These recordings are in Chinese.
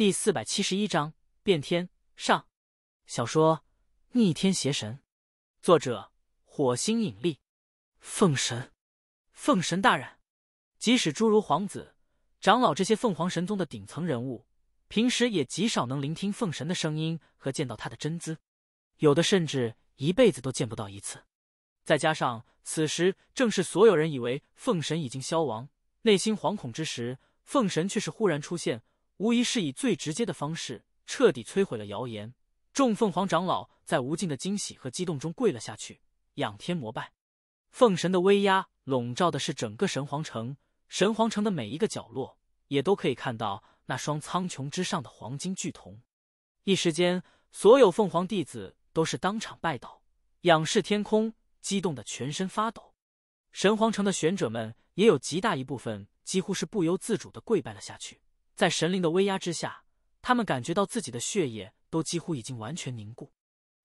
第四百七十一章变天上。小说《逆天邪神》，作者：火星引力。凤神，凤神大人。即使诸如皇子、长老这些凤凰神宗的顶层人物，平时也极少能聆听凤神的声音和见到他的真姿，有的甚至一辈子都见不到一次。再加上此时正是所有人以为凤神已经消亡、内心惶恐之时，凤神却是忽然出现。无疑是以最直接的方式彻底摧毁了谣言。众凤凰长老在无尽的惊喜和激动中跪了下去，仰天膜拜。凤神的威压笼罩的是整个神皇城，神皇城的每一个角落也都可以看到那双苍穹之上的黄金巨瞳。一时间，所有凤凰弟子都是当场拜倒，仰视天空，激动的全身发抖。神皇城的玄者们也有极大一部分几乎是不由自主的跪拜了下去。在神灵的威压之下，他们感觉到自己的血液都几乎已经完全凝固。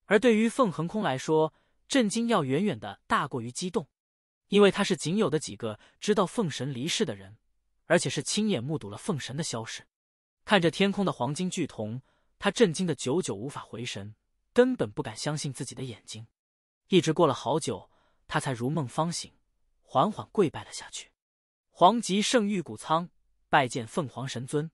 而对于凤恒空来说，震惊要远远的大过于激动，因为他是仅有的几个知道凤神离世的人，而且是亲眼目睹了凤神的消失。看着天空的黄金巨瞳，他震惊的久久无法回神，根本不敢相信自己的眼睛。一直过了好久，他才如梦方醒，缓缓跪拜了下去。黄极圣玉谷仓。拜见凤凰神尊，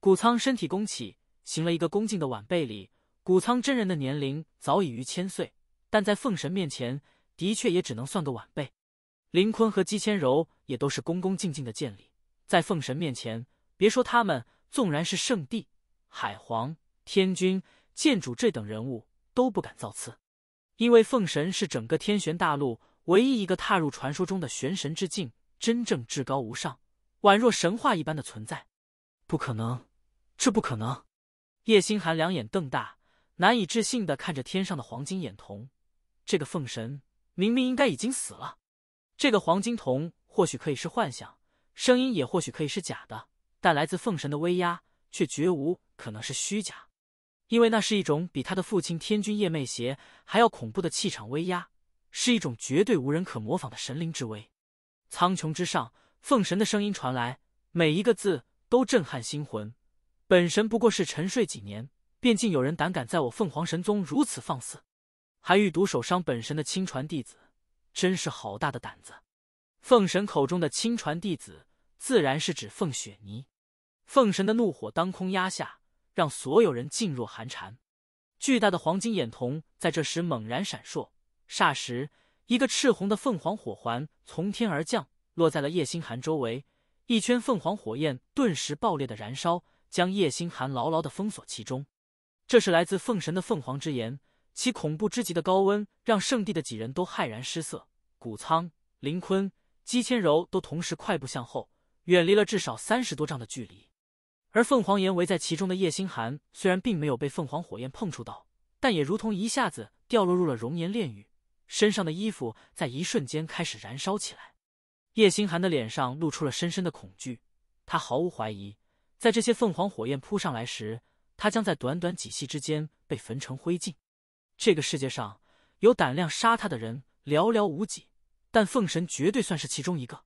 谷仓身体躬起，行了一个恭敬的晚辈礼。谷仓真人的年龄早已逾千岁，但在凤神面前，的确也只能算个晚辈。林坤和姬千柔也都是恭恭敬敬的见礼。在凤神面前，别说他们，纵然是圣帝、海皇、天君、剑主这等人物，都不敢造次，因为凤神是整个天玄大陆唯一一个踏入传说中的玄神之境，真正至高无上。宛若神话一般的存在，不可能，这不可能！叶星寒两眼瞪大，难以置信的看着天上的黄金眼瞳。这个凤神明明应该已经死了，这个黄金瞳或许可以是幻想，声音也或许可以是假的，但来自凤神的威压却绝无可能是虚假，因为那是一种比他的父亲天君夜魅邪还要恐怖的气场威压，是一种绝对无人可模仿的神灵之威。苍穹之上。凤神的声音传来，每一个字都震撼心魂。本神不过是沉睡几年，便竟有人胆敢在我凤凰神宗如此放肆，还欲毒手伤本神的亲传弟子，真是好大的胆子！凤神口中的亲传弟子，自然是指凤雪妮。凤神的怒火当空压下，让所有人噤若寒蝉。巨大的黄金眼瞳在这时猛然闪烁，霎时，一个赤红的凤凰火环从天而降。落在了叶星寒周围，一圈凤凰火焰顿时爆裂的燃烧，将叶星寒牢牢的封锁其中。这是来自凤神的凤凰之炎，其恐怖之极的高温让圣地的几人都骇然失色。谷仓、林坤、姬千柔都同时快步向后，远离了至少三十多丈的距离。而凤凰炎围在其中的叶星寒虽然并没有被凤凰火焰碰触到，但也如同一下子掉落入了熔岩炼狱，身上的衣服在一瞬间开始燃烧起来。叶星寒的脸上露出了深深的恐惧，他毫无怀疑，在这些凤凰火焰扑上来时，他将在短短几息之间被焚成灰烬。这个世界上有胆量杀他的人寥寥无几，但凤神绝对算是其中一个。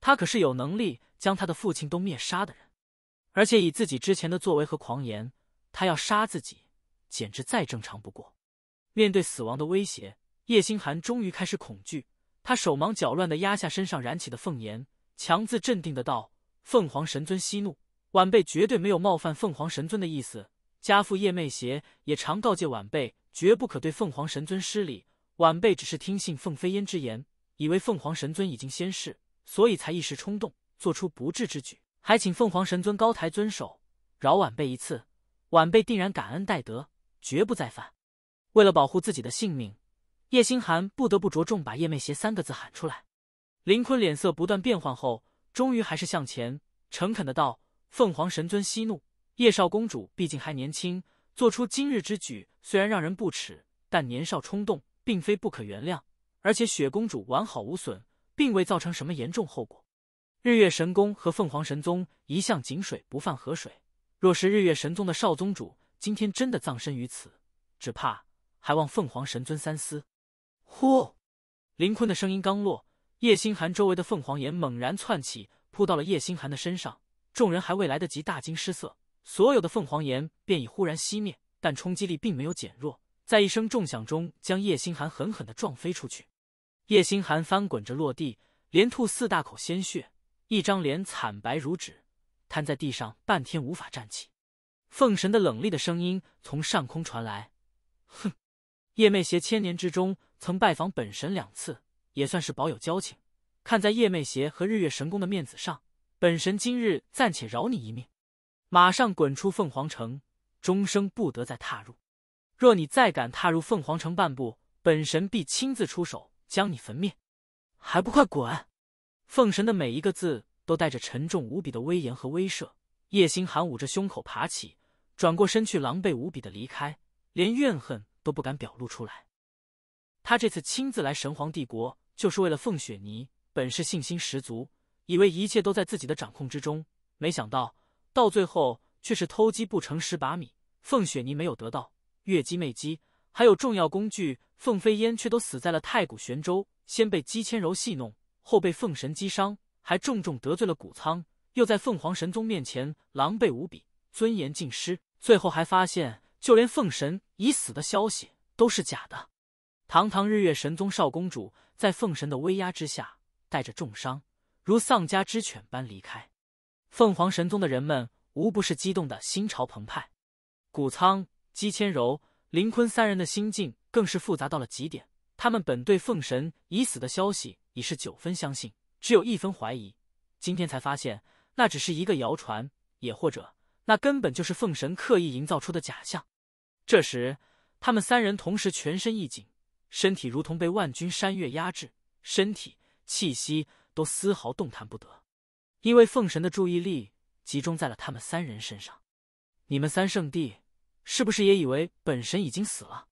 他可是有能力将他的父亲都灭杀的人，而且以自己之前的作为和狂言，他要杀自己简直再正常不过。面对死亡的威胁，叶星寒终于开始恐惧。他手忙脚乱的压下身上燃起的凤炎，强自镇定的道：“凤凰神尊息怒，晚辈绝对没有冒犯凤凰神尊的意思。家父叶媚邪也常告诫晚辈，绝不可对凤凰神尊失礼。晚辈只是听信凤飞烟之言，以为凤凰神尊已经仙逝，所以才一时冲动，做出不智之举。还请凤凰神尊高抬尊手，饶晚辈一次，晚辈定然感恩戴德，绝不再犯。为了保护自己的性命。”叶星寒不得不着重把“叶媚邪”三个字喊出来。林坤脸色不断变换后，终于还是向前诚恳的道：“凤凰神尊息怒，叶少公主毕竟还年轻，做出今日之举虽然让人不齿，但年少冲动并非不可原谅。而且雪公主完好无损，并未造成什么严重后果。日月神宫和凤凰神宗一向井水不犯河水，若是日月神宗的少宗主今天真的葬身于此，只怕还望凤凰神尊三思。”呼！林坤的声音刚落，叶心寒周围的凤凰岩猛然窜起，扑到了叶心寒的身上。众人还未来得及大惊失色，所有的凤凰岩便已忽然熄灭，但冲击力并没有减弱，在一声重响中，将叶心寒狠狠的撞飞出去。叶心寒翻滚着落地，连吐四大口鲜血，一张脸惨白如纸，瘫在地上半天无法站起。凤神的冷厉的声音从上空传来：“哼，叶媚邪千年之中。”曾拜访本神两次，也算是保有交情。看在夜魅邪和日月神宫的面子上，本神今日暂且饶你一命。马上滚出凤凰城，终生不得再踏入。若你再敢踏入凤凰城半步，本神必亲自出手将你焚灭。还不快滚！凤神的每一个字都带着沉重无比的威严和威慑。叶星寒捂着胸口爬起，转过身去，狼狈无比的离开，连怨恨都不敢表露出来。他这次亲自来神皇帝国，就是为了凤雪泥。本是信心十足，以为一切都在自己的掌控之中，没想到到最后却是偷鸡不成蚀把米。凤雪泥没有得到月姬媚姬，还有重要工具凤飞烟，却都死在了太古玄州。先被姬千柔戏弄，后被凤神击伤，还重重得罪了谷仓，又在凤凰神宗面前狼狈无比，尊严尽失。最后还发现，就连凤神已死的消息都是假的。堂堂日月神宗少公主，在凤神的威压之下，带着重伤，如丧家之犬般离开。凤凰神宗的人们，无不是激动的心潮澎湃。谷仓、姬千柔、林坤三人的心境更是复杂到了极点。他们本对凤神已死的消息已是九分相信，只有一分怀疑。今天才发现，那只是一个谣传，也或者那根本就是凤神刻意营造出的假象。这时，他们三人同时全身一紧。身体如同被万钧山岳压制，身体气息都丝毫动弹不得，因为凤神的注意力集中在了他们三人身上。你们三圣地是不是也以为本神已经死了？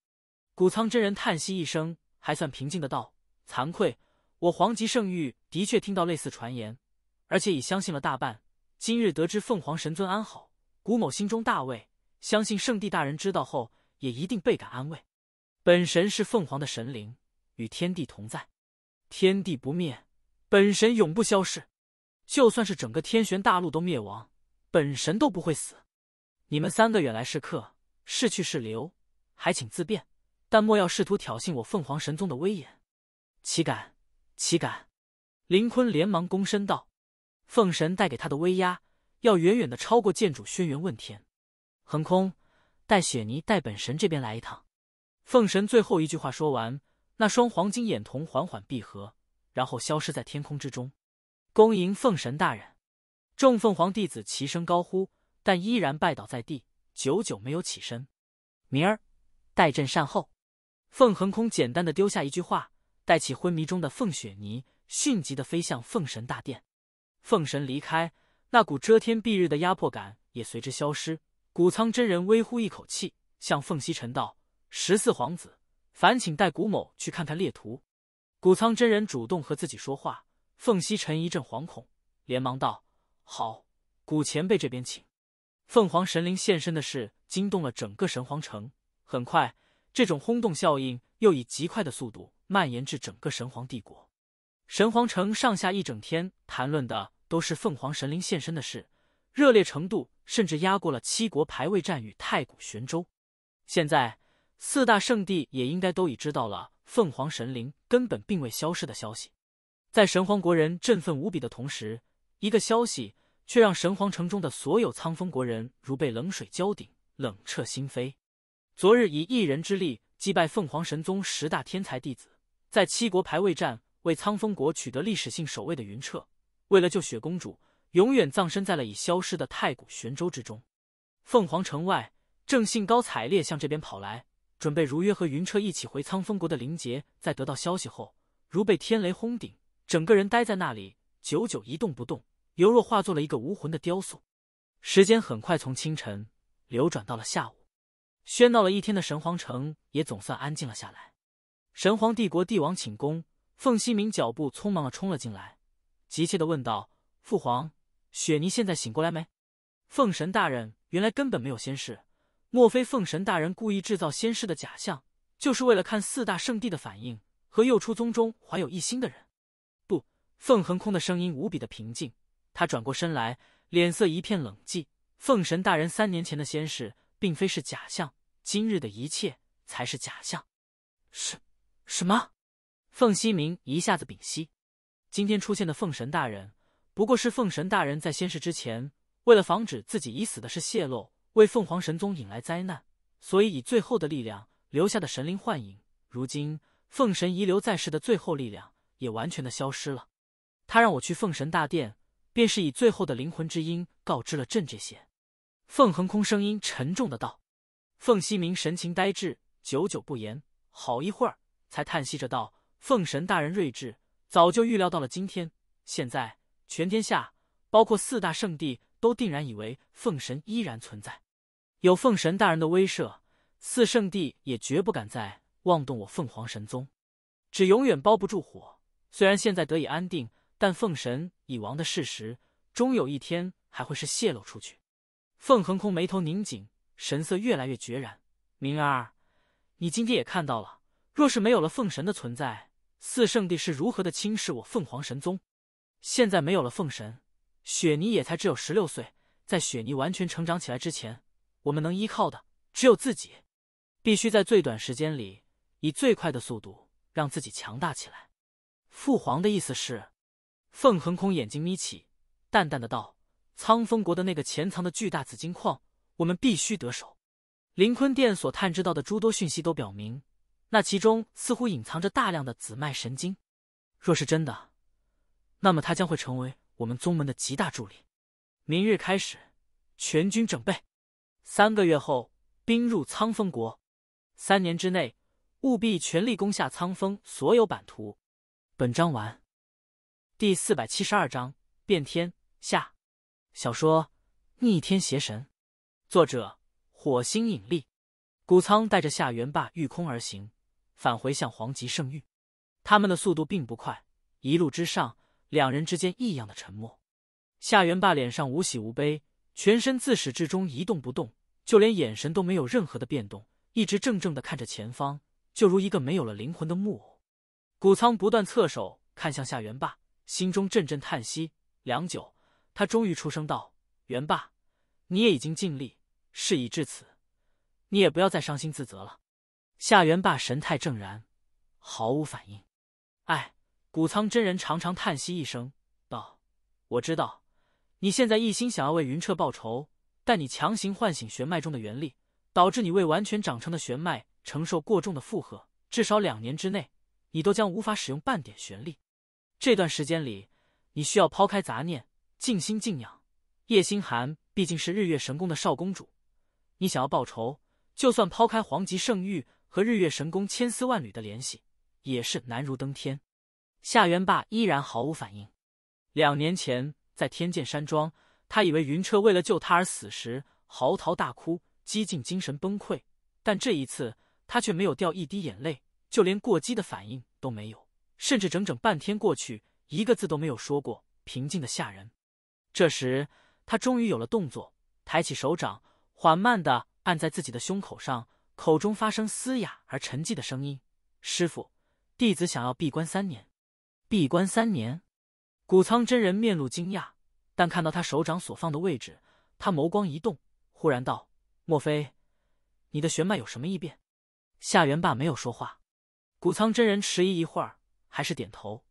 谷仓真人叹息一声，还算平静的道：“惭愧，我黄极圣域的确听到类似传言，而且已相信了大半。今日得知凤凰神尊安好，谷某心中大慰，相信圣帝大人知道后也一定倍感安慰。”本神是凤凰的神灵，与天地同在，天地不灭，本神永不消逝。就算是整个天玄大陆都灭亡，本神都不会死。你们三个远来是客，是去是留，还请自便，但莫要试图挑衅我凤凰神宗的威严。岂敢，岂敢！林坤连忙躬身道：“凤神带给他的威压，要远远的超过剑主轩辕问天。”横空，带雪泥，带本神这边来一趟。凤神最后一句话说完，那双黄金眼瞳缓缓闭合，然后消失在天空之中。恭迎凤神大人！众凤凰弟子齐声高呼，但依然拜倒在地，久久没有起身。明儿，待朕善后。凤横空简单的丢下一句话，带起昏迷中的凤雪泥，迅疾的飞向凤神大殿。凤神离开，那股遮天蔽日的压迫感也随之消失。谷仓真人微呼一口气，向凤西臣道。十四皇子，烦请带古某去看看猎图。谷仓真人主动和自己说话，凤栖尘一阵惶恐，连忙道：“好，古前辈这边请。”凤凰神灵现身的事惊动了整个神皇城，很快，这种轰动效应又以极快的速度蔓延至整个神皇帝国。神皇城上下一整天谈论的都是凤凰神灵现身的事，热烈程度甚至压过了七国排位战与太古玄州。现在。四大圣地也应该都已知道了凤凰神灵根本并未消失的消息，在神皇国人振奋无比的同时，一个消息却让神皇城中的所有苍风国人如被冷水浇顶，冷彻心扉。昨日以一人之力击败凤凰神宗十大天才弟子，在七国排位战为苍风国取得历史性首位的云彻，为了救雪公主，永远葬身在了已消失的太古玄州之中。凤凰城外正兴高采烈向这边跑来。准备如约和云彻一起回苍风国的林杰，在得到消息后，如被天雷轰顶，整个人呆在那里，久久一动不动，犹若化作了一个无魂的雕塑。时间很快从清晨流转到了下午，喧闹了一天的神皇城也总算安静了下来。神皇帝国帝王寝宫，凤熙明脚步匆忙的冲了进来，急切的问道：“父皇，雪尼现在醒过来没？凤神大人原来根本没有仙事。”莫非凤神大人故意制造仙世的假象，就是为了看四大圣地的反应和幼出宗中怀有一心的人？不，凤恒空的声音无比的平静，他转过身来，脸色一片冷寂。凤神大人三年前的仙事，并非是假象，今日的一切才是假象。是，什么？凤希明一下子屏息。今天出现的凤神大人，不过是凤神大人在仙逝之前，为了防止自己已死的事泄露。为凤凰神宗引来灾难，所以以最后的力量留下的神灵幻影，如今凤神遗留在世的最后力量也完全的消失了。他让我去凤神大殿，便是以最后的灵魂之音告知了朕这些。凤恒空声音沉重的道。凤熙明神情呆滞，久久不言，好一会儿才叹息着道：“凤神大人睿智，早就预料到了今天。现在全天下，包括四大圣地。”都定然以为凤神依然存在，有凤神大人的威慑，四圣地也绝不敢再妄动我凤凰神宗，纸永远包不住火。虽然现在得以安定，但凤神已亡的事实，终有一天还会是泄露出去。凤恒空眉头拧紧，神色越来越决然。明儿，你今天也看到了，若是没有了凤神的存在，四圣地是如何的轻视我凤凰神宗？现在没有了凤神。雪妮也才只有十六岁，在雪妮完全成长起来之前，我们能依靠的只有自己，必须在最短时间里以最快的速度让自己强大起来。父皇的意思是，凤恒空眼睛眯起，淡淡的道：“苍风国的那个潜藏的巨大紫金矿，我们必须得手。林坤殿所探知到的诸多讯息都表明，那其中似乎隐藏着大量的紫脉神经。若是真的，那么它将会成为……”我们宗门的极大助力。明日开始，全军整备，三个月后兵入苍风国，三年之内务必全力攻下苍风所有版图。本章完。第四百七十二章变天下。小说《逆天邪神》，作者：火星引力。谷仓带着夏元霸御空而行，返回向黄极圣域。他们的速度并不快，一路之上。两人之间异样的沉默，夏元霸脸上无喜无悲，全身自始至终一动不动，就连眼神都没有任何的变动，一直怔怔的看着前方，就如一个没有了灵魂的木偶。谷仓不断侧手看向夏元霸，心中阵阵叹息。良久，他终于出声道：“元霸，你也已经尽力，事已至此，你也不要再伤心自责了。”夏元霸神态正然，毫无反应。哎。谷仓真人长长叹息一声，道：“我知道，你现在一心想要为云彻报仇，但你强行唤醒玄脉中的元力，导致你未完全长成的玄脉承受过重的负荷。至少两年之内，你都将无法使用半点玄力。这段时间里，你需要抛开杂念，静心静养。叶星寒毕竟是日月神宫的少公主，你想要报仇，就算抛开皇级圣域和日月神宫千丝万缕的联系，也是难如登天。”夏元霸依然毫无反应。两年前，在天剑山庄，他以为云彻为了救他而死时，嚎啕大哭，几近精神崩溃。但这一次，他却没有掉一滴眼泪，就连过激的反应都没有，甚至整整半天过去，一个字都没有说过，平静的吓人。这时，他终于有了动作，抬起手掌，缓慢的按在自己的胸口上，口中发生嘶哑而沉寂的声音：“师父，弟子想要闭关三年。”闭关三年，谷仓真人面露惊讶，但看到他手掌所放的位置，他眸光一动，忽然道：“莫非你的玄脉有什么异变？”夏元霸没有说话，谷仓真人迟疑一会儿，还是点头：“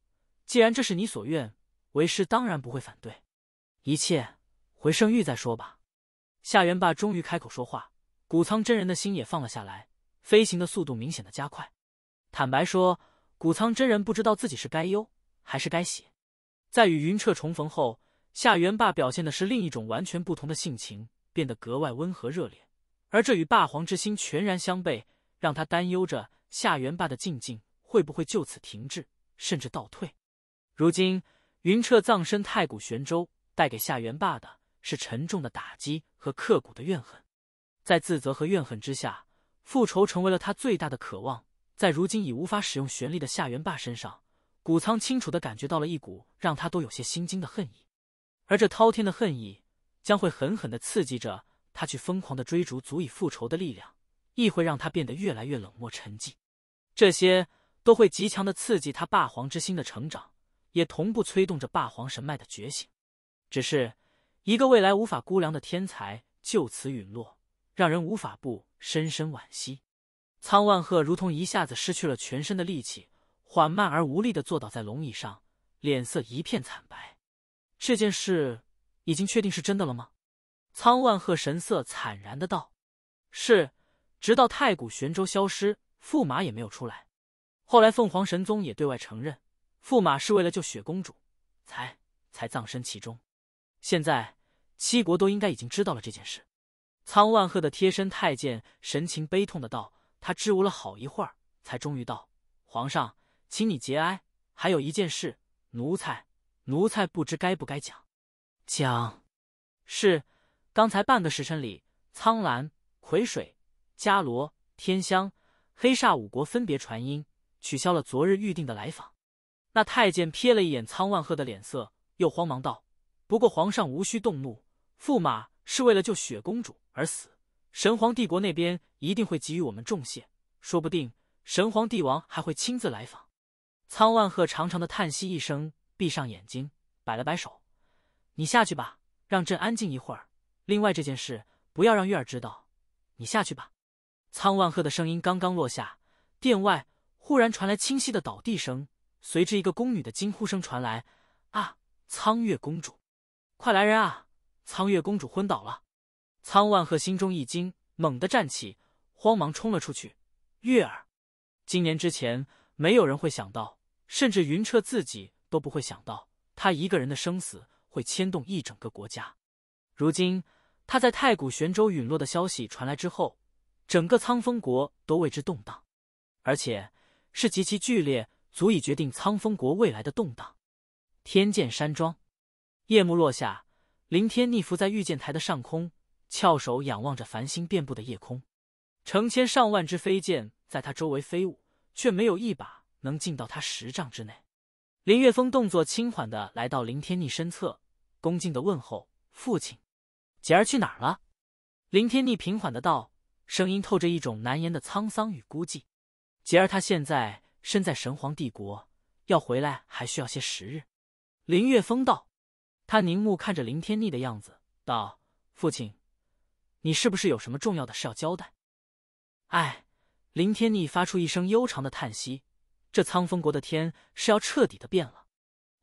既然这是你所愿，为师当然不会反对。一切回圣域再说吧。”夏元霸终于开口说话，谷仓真人的心也放了下来，飞行的速度明显的加快。坦白说。谷仓真人不知道自己是该忧还是该喜。在与云彻重逢后，夏元霸表现的是另一种完全不同的性情，变得格外温和热烈，而这与霸皇之心全然相悖，让他担忧着夏元霸的静静会不会就此停滞，甚至倒退。如今云彻葬身太古玄州，带给夏元霸的是沉重的打击和刻骨的怨恨。在自责和怨恨之下，复仇成为了他最大的渴望。在如今已无法使用玄力的夏元霸身上，谷仓清楚的感觉到了一股让他都有些心惊的恨意，而这滔天的恨意将会狠狠的刺激着他去疯狂的追逐足以复仇的力量，亦会让他变得越来越冷漠沉寂。这些都会极强的刺激他霸皇之心的成长，也同步催动着霸皇神脉的觉醒。只是一个未来无法估量的天才就此陨落，让人无法不深深惋惜。苍万鹤如同一下子失去了全身的力气，缓慢而无力的坐倒在龙椅上，脸色一片惨白。这件事已经确定是真的了吗？苍万鹤神色惨然的道：“是，直到太古玄州消失，驸马也没有出来。后来，凤凰神宗也对外承认，驸马是为了救雪公主才才葬身其中。现在，七国都应该已经知道了这件事。”苍万鹤的贴身太监神情悲痛的道。他支吾了好一会儿，才终于道：“皇上，请你节哀。还有一件事，奴才奴才不知该不该讲。讲，是刚才半个时辰里，苍兰、葵水、伽罗、天香、黑煞五国分别传音，取消了昨日预定的来访。那太监瞥了一眼苍万鹤的脸色，又慌忙道：‘不过皇上无需动怒，驸马是为了救雪公主而死。神皇帝国那边……’”一定会给予我们重谢，说不定神皇帝王还会亲自来访。苍万鹤长长的叹息一声，闭上眼睛，摆了摆手：“你下去吧，让朕安静一会儿。另外这件事不要让月儿知道。”你下去吧。苍万鹤的声音刚刚落下，殿外忽然传来清晰的倒地声，随之一个宫女的惊呼声传来：“啊，苍月公主，快来人啊！苍月公主昏倒了！”苍万鹤心中一惊，猛地站起。慌忙冲了出去。月儿，今年之前，没有人会想到，甚至云彻自己都不会想到，他一个人的生死会牵动一整个国家。如今，他在太古玄州陨落的消息传来之后，整个苍风国都为之动荡，而且是极其剧烈，足以决定苍风国未来的动荡。天剑山庄，夜幕落下，林天逆伏在御剑台的上空，翘首仰望着繁星遍布的夜空。成千上万只飞剑在他周围飞舞，却没有一把能进到他十丈之内。林月峰动作轻缓的来到林天逆身侧，恭敬的问候：“父亲，杰儿去哪儿了？”林天逆平缓的道，声音透着一种难言的沧桑与孤寂：“杰儿他现在身在神皇帝国，要回来还需要些时日。”林月峰道，他凝目看着林天逆的样子，道：“父亲，你是不是有什么重要的事要交代？”哎，林天逆发出一声悠长的叹息，这苍风国的天是要彻底的变了。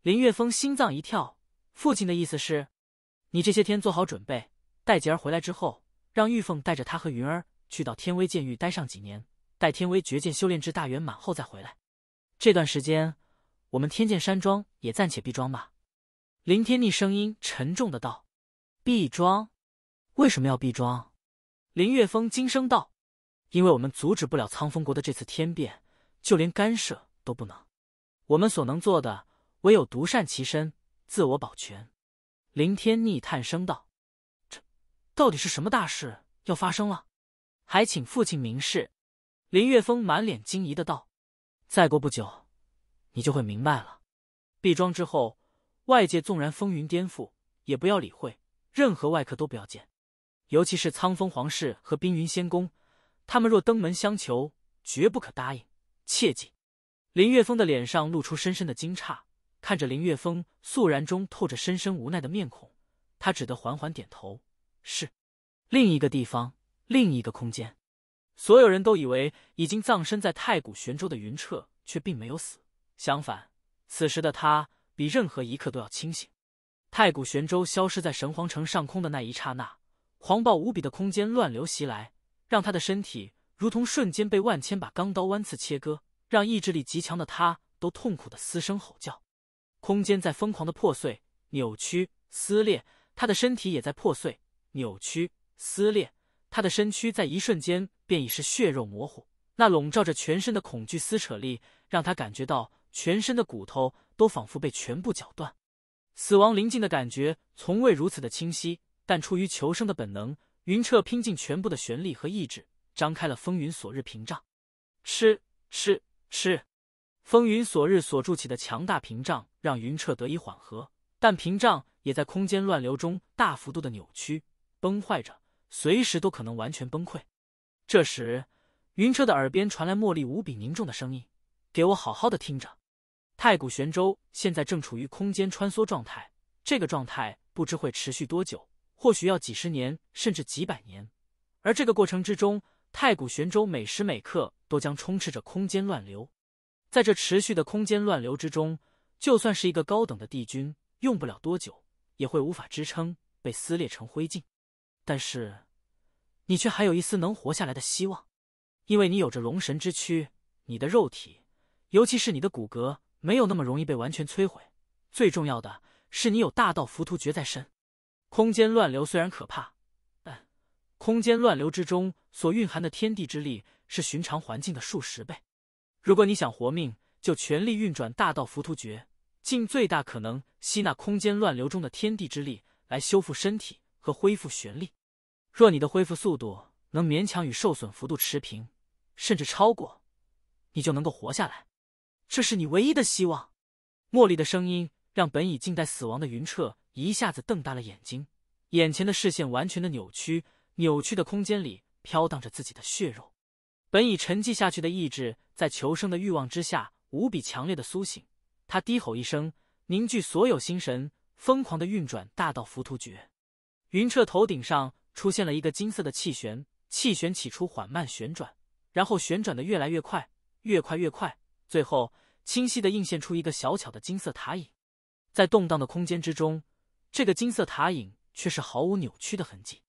林月峰心脏一跳，父亲的意思是，你这些天做好准备，带杰儿回来之后，让玉凤带着他和云儿去到天威监狱待上几年，待天威绝剑修炼至大圆满后再回来。这段时间，我们天剑山庄也暂且闭庄吧。林天逆声音沉重的道：“闭庄？为什么要闭庄？”林月峰惊声道。因为我们阻止不了苍风国的这次天变，就连干涉都不能。我们所能做的，唯有独善其身，自我保全。林天逆叹声道：“这到底是什么大事要发生了？还请父亲明示。”林月峰满脸惊疑的道：“再过不久，你就会明白了。毕庄之后，外界纵然风云颠覆，也不要理会，任何外客都不要见，尤其是苍风皇室和冰云仙宫。”他们若登门相求，绝不可答应，切记。林月峰的脸上露出深深的惊诧，看着林月峰肃然中透着深深无奈的面孔，他只得缓缓点头：“是。”另一个地方，另一个空间，所有人都以为已经葬身在太古玄州的云彻，却并没有死。相反，此时的他比任何一刻都要清醒。太古玄州消失在神皇城上空的那一刹那，狂暴无比的空间乱流袭来。让他的身体如同瞬间被万千把钢刀弯刺切割，让意志力极强的他都痛苦的嘶声吼叫。空间在疯狂的破碎、扭曲、撕裂，他的身体也在破碎、扭曲、撕裂。他的身躯在一瞬间便已是血肉模糊。那笼罩着全身的恐惧撕扯力，让他感觉到全身的骨头都仿佛被全部绞断。死亡临近的感觉从未如此的清晰，但出于求生的本能。云彻拼尽全部的玄力和意志，张开了风云锁日屏障，吃吃吃！风云锁日所筑起的强大屏障让云彻得以缓和，但屏障也在空间乱流中大幅度的扭曲崩坏着，随时都可能完全崩溃。这时，云彻的耳边传来茉莉无比凝重的声音：“给我好好的听着，太古玄州现在正处于空间穿梭状态，这个状态不知会持续多久。”或许要几十年，甚至几百年，而这个过程之中，太古玄州每时每刻都将充斥着空间乱流。在这持续的空间乱流之中，就算是一个高等的帝君，用不了多久也会无法支撑，被撕裂成灰烬。但是，你却还有一丝能活下来的希望，因为你有着龙神之躯，你的肉体，尤其是你的骨骼，没有那么容易被完全摧毁。最重要的是，你有大道浮屠诀在身。空间乱流虽然可怕，但空间乱流之中所蕴含的天地之力是寻常环境的数十倍。如果你想活命，就全力运转大道浮屠诀，尽最大可能吸纳空间乱流中的天地之力，来修复身体和恢复玄力。若你的恢复速度能勉强与受损幅度持平，甚至超过，你就能够活下来。这是你唯一的希望。茉莉的声音让本已静待死亡的云彻。一下子瞪大了眼睛，眼前的视线完全的扭曲，扭曲的空间里飘荡着自己的血肉。本已沉寂下去的意志，在求生的欲望之下无比强烈的苏醒。他低吼一声，凝聚所有心神，疯狂的运转大道浮屠诀。云彻头顶上出现了一个金色的气旋，气旋起初缓慢旋转，然后旋转的越来越快，越快越快，最后清晰的映现出一个小巧的金色塔影，在动荡的空间之中。这个金色塔影却是毫无扭曲的痕迹。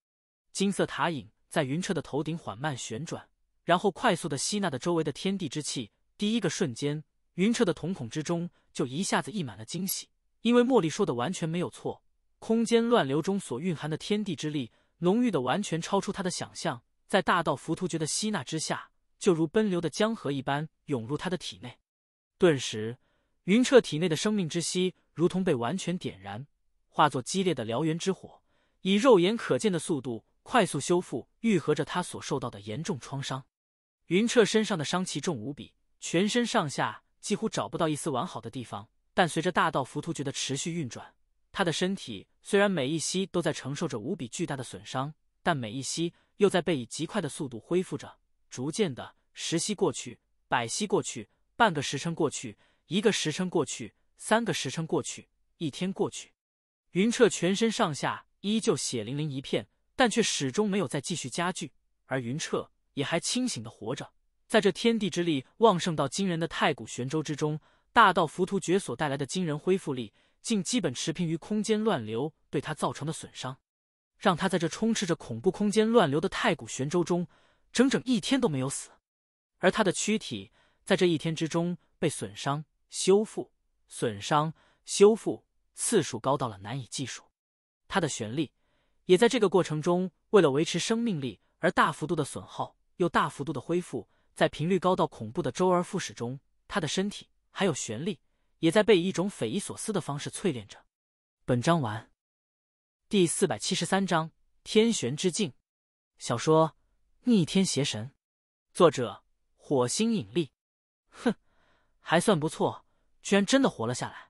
金色塔影在云彻的头顶缓慢旋转，然后快速的吸纳着周围的天地之气。第一个瞬间，云彻的瞳孔之中就一下子溢满了惊喜，因为茉莉说的完全没有错。空间乱流中所蕴含的天地之力，浓郁的完全超出他的想象，在大道浮屠诀的吸纳之下，就如奔流的江河一般涌入他的体内。顿时，云彻体内的生命之息如同被完全点燃。化作激烈的燎原之火，以肉眼可见的速度快速修复愈合着他所受到的严重创伤。云彻身上的伤奇重无比，全身上下几乎找不到一丝完好的地方。但随着大道浮屠诀的持续运转，他的身体虽然每一息都在承受着无比巨大的损伤，但每一息又在被以极快的速度恢复着。逐渐的，十息过去，百息过去，半个时辰过去，一个时辰过去，三个时辰过去，一天过去。云彻全身上下依旧血淋淋一片，但却始终没有再继续加剧，而云彻也还清醒的活着。在这天地之力旺盛到惊人的太古玄州之中，大道浮屠诀所带来的惊人恢复力，竟基本持平于空间乱流对他造成的损伤，让他在这充斥着恐怖空间乱流的太古玄州中，整整一天都没有死。而他的躯体在这一天之中，被损伤、修复、损伤、修复。次数高到了难以计数，他的旋力也在这个过程中为了维持生命力而大幅度的损耗，又大幅度的恢复，在频率高到恐怖的周而复始中，他的身体还有旋力也在被以一种匪夷所思的方式淬炼着。本章完，第四百七十三章：天玄之境。小说《逆天邪神》，作者：火星引力。哼，还算不错，居然真的活了下来。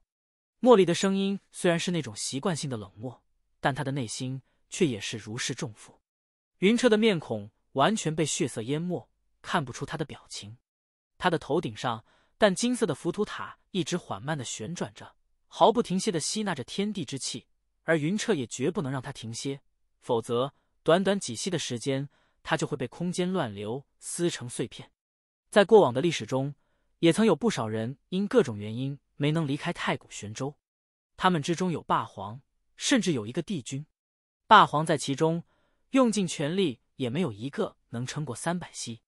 茉莉的声音虽然是那种习惯性的冷漠，但她的内心却也是如释重负。云彻的面孔完全被血色淹没，看不出他的表情。他的头顶上，淡金色的浮屠塔一直缓慢的旋转着，毫不停歇的吸纳着天地之气。而云彻也绝不能让它停歇，否则短短几息的时间，他就会被空间乱流撕成碎片。在过往的历史中，也曾有不少人因各种原因。没能离开太古玄州，他们之中有霸皇，甚至有一个帝君。霸皇在其中用尽全力，也没有一个能撑过三百息；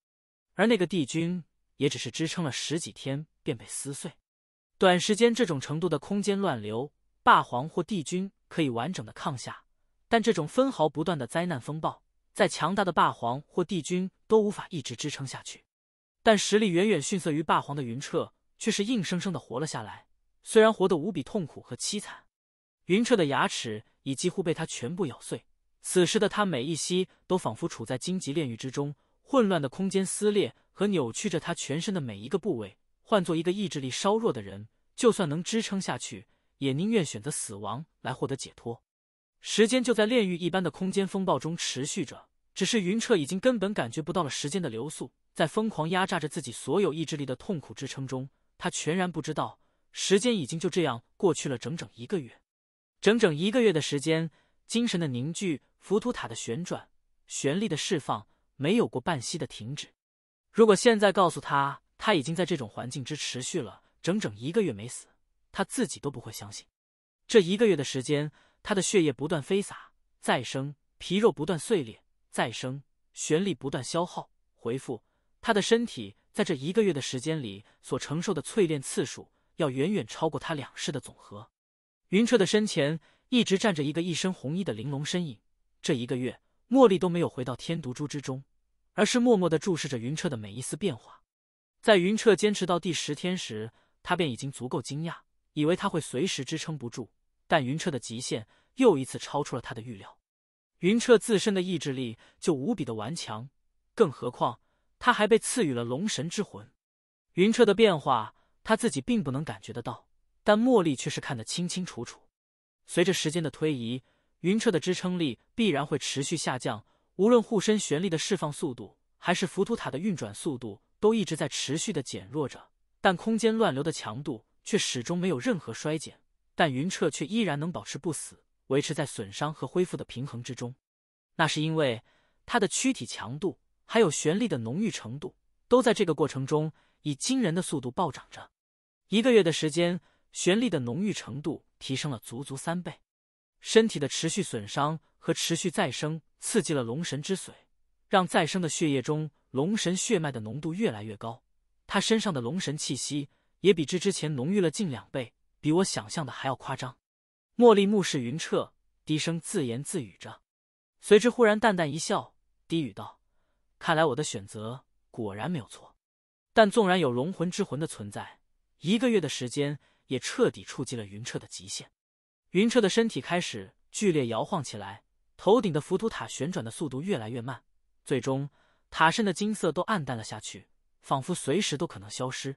而那个帝君也只是支撑了十几天便被撕碎。短时间这种程度的空间乱流，霸皇或帝君可以完整的抗下，但这种分毫不断的灾难风暴，在强大的霸皇或帝君都无法一直支撑下去。但实力远远逊色于霸皇的云彻。却是硬生生的活了下来，虽然活得无比痛苦和凄惨，云彻的牙齿已几乎被他全部咬碎。此时的他每一息都仿佛处在荆棘炼狱之中，混乱的空间撕裂和扭曲着他全身的每一个部位。换做一个意志力稍弱的人，就算能支撑下去，也宁愿选择死亡来获得解脱。时间就在炼狱一般的空间风暴中持续着，只是云彻已经根本感觉不到了时间的流速，在疯狂压榨着自己所有意志力的痛苦支撑中。他全然不知道，时间已经就这样过去了整整一个月，整整一个月的时间，精神的凝聚，浮屠塔的旋转，旋力的释放，没有过半息的停止。如果现在告诉他，他已经在这种环境之持续了整整一个月没死，他自己都不会相信。这一个月的时间，他的血液不断飞洒再生，皮肉不断碎裂再生，旋力不断消耗恢复，他的身体。在这一个月的时间里，所承受的淬炼次数要远远超过他两世的总和。云彻的身前一直站着一个一身红衣的玲珑身影。这一个月，茉莉都没有回到天毒珠之中，而是默默的注视着云彻的每一丝变化。在云彻坚持到第十天时，他便已经足够惊讶，以为他会随时支撑不住。但云彻的极限又一次超出了他的预料。云彻自身的意志力就无比的顽强，更何况……他还被赐予了龙神之魂，云彻的变化他自己并不能感觉得到，但茉莉却是看得清清楚楚。随着时间的推移，云彻的支撑力必然会持续下降，无论护身玄力的释放速度，还是浮屠塔的运转速度，都一直在持续的减弱着。但空间乱流的强度却始终没有任何衰减，但云彻却依然能保持不死，维持在损伤和恢复的平衡之中。那是因为他的躯体强度。还有玄力的浓郁程度，都在这个过程中以惊人的速度暴涨着。一个月的时间，玄力的浓郁程度提升了足足三倍。身体的持续损伤和持续再生，刺激了龙神之髓，让再生的血液中龙神血脉的浓度越来越高。他身上的龙神气息也比之之前浓郁了近两倍，比我想象的还要夸张。茉莉目视云彻，低声自言自语着，随之忽然淡淡一笑，低语道。看来我的选择果然没有错，但纵然有龙魂之魂的存在，一个月的时间也彻底触及了云彻的极限。云彻的身体开始剧烈摇晃起来，头顶的浮屠塔旋转的速度越来越慢，最终塔身的金色都暗淡了下去，仿佛随时都可能消失。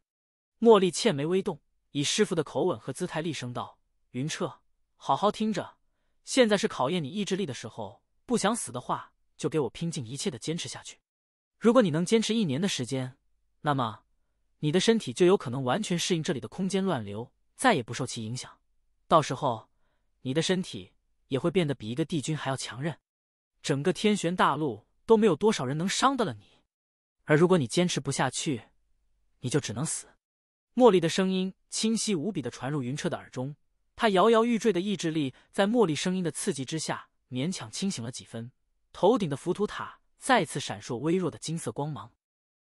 茉莉倩眉微动，以师傅的口吻和姿态厉声道：“云彻，好好听着，现在是考验你意志力的时候，不想死的话，就给我拼尽一切的坚持下去。”如果你能坚持一年的时间，那么你的身体就有可能完全适应这里的空间乱流，再也不受其影响。到时候，你的身体也会变得比一个帝君还要强韧，整个天玄大陆都没有多少人能伤得了你。而如果你坚持不下去，你就只能死。茉莉的声音清晰无比的传入云彻的耳中，他摇摇欲坠的意志力在茉莉声音的刺激之下勉强清醒了几分，头顶的浮屠塔。再次闪烁微弱的金色光芒，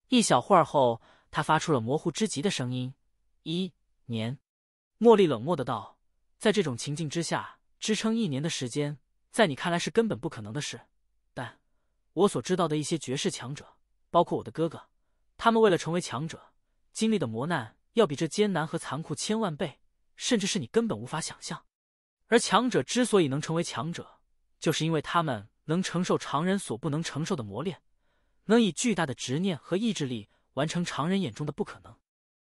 一小会儿后，他发出了模糊之极的声音。一年，茉莉冷漠的道：“在这种情境之下，支撑一年的时间，在你看来是根本不可能的事。但我所知道的一些绝世强者，包括我的哥哥，他们为了成为强者，经历的磨难要比这艰难和残酷千万倍，甚至是你根本无法想象。而强者之所以能成为强者，就是因为他们。”能承受常人所不能承受的磨练，能以巨大的执念和意志力完成常人眼中的不可能。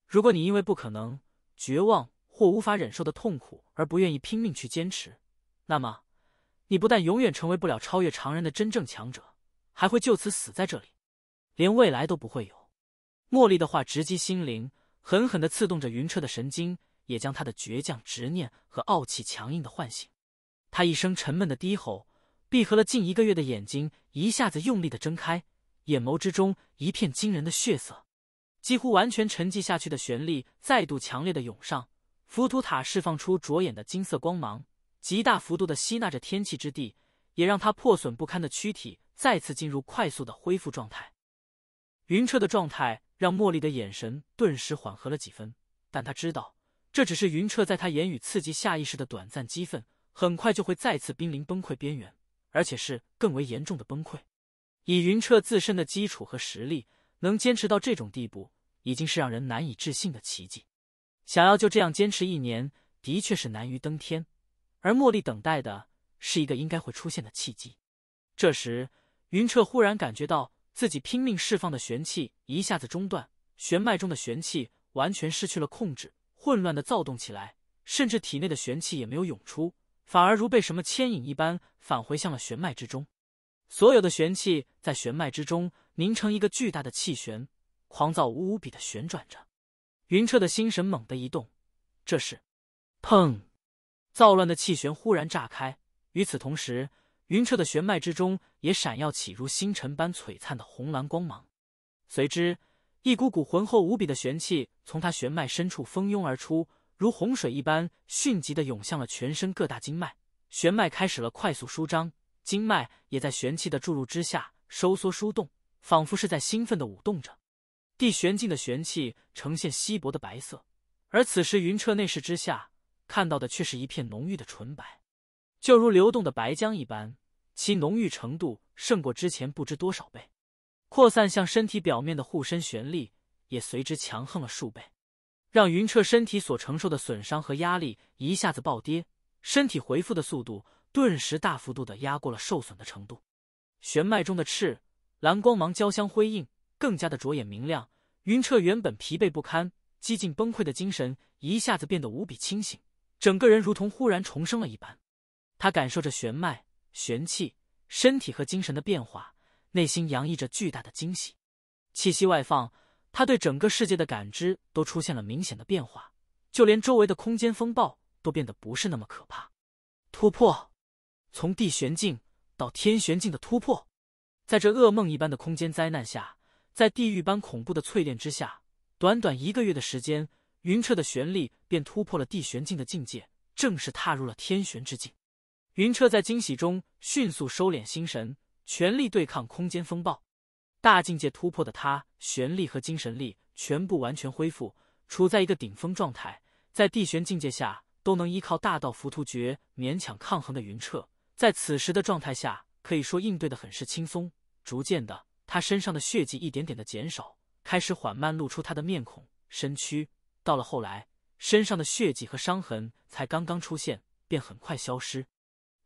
如果你因为不可能、绝望或无法忍受的痛苦而不愿意拼命去坚持，那么你不但永远成为不了超越常人的真正强者，还会就此死在这里，连未来都不会有。茉莉的话直击心灵，狠狠的刺痛着云彻的神经，也将他的倔强、执念和傲气、强硬的唤醒。他一声沉闷的低吼。闭合了近一个月的眼睛，一下子用力的睁开，眼眸之中一片惊人的血色，几乎完全沉寂下去的玄力再度强烈的涌上，浮屠塔释放出灼眼的金色光芒，极大幅度的吸纳着天气之地，也让他破损不堪的躯体再次进入快速的恢复状态。云彻的状态让茉莉的眼神顿时缓和了几分，但她知道这只是云彻在她言语刺激下意识的短暂激愤，很快就会再次濒临崩溃边缘。而且是更为严重的崩溃。以云彻自身的基础和实力，能坚持到这种地步，已经是让人难以置信的奇迹。想要就这样坚持一年，的确是难于登天。而茉莉等待的是一个应该会出现的契机。这时，云彻忽然感觉到自己拼命释放的玄气一下子中断，玄脉中的玄气完全失去了控制，混乱的躁动起来，甚至体内的玄气也没有涌出。反而如被什么牵引一般，返回向了玄脉之中。所有的玄气在玄脉之中凝成一个巨大的气旋，狂躁无无比的旋转着。云彻的心神猛地一动，这是！砰！躁乱的气旋忽然炸开，与此同时，云彻的玄脉之中也闪耀起如星辰般璀璨的红蓝光芒。随之，一股股浑厚无比的玄气从他玄脉深处蜂拥而出。如洪水一般迅疾的涌向了全身各大经脉，玄脉开始了快速舒张，经脉也在玄气的注入之下收缩舒动，仿佛是在兴奋的舞动着。地玄境的玄气呈现稀薄的白色，而此时云彻内视之下看到的却是一片浓郁的纯白，就如流动的白浆一般，其浓郁程度胜过之前不知多少倍，扩散向身体表面的护身玄力也随之强横了数倍。让云彻身体所承受的损伤和压力一下子暴跌，身体回复的速度顿时大幅度的压过了受损的程度。玄脉中的赤蓝光芒交相辉映，更加的灼眼明亮。云彻原本疲惫不堪、几近崩溃的精神一下子变得无比清醒，整个人如同忽然重生了一般。他感受着玄脉、玄气、身体和精神的变化，内心洋溢着巨大的惊喜，气息外放。他对整个世界的感知都出现了明显的变化，就连周围的空间风暴都变得不是那么可怕。突破，从地玄境到天玄境的突破，在这噩梦一般的空间灾难下，在地狱般恐怖的淬炼之下，短短一个月的时间，云彻的玄力便突破了地玄境的境界，正式踏入了天玄之境。云彻在惊喜中迅速收敛心神，全力对抗空间风暴。大境界突破的他，玄力和精神力全部完全恢复，处在一个顶峰状态。在地玄境界下都能依靠大道浮屠诀勉强抗衡的云彻，在此时的状态下，可以说应对的很是轻松。逐渐的，他身上的血迹一点点的减少，开始缓慢露出他的面孔、身躯。到了后来，身上的血迹和伤痕才刚刚出现，便很快消失。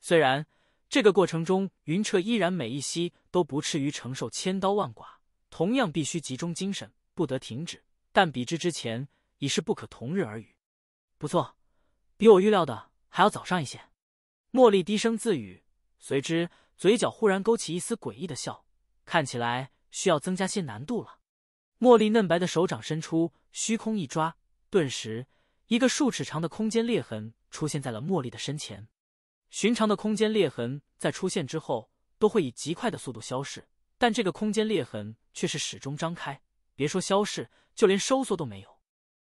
虽然……这个过程中，云彻依然每一息都不啻于承受千刀万剐，同样必须集中精神，不得停止。但比之之前，已是不可同日而语。不错，比我预料的还要早上一些。茉莉低声自语，随之嘴角忽然勾起一丝诡异的笑，看起来需要增加些难度了。茉莉嫩白的手掌伸出，虚空一抓，顿时一个数尺长的空间裂痕出现在了茉莉的身前。寻常的空间裂痕在出现之后都会以极快的速度消逝，但这个空间裂痕却是始终张开，别说消逝，就连收缩都没有。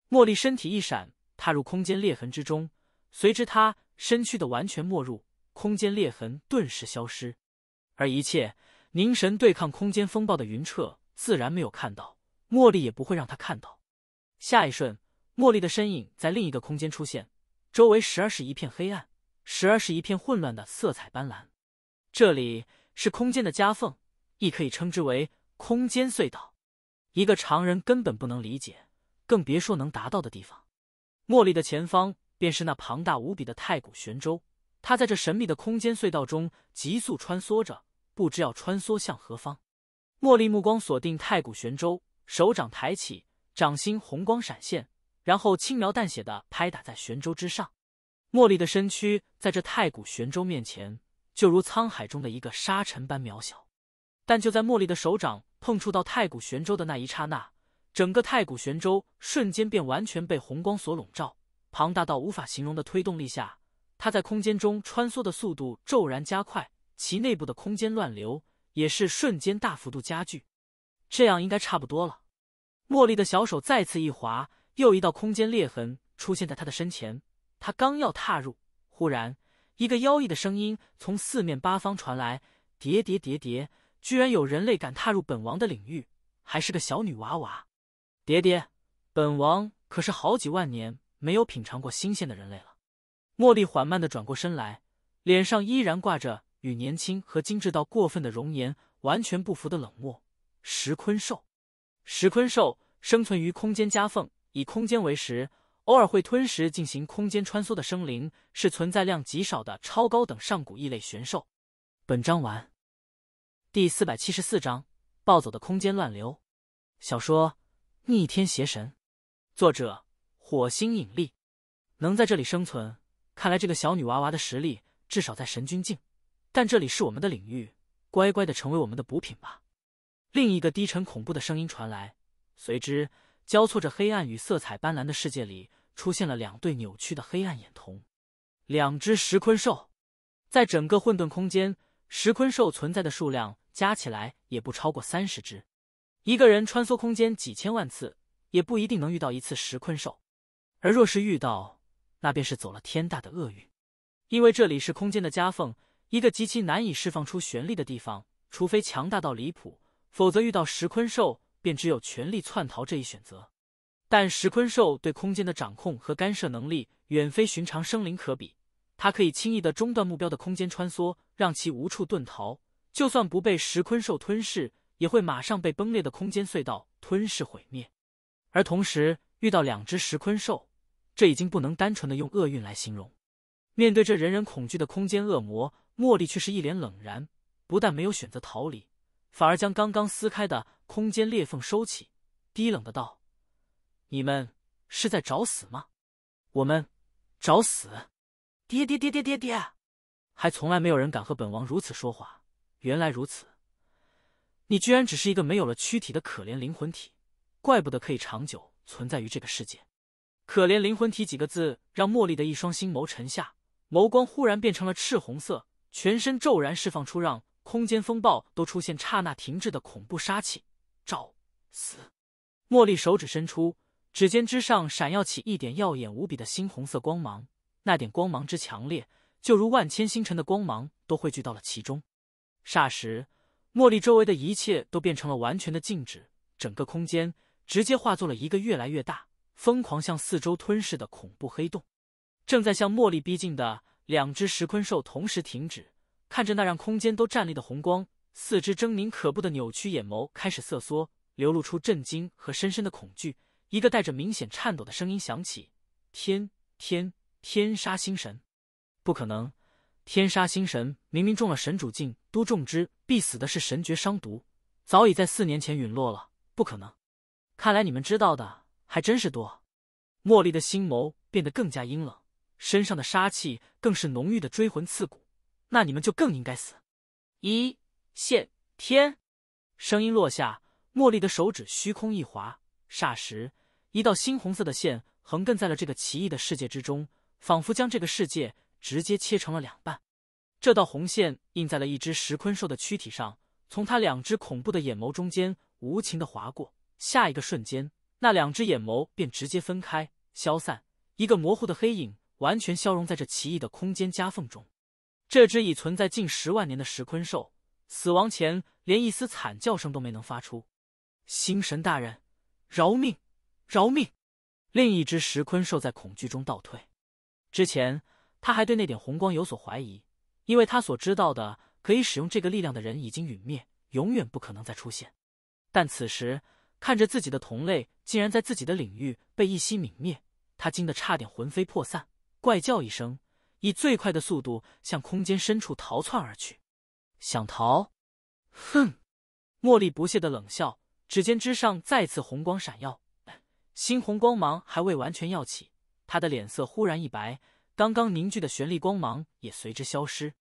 茉莉身体一闪，踏入空间裂痕之中，随之她身躯的完全没入，空间裂痕顿时消失。而一切凝神对抗空间风暴的云彻自然没有看到，茉莉也不会让他看到。下一瞬，茉莉的身影在另一个空间出现，周围时而是一片黑暗。时而是一片混乱的色彩斑斓，这里是空间的夹缝，亦可以称之为空间隧道，一个常人根本不能理解，更别说能达到的地方。茉莉的前方便是那庞大无比的太古玄舟，它在这神秘的空间隧道中急速穿梭着，不知要穿梭向何方。茉莉目光锁定太古玄舟，手掌抬起，掌心红光闪现，然后轻描淡写的拍打在玄舟之上。茉莉的身躯在这太古玄舟面前，就如沧海中的一个沙尘般渺小。但就在茉莉的手掌碰触到太古玄舟的那一刹那，整个太古玄舟瞬间便完全被红光所笼罩。庞大到无法形容的推动力下，它在空间中穿梭的速度骤然加快，其内部的空间乱流也是瞬间大幅度加剧。这样应该差不多了。茉莉的小手再次一划，又一道空间裂痕出现在她的身前。他刚要踏入，忽然一个妖异的声音从四面八方传来：“叠叠叠叠，居然有人类敢踏入本王的领域，还是个小女娃娃。”“叠叠，本王可是好几万年没有品尝过新鲜的人类了。”茉莉缓慢的转过身来，脸上依然挂着与年轻和精致到过分的容颜完全不符的冷漠。石坤兽，石坤兽生存于空间夹缝，以空间为食。偶尔会吞食进行空间穿梭的生灵，是存在量极少的超高等上古异类玄兽。本章完。第四百七十四章：暴走的空间乱流。小说《逆天邪神》，作者：火星引力。能在这里生存，看来这个小女娃娃的实力至少在神君境。但这里是我们的领域，乖乖的成为我们的补品吧。另一个低沉恐怖的声音传来，随之交错着黑暗与色彩斑斓的世界里。出现了两对扭曲的黑暗眼瞳，两只石坤兽。在整个混沌空间，石坤兽存在的数量加起来也不超过三十只。一个人穿梭空间几千万次，也不一定能遇到一次石坤兽。而若是遇到，那便是走了天大的厄运。因为这里是空间的夹缝，一个极其难以释放出旋力的地方。除非强大到离谱，否则遇到石坤兽，便只有全力窜逃这一选择。但石鲲兽对空间的掌控和干涉能力远非寻常生灵可比，它可以轻易的中断目标的空间穿梭，让其无处遁逃。就算不被石鲲兽吞噬，也会马上被崩裂的空间隧道吞噬毁灭。而同时遇到两只石鲲兽，这已经不能单纯的用厄运来形容。面对这人人恐惧的空间恶魔，茉莉却是一脸冷然，不但没有选择逃离，反而将刚刚撕开的空间裂缝收起，低冷的道。你们是在找死吗？我们找死！爹爹爹爹爹爹！还从来没有人敢和本王如此说话。原来如此，你居然只是一个没有了躯体的可怜灵魂体，怪不得可以长久存在于这个世界。可怜灵魂体几个字，让茉莉的一双星眸沉下，眸光忽然变成了赤红色，全身骤然释放出让空间风暴都出现刹那停滞的恐怖杀气。找死！茉莉手指伸出。指尖之上闪耀起一点耀眼无比的猩红色光芒，那点光芒之强烈，就如万千星辰的光芒都汇聚到了其中。霎时，茉莉周围的一切都变成了完全的静止，整个空间直接化作了一个越来越大、疯狂向四周吞噬的恐怖黑洞。正在向茉莉逼近的两只石坤兽同时停止，看着那让空间都站立的红光，四只狰狞可怖的扭曲眼眸开始瑟缩，流露出震惊和深深的恐惧。一个带着明显颤抖的声音响起：“天天天杀星神，不可能！天杀星神明明中了神主境都中之必死的是神诀伤毒，早已在四年前陨落了，不可能！看来你们知道的还真是多。”茉莉的心眸变得更加阴冷，身上的杀气更是浓郁的追魂刺骨。那你们就更应该死！一线天。声音落下，茉莉的手指虚空一划。霎时，一道猩红色的线横亘在了这个奇异的世界之中，仿佛将这个世界直接切成了两半。这道红线印在了一只石鲲兽的躯体上，从它两只恐怖的眼眸中间无情的划过。下一个瞬间，那两只眼眸便直接分开消散，一个模糊的黑影完全消融在这奇异的空间夹缝中。这只已存在近十万年的石鲲兽，死亡前连一丝惨叫声都没能发出。星神大人。饶命，饶命！另一只石鲲兽在恐惧中倒退。之前，他还对那点红光有所怀疑，因为他所知道的可以使用这个力量的人已经陨灭，永远不可能再出现。但此时看着自己的同类竟然在自己的领域被一息泯灭，他惊得差点魂飞魄散，怪叫一声，以最快的速度向空间深处逃窜而去。想逃？哼！茉莉不屑的冷笑。指尖之上再次红光闪耀，猩红光芒还未完全耀起，他的脸色忽然一白，刚刚凝聚的玄力光芒也随之消失。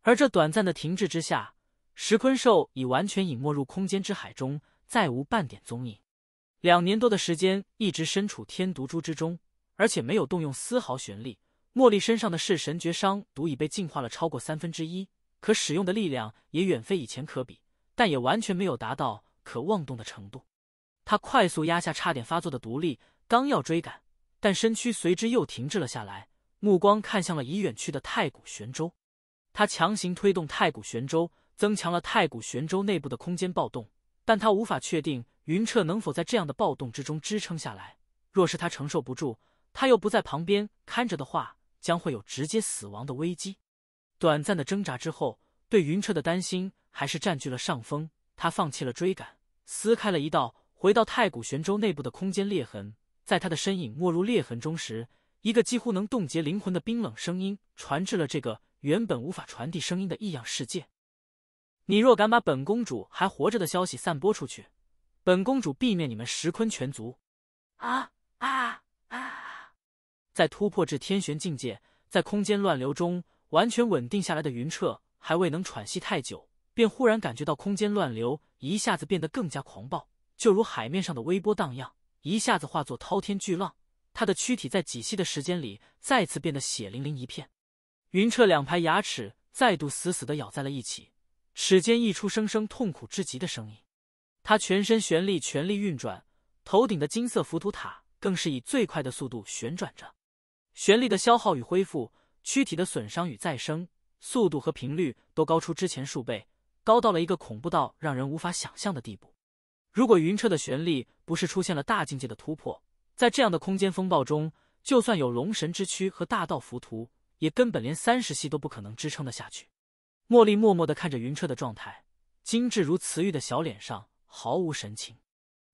而这短暂的停滞之下，石坤兽已完全隐没入空间之海中，再无半点踪影。两年多的时间，一直身处天毒珠之中，而且没有动用丝毫玄力。茉莉身上的弑神绝伤毒已被净化了超过三分之一，可使用的力量也远非以前可比，但也完全没有达到。可妄动的程度，他快速压下差点发作的独立，刚要追赶，但身躯随之又停滞了下来，目光看向了已远去的太古玄舟。他强行推动太古玄舟，增强了太古玄舟内部的空间暴动，但他无法确定云彻能否在这样的暴动之中支撑下来。若是他承受不住，他又不在旁边看着的话，将会有直接死亡的危机。短暂的挣扎之后，对云彻的担心还是占据了上风，他放弃了追赶。撕开了一道回到太古玄州内部的空间裂痕，在他的身影没入裂痕中时，一个几乎能冻结灵魂的冰冷声音传至了这个原本无法传递声音的异样世界：“你若敢把本公主还活着的消息散播出去，本公主必灭你们石坤全族！”啊啊啊！在突破至天玄境界，在空间乱流中完全稳定下来的云彻，还未能喘息太久，便忽然感觉到空间乱流。一下子变得更加狂暴，就如海面上的微波荡漾，一下子化作滔天巨浪。他的躯体在几息的时间里再次变得血淋淋一片。云彻两排牙齿再度死死的咬在了一起，齿间溢出声声痛苦至极的声音。他全身旋力全力运转，头顶的金色浮屠塔更是以最快的速度旋转着。旋力的消耗与恢复，躯体的损伤与再生，速度和频率都高出之前数倍。高到了一个恐怖到让人无法想象的地步。如果云澈的玄力不是出现了大境界的突破，在这样的空间风暴中，就算有龙神之躯和大道浮屠，也根本连三十息都不可能支撑得下去。茉莉默默的看着云彻的状态，精致如瓷玉的小脸上毫无神情。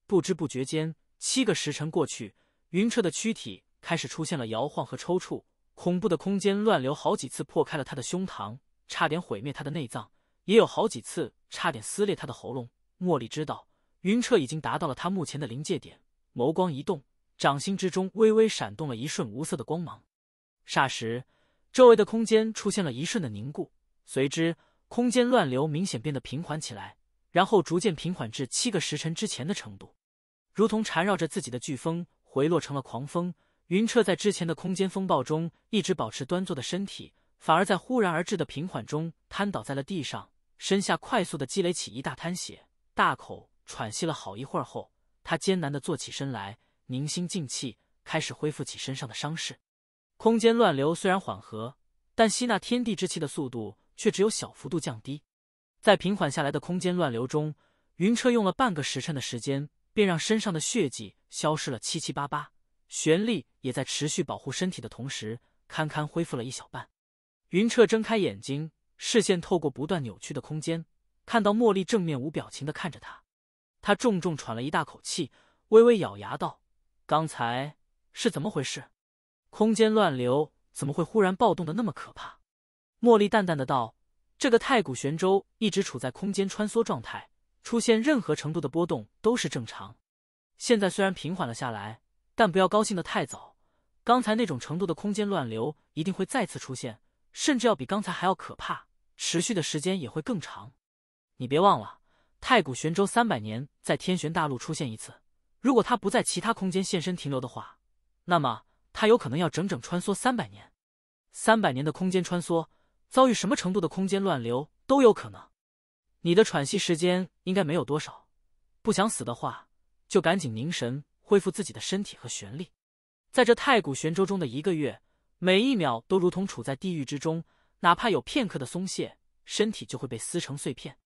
不知不觉间，七个时辰过去，云彻的躯体开始出现了摇晃和抽搐，恐怖的空间乱流好几次破开了他的胸膛，差点毁灭他的内脏。也有好几次差点撕裂他的喉咙。茉莉知道云彻已经达到了他目前的临界点，眸光一动，掌心之中微微闪动了一瞬无色的光芒。霎时，周围的空间出现了一瞬的凝固，随之空间乱流明显变得平缓起来，然后逐渐平缓至七个时辰之前的程度，如同缠绕着自己的飓风回落成了狂风。云彻在之前的空间风暴中一直保持端坐的身体，反而在忽然而至的平缓中瘫倒在了地上。身下快速的积累起一大滩血，大口喘息了好一会儿后，他艰难的坐起身来，凝心静气，开始恢复起身上的伤势。空间乱流虽然缓和，但吸纳天地之气的速度却只有小幅度降低。在平缓下来的空间乱流中，云彻用了半个时辰的时间，便让身上的血迹消失了七七八八，玄力也在持续保护身体的同时，堪堪恢复了一小半。云彻睁开眼睛。视线透过不断扭曲的空间，看到茉莉正面无表情的看着他，他重重喘了一大口气，微微咬牙道：“刚才是怎么回事？空间乱流怎么会忽然暴动的那么可怕？”茉莉淡淡的道：“这个太古玄州一直处在空间穿梭状态，出现任何程度的波动都是正常。现在虽然平缓了下来，但不要高兴的太早。刚才那种程度的空间乱流一定会再次出现，甚至要比刚才还要可怕。”持续的时间也会更长，你别忘了，太古玄舟三百年在天玄大陆出现一次。如果它不在其他空间现身停留的话，那么它有可能要整整穿梭三百年。三百年的空间穿梭，遭遇什么程度的空间乱流都有可能。你的喘息时间应该没有多少，不想死的话，就赶紧凝神恢复自己的身体和玄力。在这太古玄舟中的一个月，每一秒都如同处在地狱之中。哪怕有片刻的松懈，身体就会被撕成碎片。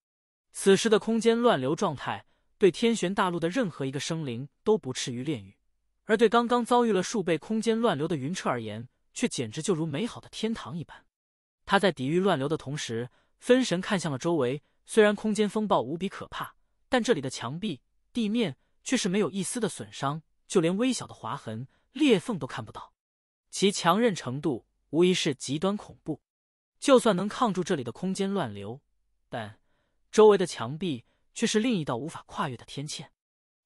此时的空间乱流状态，对天玄大陆的任何一个生灵都不至于炼狱，而对刚刚遭遇了数倍空间乱流的云彻而言，却简直就如美好的天堂一般。他在抵御乱流的同时，分神看向了周围。虽然空间风暴无比可怕，但这里的墙壁、地面却是没有一丝的损伤，就连微小的划痕、裂缝都看不到。其强韧程度，无疑是极端恐怖。就算能抗住这里的空间乱流，但周围的墙壁却是另一道无法跨越的天堑。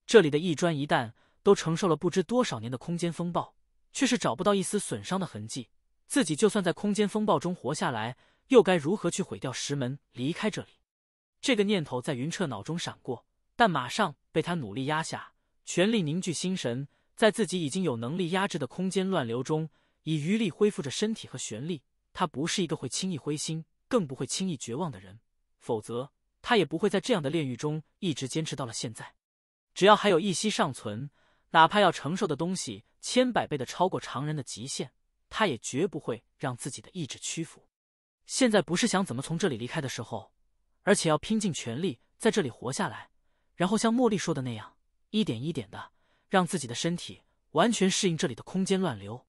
这里的一砖一弹都承受了不知多少年的空间风暴，却是找不到一丝损伤的痕迹。自己就算在空间风暴中活下来，又该如何去毁掉石门，离开这里？这个念头在云彻脑中闪过，但马上被他努力压下，全力凝聚心神，在自己已经有能力压制的空间乱流中，以余力恢复着身体和玄力。他不是一个会轻易灰心，更不会轻易绝望的人。否则，他也不会在这样的炼狱中一直坚持到了现在。只要还有一息尚存，哪怕要承受的东西千百倍的超过常人的极限，他也绝不会让自己的意志屈服。现在不是想怎么从这里离开的时候，而且要拼尽全力在这里活下来，然后像茉莉说的那样，一点一点的让自己的身体完全适应这里的空间乱流。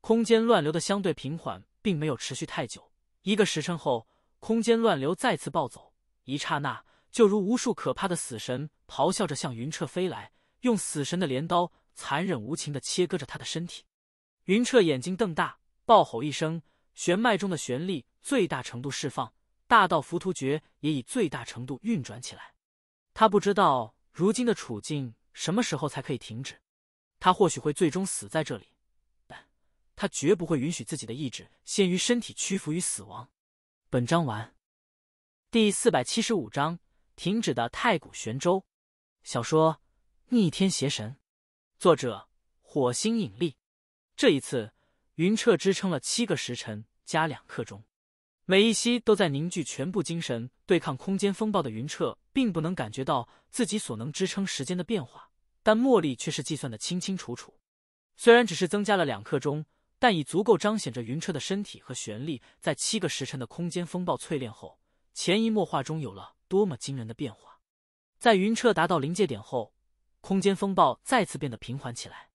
空间乱流的相对平缓。并没有持续太久，一个时辰后，空间乱流再次暴走，一刹那就如无数可怕的死神咆哮着向云彻飞来，用死神的镰刀残忍无情的切割着他的身体。云彻眼睛瞪大，暴吼一声，玄脉中的玄力最大程度释放，大道浮屠诀也以最大程度运转起来。他不知道如今的处境什么时候才可以停止，他或许会最终死在这里。他绝不会允许自己的意志先于身体屈服于死亡。本章完。第四百七十五章：停止的太古玄舟。小说《逆天邪神》，作者：火星引力。这一次，云彻支撑了七个时辰加两刻钟，每一息都在凝聚全部精神对抗空间风暴的云彻，并不能感觉到自己所能支撑时间的变化，但茉莉却是计算的清清楚楚。虽然只是增加了两刻钟。但已足够彰显着云彻的身体和玄力在七个时辰的空间风暴淬炼后，潜移默化中有了多么惊人的变化。在云彻达到临界点后，空间风暴再次变得平缓起来。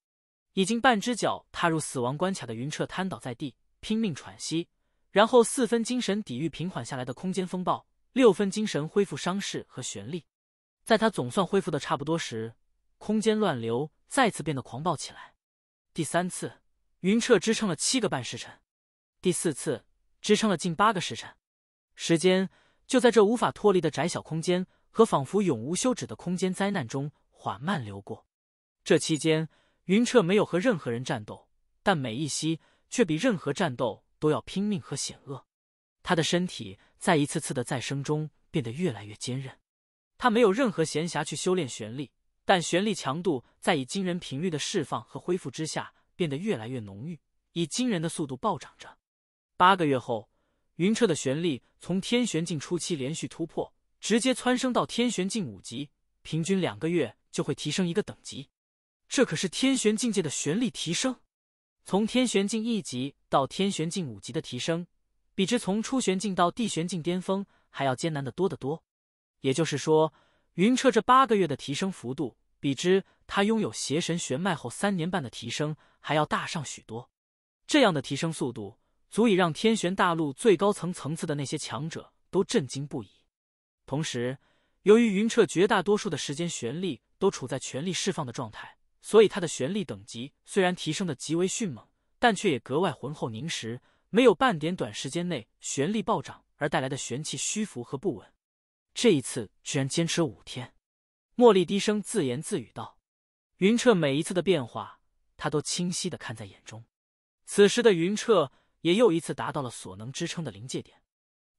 已经半只脚踏入死亡关卡的云彻瘫倒在地，拼命喘息，然后四分精神抵御平缓下来的空间风暴，六分精神恢复伤势和玄力。在他总算恢复的差不多时，空间乱流再次变得狂暴起来。第三次。云彻支撑了七个半时辰，第四次支撑了近八个时辰，时间就在这无法脱离的窄小空间和仿佛永无休止的空间灾难中缓慢流过。这期间，云彻没有和任何人战斗，但每一息却比任何战斗都要拼命和险恶。他的身体在一次次的再生中变得越来越坚韧。他没有任何闲暇去修炼玄力，但玄力强度在以惊人频率的释放和恢复之下。变得越来越浓郁，以惊人的速度暴涨着。八个月后，云彻的玄力从天玄境初期连续突破，直接蹿升到天玄境五级，平均两个月就会提升一个等级。这可是天玄境界的玄力提升，从天玄境一级到天玄境五级的提升，比之从初玄境到地玄境巅峰还要艰难的多得多。也就是说，云彻这八个月的提升幅度，比之他拥有邪神玄脉后三年半的提升。还要大上许多，这样的提升速度足以让天玄大陆最高层层次的那些强者都震惊不已。同时，由于云彻绝大多数的时间玄力都处在全力释放的状态，所以他的玄力等级虽然提升的极为迅猛，但却也格外浑厚凝实，没有半点短时间内玄力暴涨而带来的玄气虚浮和不稳。这一次居然坚持了五天，茉莉低声自言自语道：“云彻每一次的变化。”他都清晰的看在眼中，此时的云彻也又一次达到了所能支撑的临界点。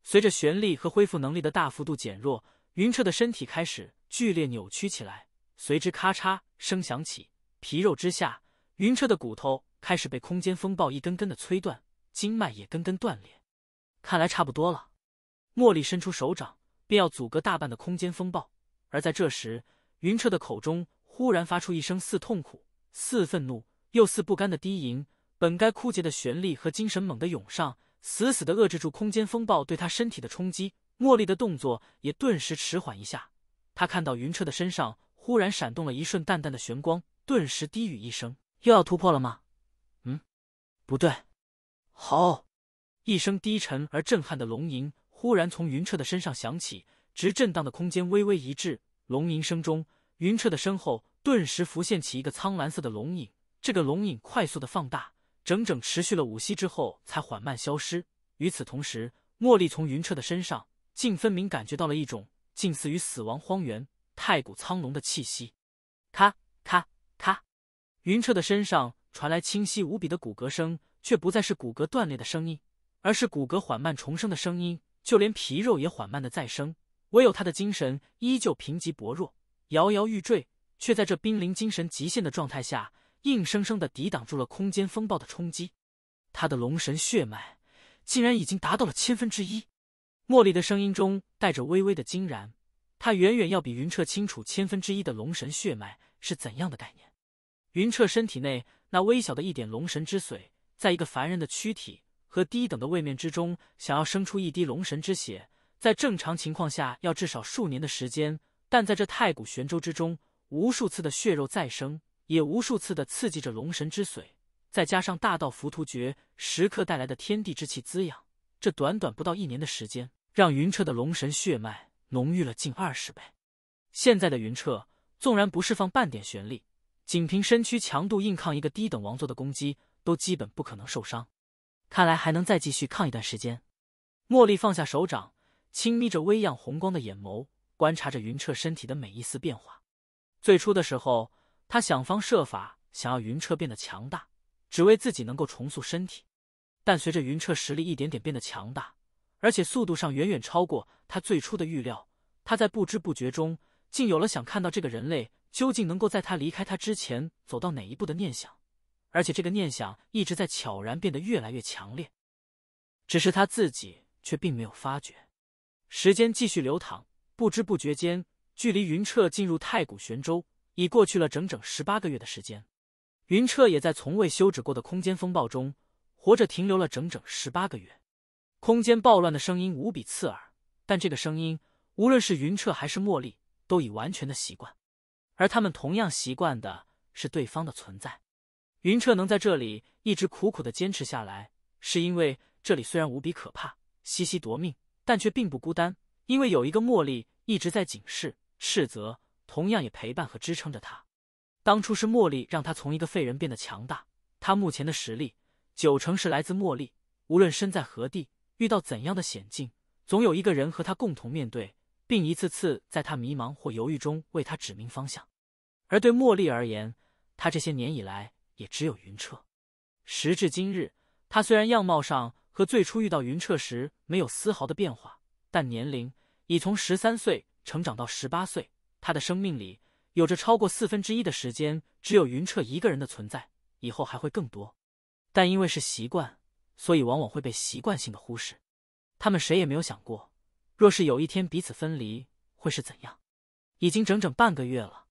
随着玄力和恢复能力的大幅度减弱，云彻的身体开始剧烈扭曲起来。随之咔嚓声响起，皮肉之下，云彻的骨头开始被空间风暴一根根的摧断，经脉也根根断裂。看来差不多了。茉莉伸出手掌，便要阻隔大半的空间风暴。而在这时，云彻的口中忽然发出一声似痛苦似愤怒。又似不甘的低吟，本该枯竭的玄力和精神猛地涌上，死死地遏制住空间风暴对他身体的冲击。茉莉的动作也顿时迟缓一下。他看到云彻的身上忽然闪动了一瞬淡淡的玄光，顿时低语一声：“又要突破了吗？”“嗯，不对。”“好！”一声低沉而震撼的龙吟忽然从云彻的身上响起，直震荡的空间微微一滞。龙吟声中，云彻的身后顿时浮现起一个苍蓝色的龙影。这个龙影快速的放大，整整持续了五息之后，才缓慢消失。与此同时，茉莉从云彻的身上，竟分明感觉到了一种近似于死亡荒原、太古苍龙的气息。咔咔咔，云彻的身上传来清晰无比的骨骼声，却不再是骨骼断裂的声音，而是骨骼缓慢重生的声音，就连皮肉也缓慢的再生。唯有他的精神依旧贫瘠薄弱，摇摇欲坠，却在这濒临精神极限的状态下。硬生生的抵挡住了空间风暴的冲击，他的龙神血脉竟然已经达到了千分之一。茉莉的声音中带着微微的惊然，她远远要比云彻清楚千分之一的龙神血脉是怎样的概念。云彻身体内那微小的一点龙神之髓，在一个凡人的躯体和低等的位面之中，想要生出一滴龙神之血，在正常情况下要至少数年的时间。但在这太古玄州之中，无数次的血肉再生。也无数次的刺激着龙神之髓，再加上大道浮屠诀时刻带来的天地之气滋养，这短短不到一年的时间，让云彻的龙神血脉浓郁了近二十倍。现在的云彻，纵然不释放半点玄力，仅凭身躯强度硬抗一个低等王座的攻击，都基本不可能受伤。看来还能再继续抗一段时间。茉莉放下手掌，轻眯着微漾红光的眼眸，观察着云彻身体的每一丝变化。最初的时候。他想方设法想要云彻变得强大，只为自己能够重塑身体。但随着云彻实力一点点变得强大，而且速度上远远超过他最初的预料，他在不知不觉中竟有了想看到这个人类究竟能够在他离开他之前走到哪一步的念想，而且这个念想一直在悄然变得越来越强烈。只是他自己却并没有发觉。时间继续流淌，不知不觉间，距离云彻进入太古玄州。已过去了整整十八个月的时间，云彻也在从未休止过的空间风暴中活着停留了整整十八个月。空间暴乱的声音无比刺耳，但这个声音无论是云彻还是茉莉都已完全的习惯。而他们同样习惯的是对方的存在。云彻能在这里一直苦苦的坚持下来，是因为这里虽然无比可怕、吸吸夺命，但却并不孤单，因为有一个茉莉一直在警示、斥责。同样也陪伴和支撑着他。当初是茉莉让他从一个废人变得强大，他目前的实力九成是来自茉莉。无论身在何地，遇到怎样的险境，总有一个人和他共同面对，并一次次在他迷茫或犹豫中为他指明方向。而对茉莉而言，他这些年以来也只有云彻。时至今日，他虽然样貌上和最初遇到云彻时没有丝毫的变化，但年龄已从十三岁成长到十八岁。他的生命里有着超过四分之一的时间只有云彻一个人的存在，以后还会更多。但因为是习惯，所以往往会被习惯性的忽视。他们谁也没有想过，若是有一天彼此分离会是怎样。已经整整半个月了，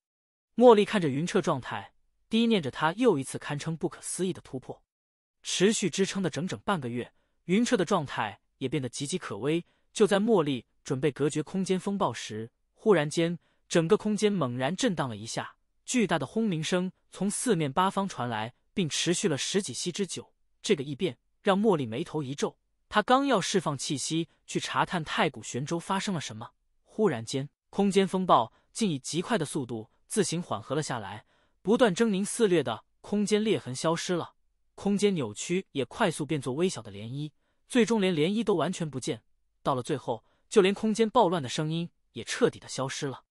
茉莉看着云彻状态，低念着他又一次堪称不可思议的突破，持续支撑的整整半个月，云彻的状态也变得岌岌可危。就在茉莉准备隔绝空间风暴时，忽然间。整个空间猛然震荡了一下，巨大的轰鸣声从四面八方传来，并持续了十几息之久。这个异变让茉莉眉头一皱，她刚要释放气息去查探太古玄州发生了什么，忽然间，空间风暴竟以极快的速度自行缓和了下来，不断狰狞肆虐的空间裂痕消失了，空间扭曲也快速变作微小的涟漪，最终连涟漪都完全不见。到了最后，就连空间暴乱的声音也彻底的消失了。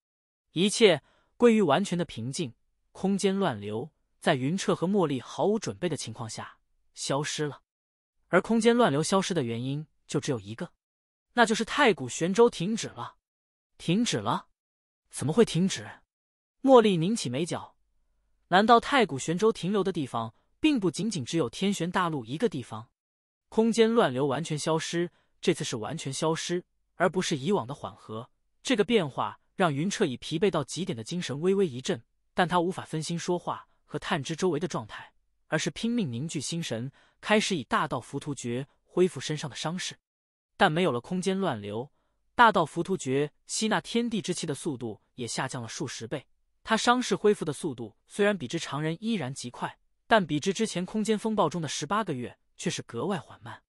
一切归于完全的平静，空间乱流在云彻和茉莉毫无准备的情况下消失了。而空间乱流消失的原因就只有一个，那就是太古玄舟停止了。停止了？怎么会停止？茉莉拧起眉角，难道太古玄舟停留的地方并不仅仅只有天玄大陆一个地方？空间乱流完全消失，这次是完全消失，而不是以往的缓和。这个变化。让云彻以疲惫到极点的精神微微一震，但他无法分心说话和探知周围的状态，而是拼命凝聚心神，开始以大道浮屠诀恢复身上的伤势。但没有了空间乱流，大道浮屠诀吸纳天地之气的速度也下降了数十倍。他伤势恢复的速度虽然比之常人依然极快，但比之之前空间风暴中的十八个月却是格外缓慢。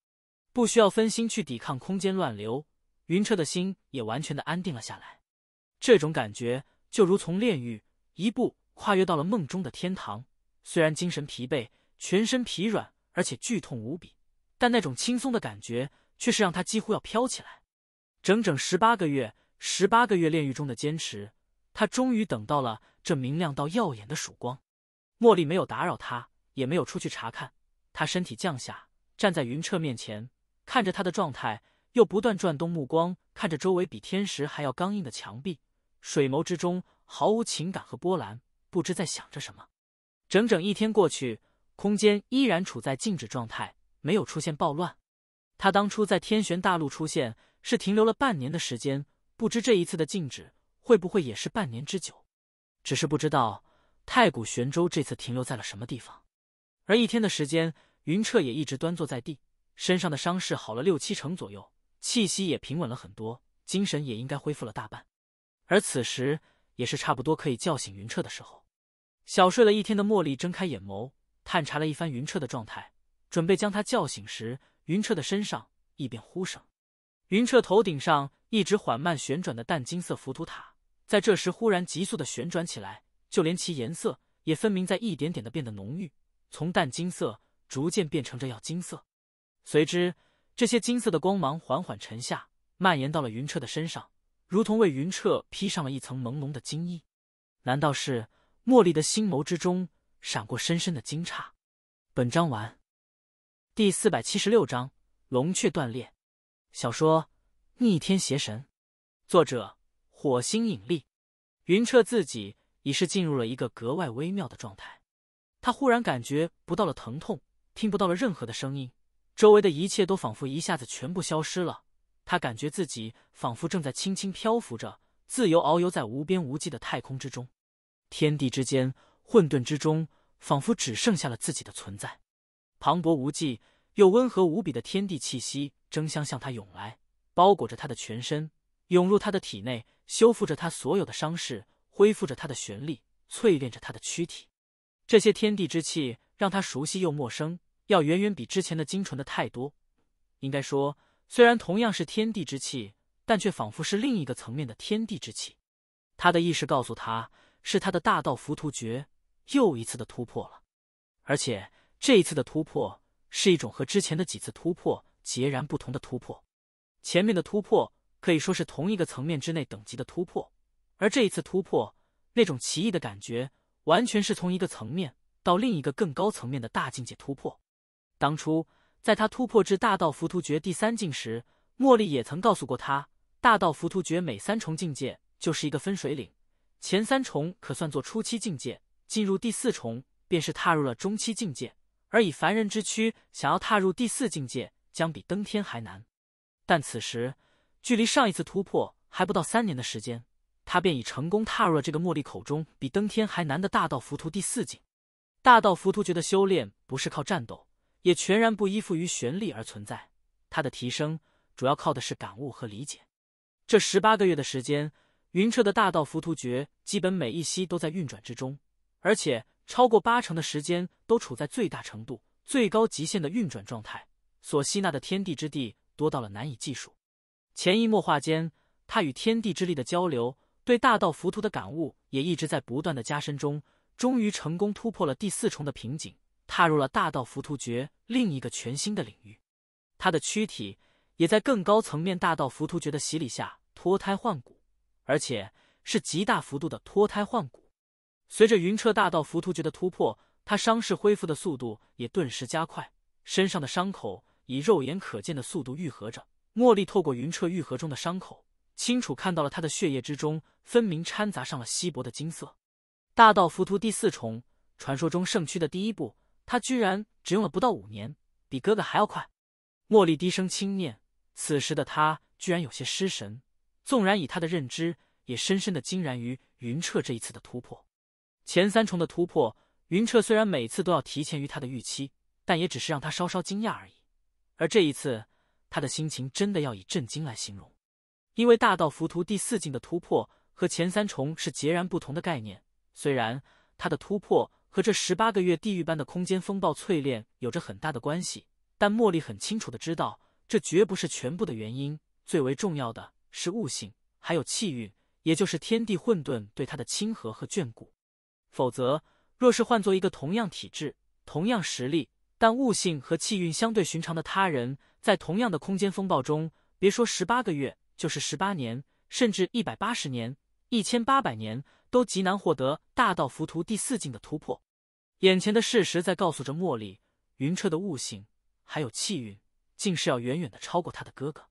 不需要分心去抵抗空间乱流，云彻的心也完全的安定了下来。这种感觉就如从炼狱一步跨越到了梦中的天堂，虽然精神疲惫，全身疲软，而且剧痛无比，但那种轻松的感觉却是让他几乎要飘起来。整整十八个月，十八个月炼狱中的坚持，他终于等到了这明亮到耀眼的曙光。茉莉没有打扰他，也没有出去查看，他身体降下，站在云彻面前，看着他的状态，又不断转动目光，看着周围比天石还要刚硬的墙壁。水眸之中毫无情感和波澜，不知在想着什么。整整一天过去，空间依然处在静止状态，没有出现暴乱。他当初在天玄大陆出现，是停留了半年的时间，不知这一次的静止会不会也是半年之久。只是不知道太古玄州这次停留在了什么地方。而一天的时间，云彻也一直端坐在地，身上的伤势好了六七成左右，气息也平稳了很多，精神也应该恢复了大半。而此时也是差不多可以叫醒云彻的时候，小睡了一天的茉莉睁开眼眸，探查了一番云彻的状态，准备将他叫醒时，云彻的身上异变呼声。云彻头顶上一直缓慢旋转的淡金色浮屠塔，在这时忽然急速的旋转起来，就连其颜色也分明在一点点的变得浓郁，从淡金色逐渐变成着要金色。随之，这些金色的光芒缓缓沉下，蔓延到了云彻的身上。如同为云彻披上了一层朦胧的金衣，难道是茉莉的心眸之中闪过深深的惊诧？本章完，第四百七十六章龙雀断裂。小说《逆天邪神》，作者：火星引力。云彻自己已是进入了一个格外微妙的状态，他忽然感觉不到了疼痛，听不到了任何的声音，周围的一切都仿佛一下子全部消失了。他感觉自己仿佛正在轻轻漂浮着，自由遨游在无边无际的太空之中。天地之间，混沌之中，仿佛只剩下了自己的存在。磅礴无际又温和无比的天地气息争相向他涌来，包裹着他的全身，涌入他的体内，修复着他所有的伤势，恢复着他的旋力，淬炼着他的躯体。这些天地之气让他熟悉又陌生，要远远比之前的精纯的太多。应该说。虽然同样是天地之气，但却仿佛是另一个层面的天地之气。他的意识告诉他，是他的大道浮屠诀又一次的突破了，而且这一次的突破是一种和之前的几次突破截然不同的突破。前面的突破可以说是同一个层面之内等级的突破，而这一次突破，那种奇异的感觉，完全是从一个层面到另一个更高层面的大境界突破。当初。在他突破至大道浮屠诀第三境时，茉莉也曾告诉过他，大道浮屠诀每三重境界就是一个分水岭，前三重可算作初期境界，进入第四重便是踏入了中期境界。而以凡人之躯想要踏入第四境界，将比登天还难。但此时，距离上一次突破还不到三年的时间，他便已成功踏入了这个茉莉口中比登天还难的大道浮屠第四境。大道浮屠诀的修炼不是靠战斗。也全然不依附于旋律而存在，它的提升主要靠的是感悟和理解。这十八个月的时间，云彻的大道浮屠诀基本每一息都在运转之中，而且超过八成的时间都处在最大程度、最高极限的运转状态，所吸纳的天地之力多到了难以计数。潜移默化间，他与天地之力的交流，对大道浮屠的感悟也一直在不断的加深中，终于成功突破了第四重的瓶颈。踏入了大道浮屠诀另一个全新的领域，他的躯体也在更高层面大道浮屠诀的洗礼下脱胎换骨，而且是极大幅度的脱胎换骨。随着云彻大道浮屠诀的突破，他伤势恢复的速度也顿时加快，身上的伤口以肉眼可见的速度愈合着。茉莉透过云彻愈合中的伤口，清楚看到了他的血液之中分明掺杂上了稀薄的金色。大道浮屠第四重，传说中圣躯的第一步。他居然只用了不到五年，比哥哥还要快。茉莉低声轻念，此时的他居然有些失神。纵然以他的认知，也深深的惊然于云彻这一次的突破。前三重的突破，云彻虽然每次都要提前于他的预期，但也只是让他稍稍惊讶而已。而这一次，他的心情真的要以震惊来形容，因为大道浮屠第四境的突破和前三重是截然不同的概念。虽然他的突破。和这十八个月地狱般的空间风暴淬炼有着很大的关系，但茉莉很清楚的知道，这绝不是全部的原因。最为重要的是悟性，还有气运，也就是天地混沌对他的亲和和眷顾。否则，若是换做一个同样体质、同样实力，但悟性和气运相对寻常的他人，在同样的空间风暴中，别说十八个月，就是十八年，甚至一百八十年、一千八百年。都极难获得大道浮屠第四境的突破，眼前的事实在告诉着茉莉，云彻的悟性还有气运，竟是要远远的超过他的哥哥。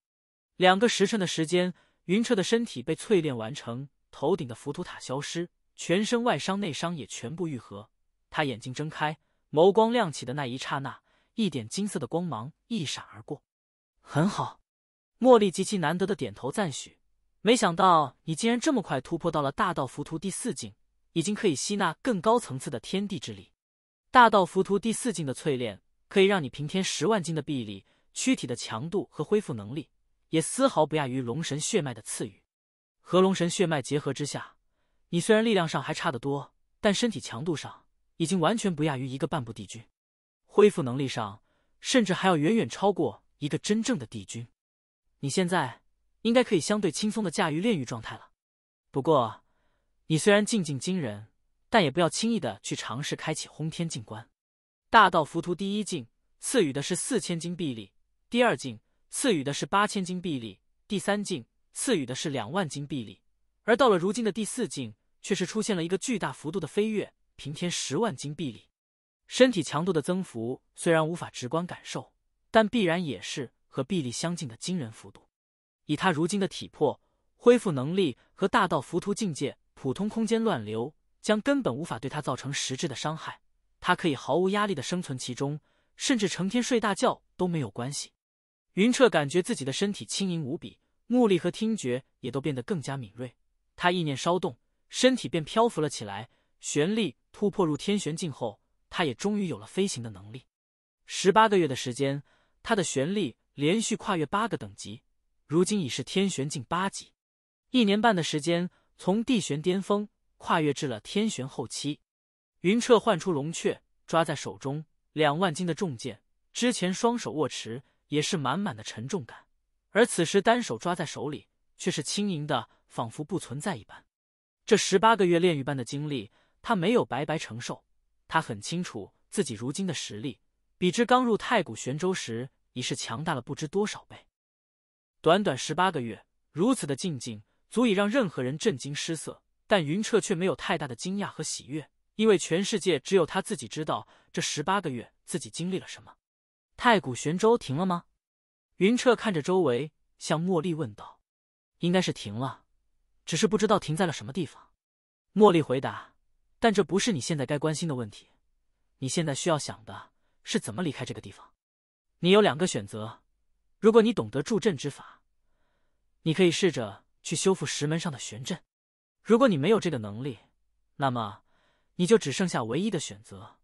两个时辰的时间，云彻的身体被淬炼完成，头顶的浮屠塔消失，全身外伤内伤也全部愈合。他眼睛睁开，眸光亮起的那一刹那，一点金色的光芒一闪而过。很好，茉莉极其难得的点头赞许。没想到你竟然这么快突破到了大道浮屠第四境，已经可以吸纳更高层次的天地之力。大道浮屠第四境的淬炼，可以让你平添十万斤的臂力，躯体的强度和恢复能力也丝毫不亚于龙神血脉的赐予。和龙神血脉结合之下，你虽然力量上还差得多，但身体强度上已经完全不亚于一个半步帝君，恢复能力上甚至还要远远超过一个真正的帝君。你现在。应该可以相对轻松的驾驭炼狱状态了，不过，你虽然境境惊人，但也不要轻易的去尝试开启轰天境关。大道浮屠第一境赐予的是四千斤臂力，第二境赐予的是八千斤臂力，第三境赐予的是两万斤臂力，而到了如今的第四境，却是出现了一个巨大幅度的飞跃，平添十万斤臂力。身体强度的增幅虽然无法直观感受，但必然也是和臂力相近的惊人幅度。以他如今的体魄、恢复能力和大道浮屠境界，普通空间乱流将根本无法对他造成实质的伤害。他可以毫无压力的生存其中，甚至成天睡大觉都没有关系。云彻感觉自己的身体轻盈无比，目力和听觉也都变得更加敏锐。他意念稍动，身体便漂浮了起来。玄力突破入天玄境后，他也终于有了飞行的能力。十八个月的时间，他的玄力连续跨越八个等级。如今已是天玄境八级，一年半的时间，从地玄巅峰跨越至了天玄后期。云彻唤出龙雀，抓在手中，两万斤的重剑，之前双手握持也是满满的沉重感，而此时单手抓在手里，却是轻盈的，仿佛不存在一般。这十八个月炼狱般的经历，他没有白白承受，他很清楚自己如今的实力，比之刚入太古玄州时，已是强大了不知多少倍。短短十八个月，如此的静静，足以让任何人震惊失色。但云彻却没有太大的惊讶和喜悦，因为全世界只有他自己知道这十八个月自己经历了什么。太古玄州停了吗？云彻看着周围，向茉莉问道：“应该是停了，只是不知道停在了什么地方。”茉莉回答：“但这不是你现在该关心的问题，你现在需要想的是怎么离开这个地方。你有两个选择。”如果你懂得助阵之法，你可以试着去修复石门上的玄阵。如果你没有这个能力，那么你就只剩下唯一的选择，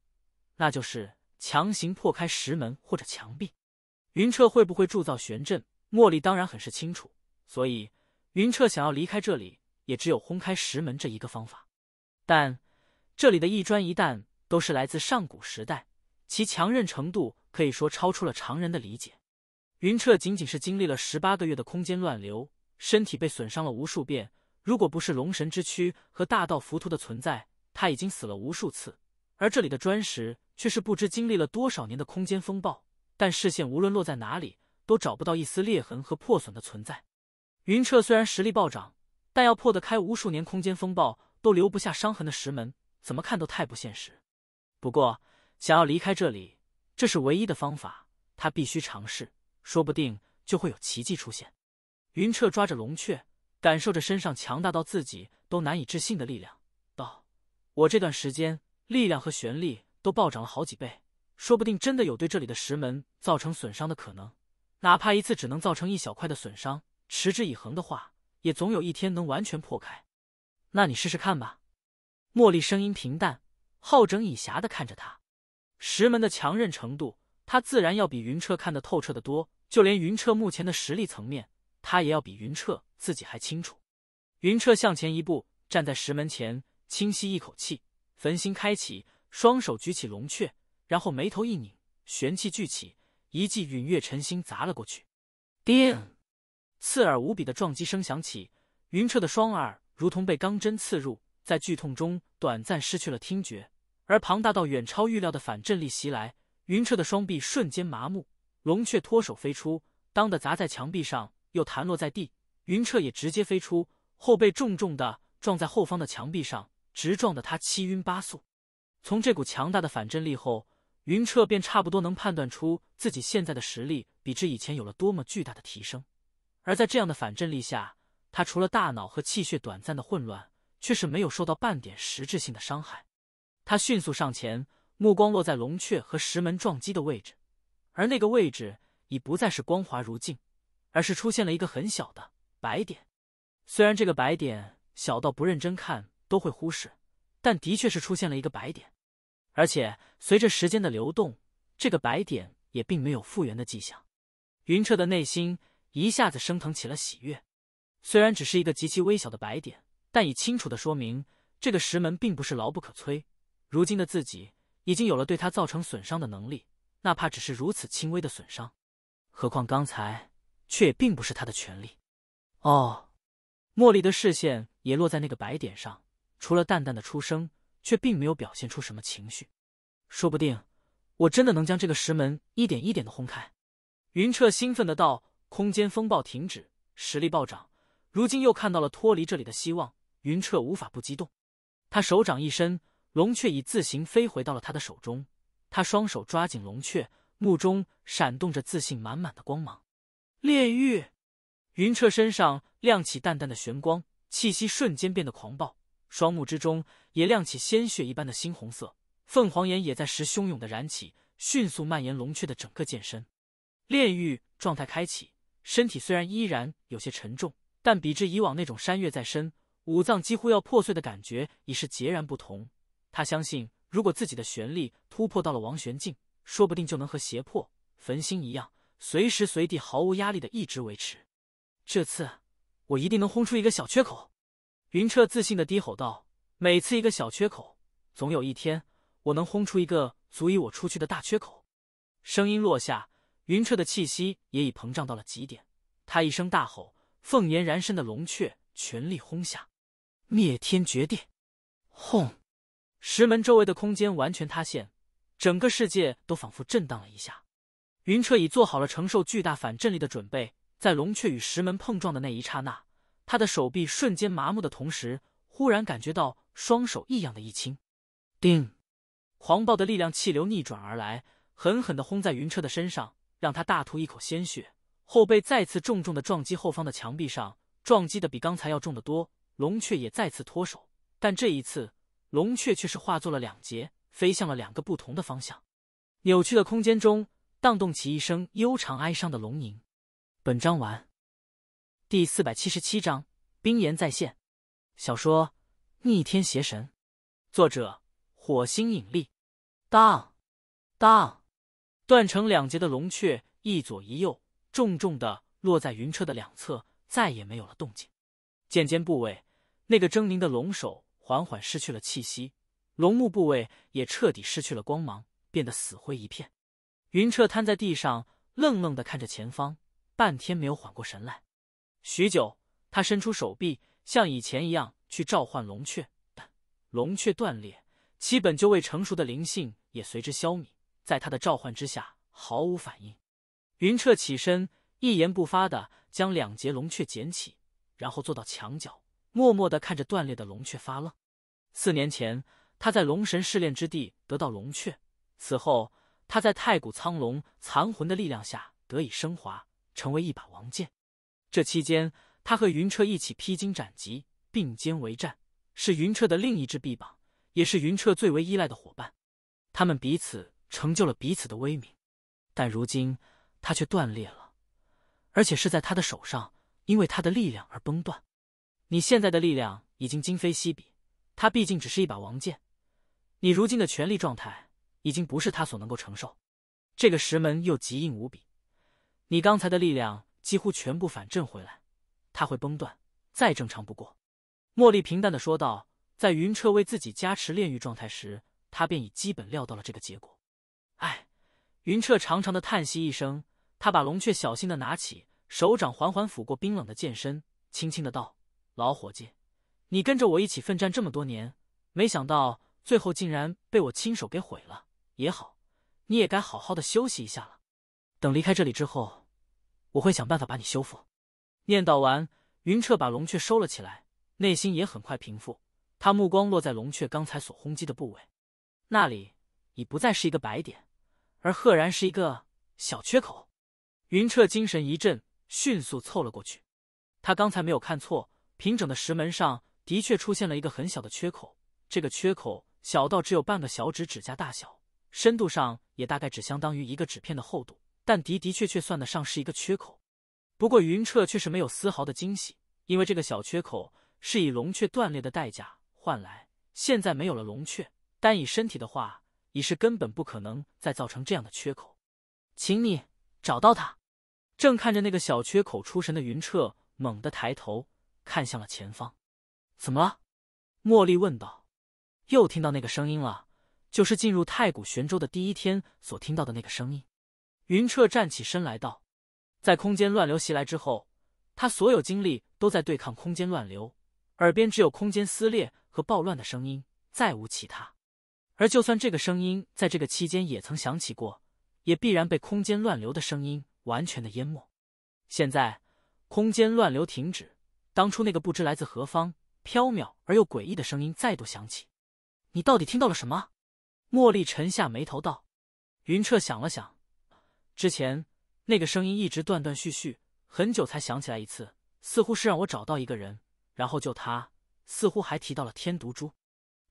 那就是强行破开石门或者墙壁。云彻会不会铸造玄阵？茉莉当然很是清楚，所以云彻想要离开这里，也只有轰开石门这一个方法。但这里的一砖一弹都是来自上古时代，其强韧程度可以说超出了常人的理解。云彻仅仅是经历了十八个月的空间乱流，身体被损伤了无数遍。如果不是龙神之躯和大道浮屠的存在，他已经死了无数次。而这里的砖石却是不知经历了多少年的空间风暴，但视线无论落在哪里，都找不到一丝裂痕和破损的存在。云彻虽然实力暴涨，但要破得开无数年空间风暴都留不下伤痕的石门，怎么看都太不现实。不过，想要离开这里，这是唯一的方法，他必须尝试。说不定就会有奇迹出现。云彻抓着龙雀，感受着身上强大到自己都难以置信的力量，道：“我这段时间力量和玄力都暴涨了好几倍，说不定真的有对这里的石门造成损伤的可能。哪怕一次只能造成一小块的损伤，持之以恒的话，也总有一天能完全破开。”那你试试看吧。茉莉声音平淡，好整以暇地看着他。石门的强韧程度，他自然要比云彻看得透彻的多。就连云彻目前的实力层面，他也要比云彻自己还清楚。云彻向前一步，站在石门前，轻吸一口气，焚心开启，双手举起龙雀，然后眉头一拧，玄气聚起，一记陨月晨星砸了过去。叮！刺耳无比的撞击声响起，云彻的双耳如同被钢针刺入，在剧痛中短暂失去了听觉。而庞大到远超预料的反震力袭来，云彻的双臂瞬间麻木。龙雀脱手飞出，当的砸在墙壁上，又弹落在地。云彻也直接飞出，后背重重的撞在后方的墙壁上，直撞得他七晕八素。从这股强大的反震力后，云彻便差不多能判断出自己现在的实力比之以前有了多么巨大的提升。而在这样的反震力下，他除了大脑和气血短暂的混乱，却是没有受到半点实质性的伤害。他迅速上前，目光落在龙雀和石门撞击的位置。而那个位置已不再是光滑如镜，而是出现了一个很小的白点。虽然这个白点小到不认真看都会忽视，但的确是出现了一个白点。而且随着时间的流动，这个白点也并没有复原的迹象。云彻的内心一下子升腾起了喜悦。虽然只是一个极其微小的白点，但已清楚的说明这个石门并不是牢不可摧。如今的自己已经有了对它造成损伤的能力。哪怕只是如此轻微的损伤，何况刚才却也并不是他的权利。哦，茉莉的视线也落在那个白点上，除了淡淡的出声，却并没有表现出什么情绪。说不定我真的能将这个石门一点一点的轰开。云彻兴奋的道：“空间风暴停止，实力暴涨，如今又看到了脱离这里的希望，云彻无法不激动。他手掌一伸，龙雀已自行飞回到了他的手中。”他双手抓紧龙雀，目中闪动着自信满满的光芒。炼狱，云彻身上亮起淡淡的玄光，气息瞬间变得狂暴，双目之中也亮起鲜血一般的猩红色，凤凰眼也在时汹涌的燃起，迅速蔓延龙雀的整个剑身。炼狱状态开启，身体虽然依然有些沉重，但比之以往那种山岳在身，五脏几乎要破碎的感觉已是截然不同。他相信。如果自己的玄力突破到了王玄境，说不定就能和胁迫焚心一样，随时随地毫无压力的一直维持。这次我一定能轰出一个小缺口！云彻自信的低吼道：“每次一个小缺口，总有一天我能轰出一个足以我出去的大缺口。”声音落下，云彻的气息也已膨胀到了极点。他一声大吼，凤炎燃身的龙雀全力轰下，灭天绝地，轰！石门周围的空间完全塌陷，整个世界都仿佛震荡了一下。云彻已做好了承受巨大反震力的准备，在龙雀与石门碰撞的那一刹那，他的手臂瞬间麻木的同时，忽然感觉到双手异样的一轻。叮！狂暴的力量气流逆转而来，狠狠的轰在云彻的身上，让他大吐一口鲜血，后背再次重重的撞击后方的墙壁上，撞击的比刚才要重得多。龙雀也再次脱手，但这一次。龙雀却是化作了两截，飞向了两个不同的方向。扭曲的空间中，荡动起一声悠长哀伤的龙吟。本章完。第四百七十七章：冰岩再现。小说《逆天邪神》，作者：火星引力。当当，断成两截的龙雀一左一右，重重的落在云车的两侧，再也没有了动静。剑尖部位，那个狰狞的龙首。缓缓失去了气息，龙目部位也彻底失去了光芒，变得死灰一片。云彻瘫在地上，愣愣的看着前方，半天没有缓过神来。许久，他伸出手臂，像以前一样去召唤龙雀，但龙雀断裂，其本就未成熟的灵性也随之消弭，在他的召唤之下毫无反应。云彻起身，一言不发的将两节龙雀捡起，然后坐到墙角。默默的看着断裂的龙雀发愣。四年前，他在龙神试炼之地得到龙雀，此后他在太古苍龙残魂的力量下得以升华，成为一把王剑。这期间，他和云彻一起披荆斩棘，并肩为战，是云彻的另一支臂膀，也是云彻最为依赖的伙伴。他们彼此成就了彼此的威名，但如今他却断裂了，而且是在他的手上，因为他的力量而崩断。你现在的力量已经今非昔比，他毕竟只是一把王剑，你如今的全力状态已经不是他所能够承受。这个石门又极硬无比，你刚才的力量几乎全部反震回来，他会崩断，再正常不过。茉莉平淡的说道。在云彻为自己加持炼狱状态时，他便已基本料到了这个结果。哎，云彻长长的叹息一声，他把龙雀小心的拿起，手掌缓缓抚过冰冷的剑身，轻轻的道。老伙计，你跟着我一起奋战这么多年，没想到最后竟然被我亲手给毁了。也好，你也该好好的休息一下了。等离开这里之后，我会想办法把你修复。念叨完，云彻把龙雀收了起来，内心也很快平复。他目光落在龙雀刚才所轰击的部位，那里已不再是一个白点，而赫然是一个小缺口。云彻精神一振，迅速凑了过去。他刚才没有看错。平整的石门上的确出现了一个很小的缺口，这个缺口小到只有半个小指指甲大小，深度上也大概只相当于一个纸片的厚度，但的的确确算得上是一个缺口。不过云彻却是没有丝毫的惊喜，因为这个小缺口是以龙雀断裂的代价换来，现在没有了龙雀，单以身体的话，已是根本不可能再造成这样的缺口。请你找到它。正看着那个小缺口出神的云彻猛地抬头。看向了前方，怎么了？茉莉问道。又听到那个声音了，就是进入太古玄州的第一天所听到的那个声音。云彻站起身来道：“在空间乱流袭来之后，他所有精力都在对抗空间乱流，耳边只有空间撕裂和暴乱的声音，再无其他。而就算这个声音在这个期间也曾响起过，也必然被空间乱流的声音完全的淹没。现在，空间乱流停止。”当初那个不知来自何方、飘渺而又诡异的声音再度响起，你到底听到了什么？茉莉沉下眉头道：“云彻想了想，之前那个声音一直断断续续，很久才想起来一次，似乎是让我找到一个人，然后救他，似乎还提到了天毒珠。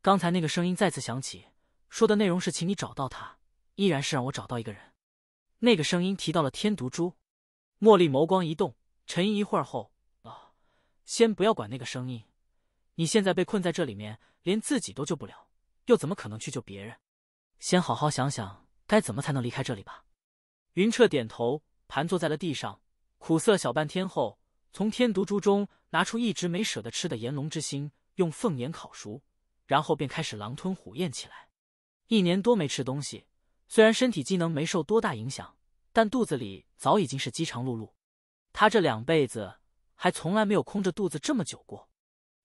刚才那个声音再次响起，说的内容是，请你找到他，依然是让我找到一个人。那个声音提到了天毒珠。”茉莉眸光一动，沉吟一会儿后。先不要管那个声音，你现在被困在这里面，连自己都救不了，又怎么可能去救别人？先好好想想该怎么才能离开这里吧。云彻点头，盘坐在了地上，苦涩小半天后，从天毒珠中拿出一直没舍得吃的炎龙之心，用凤眼烤熟，然后便开始狼吞虎咽起来。一年多没吃东西，虽然身体机能没受多大影响，但肚子里早已经是饥肠辘辘。他这两辈子。还从来没有空着肚子这么久过。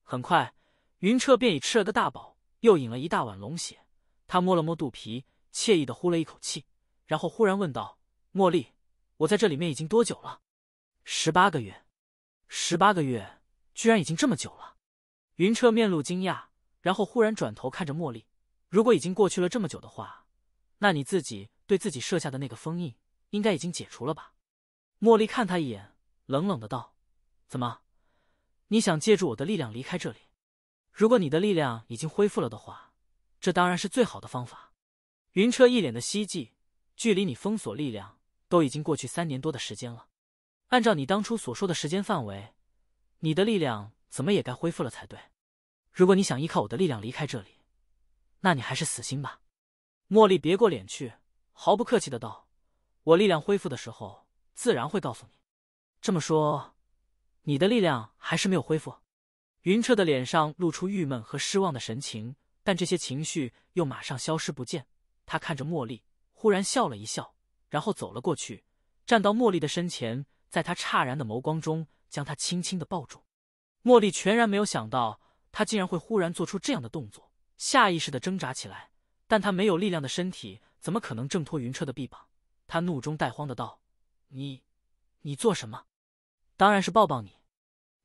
很快，云彻便已吃了个大饱，又饮了一大碗龙血。他摸了摸肚皮，惬意的呼了一口气，然后忽然问道：“茉莉，我在这里面已经多久了？十八个月，十八个月，居然已经这么久了。”云彻面露惊讶，然后忽然转头看着茉莉：“如果已经过去了这么久的话，那你自己对自己设下的那个封印，应该已经解除了吧？”茉莉看他一眼，冷冷的道。怎么？你想借助我的力量离开这里？如果你的力量已经恢复了的话，这当然是最好的方法。云彻一脸的希冀，距离你封锁力量都已经过去三年多的时间了，按照你当初所说的时间范围，你的力量怎么也该恢复了才对。如果你想依靠我的力量离开这里，那你还是死心吧。茉莉别过脸去，毫不客气的道：“我力量恢复的时候，自然会告诉你。”这么说。你的力量还是没有恢复。云彻的脸上露出郁闷和失望的神情，但这些情绪又马上消失不见。他看着茉莉，忽然笑了一笑，然后走了过去，站到茉莉的身前，在他诧然的眸光中，将她轻轻的抱住。茉莉全然没有想到他竟然会忽然做出这样的动作，下意识的挣扎起来，但他没有力量的身体怎么可能挣脱云彻的臂膀？他怒中带慌的道：“你，你做什么？”当然是抱抱你，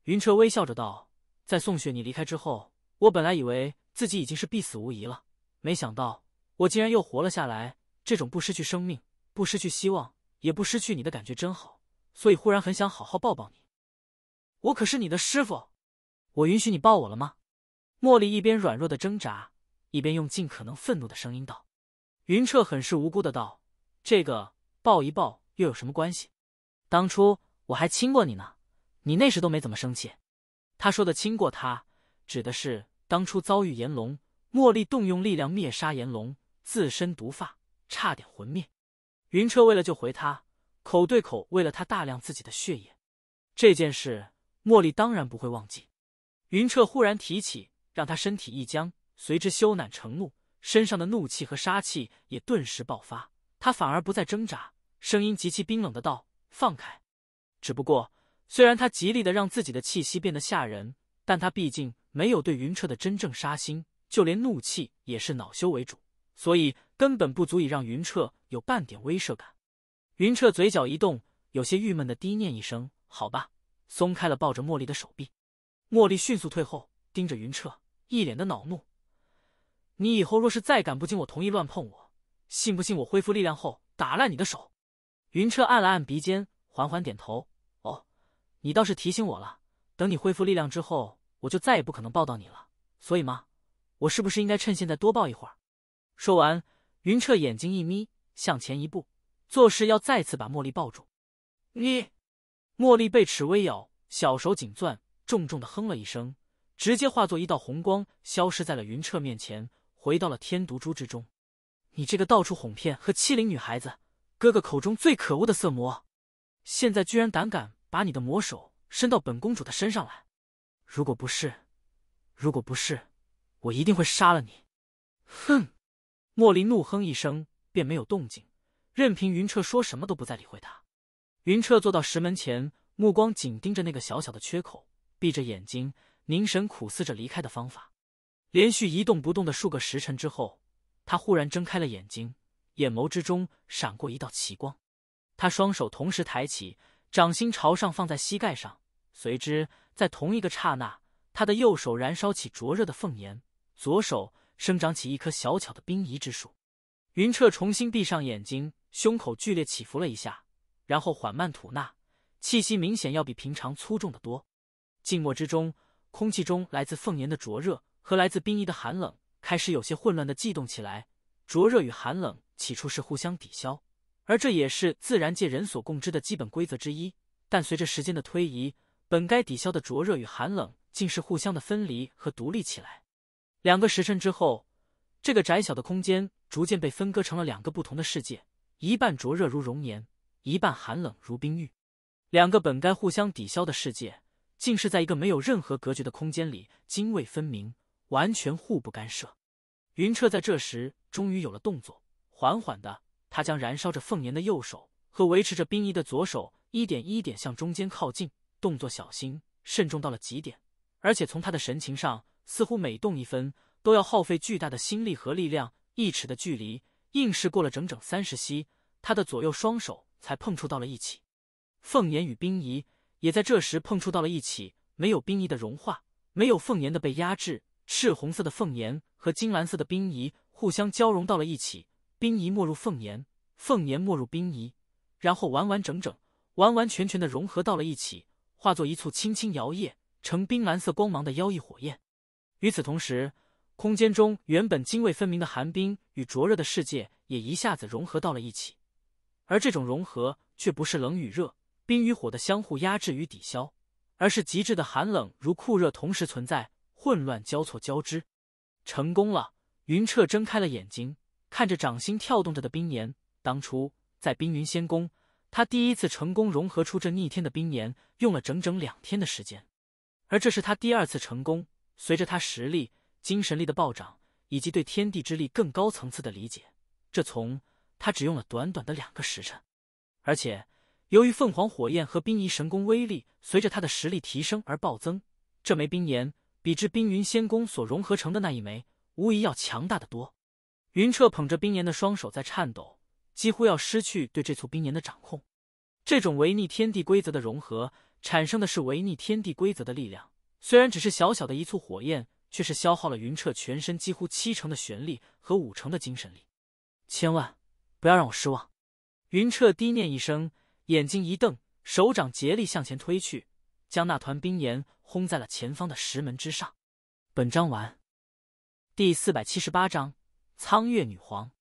云彻微笑着道。在宋雪你离开之后，我本来以为自己已经是必死无疑了，没想到我竟然又活了下来。这种不失去生命、不失去希望、也不失去你的感觉真好，所以忽然很想好好抱抱你。我可是你的师傅，我允许你抱我了吗？茉莉一边软弱的挣扎，一边用尽可能愤怒的声音道。云彻很是无辜的道：“这个抱一抱又有什么关系？当初……”我还亲过你呢，你那时都没怎么生气。他说的“亲过他”，指的是当初遭遇炎龙，茉莉动用力量灭杀炎龙，自身毒发，差点魂灭。云彻为了救回他，口对口喂了他大量自己的血液。这件事，茉莉当然不会忘记。云彻忽然提起，让他身体一僵，随之羞赧成怒，身上的怒气和杀气也顿时爆发。他反而不再挣扎，声音极其冰冷的道：“放开。”只不过，虽然他极力的让自己的气息变得吓人，但他毕竟没有对云彻的真正杀心，就连怒气也是恼羞为主，所以根本不足以让云彻有半点威慑感。云彻嘴角一动，有些郁闷的低念一声：“好吧。”松开了抱着茉莉的手臂，茉莉迅速退后，盯着云彻，一脸的恼怒：“你以后若是再敢不经我同意乱碰我，信不信我恢复力量后打烂你的手？”云彻按了按鼻尖。缓缓点头，哦，你倒是提醒我了。等你恢复力量之后，我就再也不可能抱到你了。所以嘛，我是不是应该趁现在多抱一会儿？说完，云彻眼睛一眯，向前一步，作势要再次把茉莉抱住。你，茉莉被齿微咬，小手紧攥，重重的哼了一声，直接化作一道红光，消失在了云彻面前，回到了天毒珠之中。你这个到处哄骗和欺凌女孩子，哥哥口中最可恶的色魔！现在居然胆敢把你的魔手伸到本公主的身上来！如果不是，如果不是，我一定会杀了你！哼！莫离怒哼一声，便没有动静，任凭云彻说什么都不再理会他。云彻坐到石门前，目光紧盯着那个小小的缺口，闭着眼睛凝神苦思着离开的方法。连续一动不动的数个时辰之后，他忽然睁开了眼睛，眼眸之中闪过一道奇光。他双手同时抬起，掌心朝上放在膝盖上，随之在同一个刹那，他的右手燃烧起灼热的凤炎，左手生长起一棵小巧的冰夷之树。云彻重新闭上眼睛，胸口剧烈起伏了一下，然后缓慢吐纳，气息明显要比平常粗重的多。静默之中，空气中来自凤炎的灼热和来自冰夷的寒冷开始有些混乱的悸动起来，灼热与寒冷起初是互相抵消。而这也是自然界人所共知的基本规则之一。但随着时间的推移，本该抵消的灼热与寒冷，竟是互相的分离和独立起来。两个时辰之后，这个窄小的空间逐渐被分割成了两个不同的世界：一半灼热如熔岩，一半寒冷如冰玉。两个本该互相抵消的世界，竟是在一个没有任何隔绝的空间里泾渭分明，完全互不干涉。云彻在这时终于有了动作，缓缓的。他将燃烧着凤炎的右手和维持着冰仪的左手一点一点向中间靠近，动作小心慎重到了极点，而且从他的神情上，似乎每动一分都要耗费巨大的心力和力量。一尺的距离，硬是过了整整三十息，他的左右双手才碰触到了一起。凤炎与冰仪也在这时碰触到了一起，没有冰仪的融化，没有凤炎的被压制，赤红色的凤炎和金蓝色的冰仪互相交融到了一起。冰仪没入凤岩，凤岩没入冰仪，然后完完整整、完完全全的融合到了一起，化作一簇轻轻摇曳、呈冰蓝色光芒的妖异火焰。与此同时，空间中原本泾渭分明的寒冰与灼热的世界也一下子融合到了一起。而这种融合却不是冷与热、冰与火的相互压制与抵消，而是极致的寒冷如酷热同时存在，混乱交错交织。成功了，云彻睁开了眼睛。看着掌心跳动着的冰岩，当初在冰云仙宫，他第一次成功融合出这逆天的冰岩，用了整整两天的时间。而这是他第二次成功。随着他实力、精神力的暴涨，以及对天地之力更高层次的理解，这从他只用了短短的两个时辰。而且，由于凤凰火焰和冰夷神功威力随着他的实力提升而暴增，这枚冰岩比之冰云仙宫所融合成的那一枚，无疑要强大的多。云彻捧着冰岩的双手在颤抖，几乎要失去对这簇冰岩的掌控。这种违逆天地规则的融合，产生的是违逆天地规则的力量。虽然只是小小的一簇火焰，却是消耗了云彻全身几乎七成的玄力和五成的精神力。千万不要让我失望！云彻低念一声，眼睛一瞪，手掌竭力向前推去，将那团冰岩轰在了前方的石门之上。本章完。第四百七十八章。苍月女皇，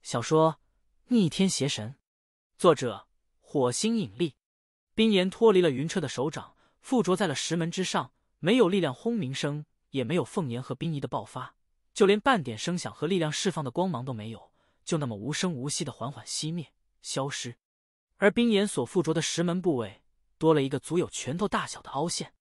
小说《逆天邪神》，作者：火星引力。冰岩脱离了云彻的手掌，附着在了石门之上。没有力量轰鸣声，也没有凤岩和冰泥的爆发，就连半点声响和力量释放的光芒都没有，就那么无声无息的缓缓熄灭、消失。而冰岩所附着的石门部位，多了一个足有拳头大小的凹陷。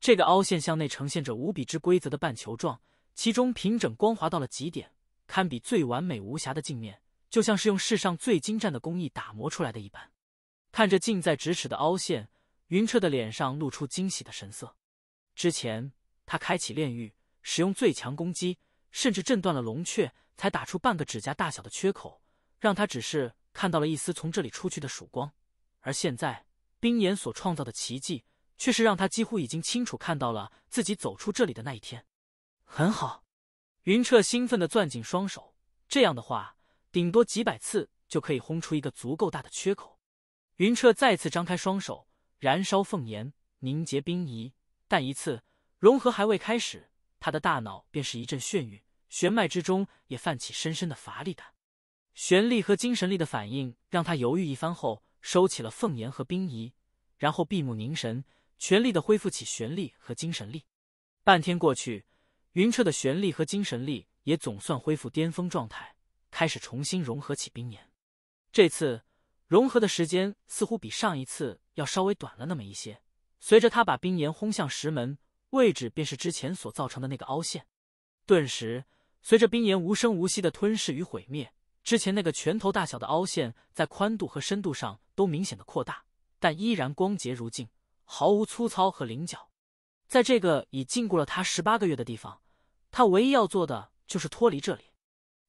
这个凹陷向内呈现着无比之规则的半球状，其中平整光滑到了极点。堪比最完美无瑕的镜面，就像是用世上最精湛的工艺打磨出来的一般。看着近在咫尺的凹陷，云彻的脸上露出惊喜的神色。之前他开启炼狱，使用最强攻击，甚至震断了龙雀，才打出半个指甲大小的缺口，让他只是看到了一丝从这里出去的曙光。而现在，冰岩所创造的奇迹，却是让他几乎已经清楚看到了自己走出这里的那一天。很好。云彻兴奋的攥紧双手，这样的话，顶多几百次就可以轰出一个足够大的缺口。云彻再次张开双手，燃烧凤炎，凝结冰仪，但一次融合还未开始，他的大脑便是一阵眩晕，玄脉之中也泛起深深的乏力感。玄力和精神力的反应让他犹豫一番后，收起了凤炎和冰仪，然后闭目凝神，全力的恢复起玄力和精神力。半天过去。云彻的玄力和精神力也总算恢复巅峰状态，开始重新融合起冰岩。这次融合的时间似乎比上一次要稍微短了那么一些。随着他把冰岩轰向石门位置，便是之前所造成的那个凹陷。顿时，随着冰岩无声无息的吞噬与毁灭，之前那个拳头大小的凹陷在宽度和深度上都明显的扩大，但依然光洁如镜，毫无粗糙和棱角。在这个已禁锢了他十八个月的地方。他唯一要做的就是脱离这里。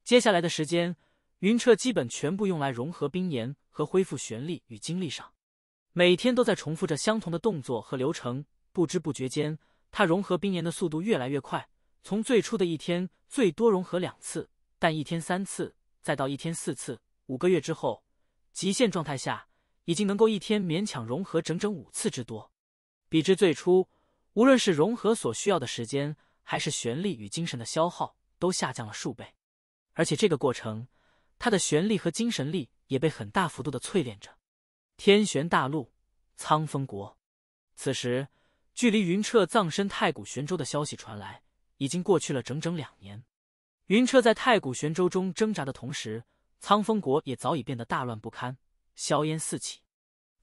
接下来的时间，云彻基本全部用来融合冰岩和恢复玄力与精力上。每天都在重复着相同的动作和流程，不知不觉间，他融合冰岩的速度越来越快。从最初的一天最多融合两次，但一天三次，再到一天四次。五个月之后，极限状态下已经能够一天勉强融合整整五次之多。比之最初，无论是融合所需要的时间。还是旋力与精神的消耗都下降了数倍，而且这个过程，他的旋力和精神力也被很大幅度的淬炼着。天玄大陆，苍风国，此时距离云彻葬身太古玄州的消息传来，已经过去了整整两年。云彻在太古玄州中挣扎的同时，苍风国也早已变得大乱不堪，硝烟四起。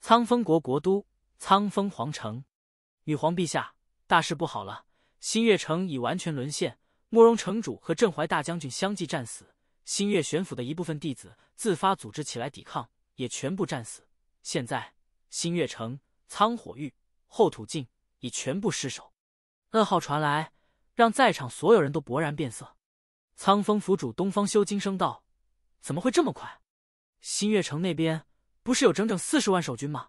苍风国国都苍风皇城，女皇陛下，大事不好了！新月城已完全沦陷，慕容城主和镇淮大将军相继战死。新月玄府的一部分弟子自发组织起来抵抗，也全部战死。现在，新月城、苍火域、后土境已全部失守。噩耗传来，让在场所有人都勃然变色。苍风府主东方修惊声道：“怎么会这么快？新月城那边不是有整整四十万守军吗？”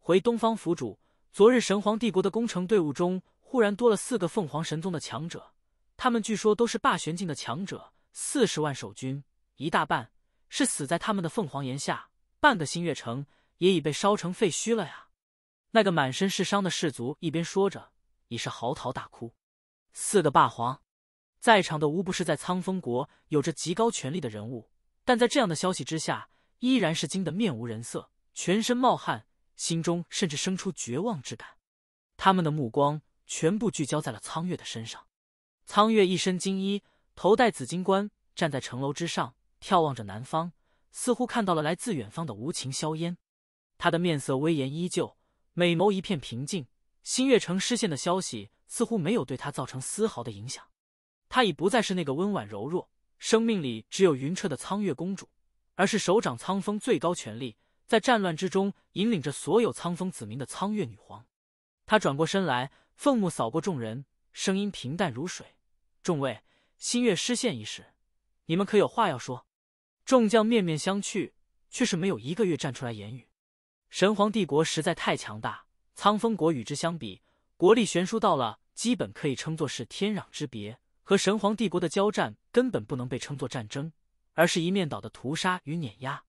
回东方府主，昨日神皇帝国的攻城队伍中。忽然多了四个凤凰神宗的强者，他们据说都是霸玄境的强者。四十万守军，一大半是死在他们的凤凰岩下，半个新月城也已被烧成废墟了呀！那个满身是伤的士卒一边说着，已是嚎啕大哭。四个霸皇，在场的无不是在苍风国有着极高权力的人物，但在这样的消息之下，依然是惊得面无人色，全身冒汗，心中甚至生出绝望之感。他们的目光。全部聚焦在了苍月的身上。苍月一身金衣，头戴紫金冠，站在城楼之上，眺望着南方，似乎看到了来自远方的无情硝烟。他的面色威严依旧，美眸一片平静。新月城失陷的消息似乎没有对他造成丝毫的影响。他已不再是那个温婉柔弱、生命里只有云彻的苍月公主，而是手掌苍风最高权力，在战乱之中引领着所有苍风子民的苍月女皇。他转过身来。凤目扫过众人，声音平淡如水：“众位，新月失陷一事，你们可有话要说？”众将面面相觑，却是没有一个月站出来言语。神皇帝国实在太强大，苍风国与之相比，国力悬殊到了基本可以称作是天壤之别。和神皇帝国的交战根本不能被称作战争，而是一面倒的屠杀与碾压。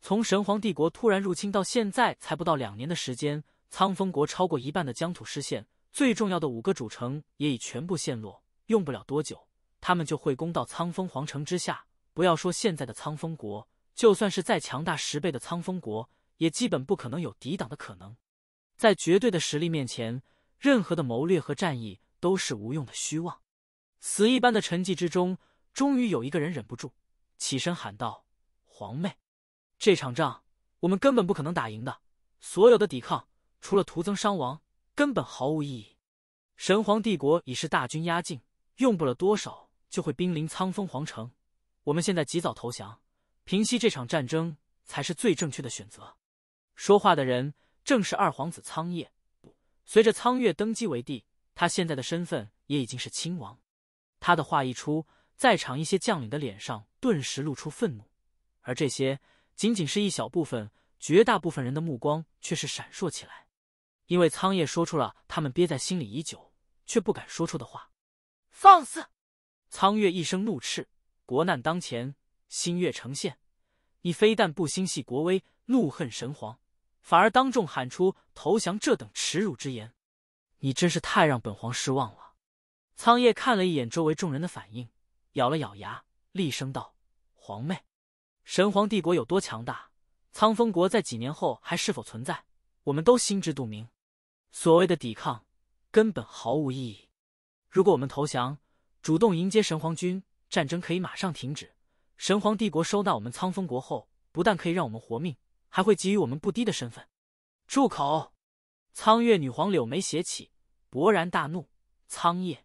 从神皇帝国突然入侵到现在，才不到两年的时间，苍风国超过一半的疆土失陷。最重要的五个主城也已全部陷落，用不了多久，他们就会攻到苍风皇城之下。不要说现在的苍风国，就算是再强大十倍的苍风国，也基本不可能有抵挡的可能。在绝对的实力面前，任何的谋略和战役都是无用的虚妄。死一般的沉寂之中，终于有一个人忍不住起身喊道：“皇妹，这场仗我们根本不可能打赢的，所有的抵抗除了徒增伤亡。”根本毫无意义，神皇帝国已是大军压境，用不了多少就会兵临苍风皇城。我们现在及早投降，平息这场战争才是最正确的选择。说话的人正是二皇子苍烨。随着苍月登基为帝，他现在的身份也已经是亲王。他的话一出，在场一些将领的脸上顿时露出愤怒，而这些仅仅是一小部分，绝大部分人的目光却是闪烁起来。因为苍叶说出了他们憋在心里已久却不敢说出的话，放肆！苍月一声怒斥。国难当前，新月呈现，你非但不心系国威，怒恨神皇，反而当众喊出投降这等耻辱之言，你真是太让本皇失望了。苍叶看了一眼周围众人的反应，咬了咬牙，厉声道：“皇妹，神皇帝国有多强大，苍风国在几年后还是否存在，我们都心知肚明。”所谓的抵抗根本毫无意义。如果我们投降，主动迎接神皇军，战争可以马上停止。神皇帝国收纳我们苍风国后，不但可以让我们活命，还会给予我们不低的身份。住口！苍月女皇柳眉斜起，勃然大怒：“苍叶，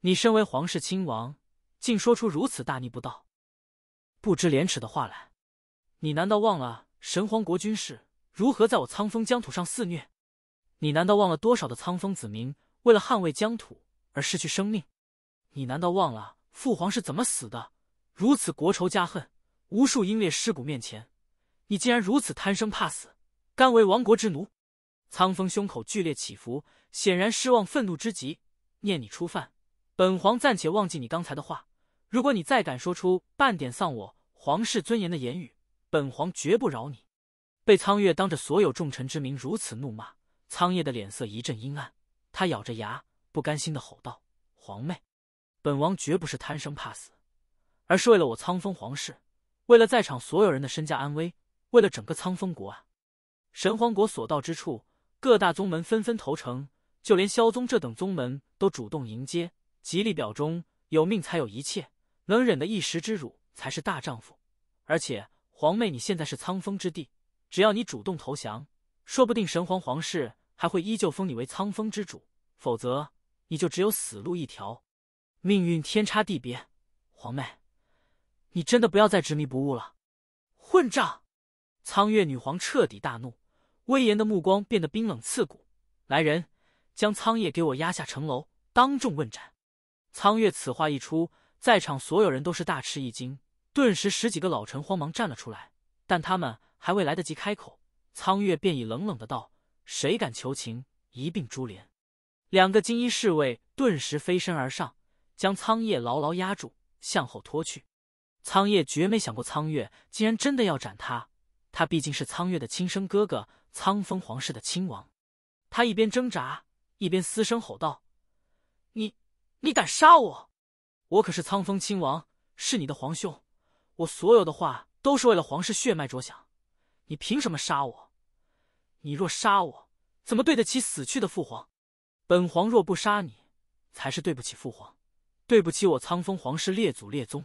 你身为皇室亲王，竟说出如此大逆不道、不知廉耻的话来！你难道忘了神皇国军士如何在我苍风疆土上肆虐？”你难道忘了多少的苍风子民为了捍卫疆土而失去生命？你难道忘了父皇是怎么死的？如此国仇家恨，无数英烈尸骨面前，你竟然如此贪生怕死，甘为亡国之奴！苍风胸口剧烈起伏，显然失望愤怒之极。念你初犯，本皇暂且忘记你刚才的话。如果你再敢说出半点丧我皇室尊严的言语，本皇绝不饶你！被苍月当着所有重臣之名如此怒骂。苍叶的脸色一阵阴暗，他咬着牙，不甘心的吼道：“皇妹，本王绝不是贪生怕死，而是为了我苍风皇室，为了在场所有人的身家安危，为了整个苍风国啊！神皇国所到之处，各大宗门纷纷投诚，就连萧宗这等宗门都主动迎接，极力表忠。有命才有一切，能忍得一时之辱才是大丈夫。而且皇妹，你现在是苍风之地，只要你主动投降，说不定神皇皇室。”还会依旧封你为苍风之主，否则你就只有死路一条。命运天差地别，皇妹，你真的不要再执迷不悟了！混账！苍月女皇彻底大怒，威严的目光变得冰冷刺骨。来人，将苍叶给我押下城楼，当众问斩！苍月此话一出，在场所有人都是大吃一惊，顿时十几个老臣慌忙站了出来，但他们还未来得及开口，苍月便已冷冷的道。谁敢求情，一并株连。两个金衣侍卫顿时飞身而上，将苍叶牢牢压住，向后拖去。苍叶绝没想过，苍月竟然真的要斩他。他毕竟是苍月的亲生哥哥，苍风皇室的亲王。他一边挣扎，一边嘶声吼道：“你，你敢杀我？我可是苍风亲王，是你的皇兄。我所有的话都是为了皇室血脉着想，你凭什么杀我？”你若杀我，怎么对得起死去的父皇？本皇若不杀你，才是对不起父皇，对不起我苍风皇室列祖列宗。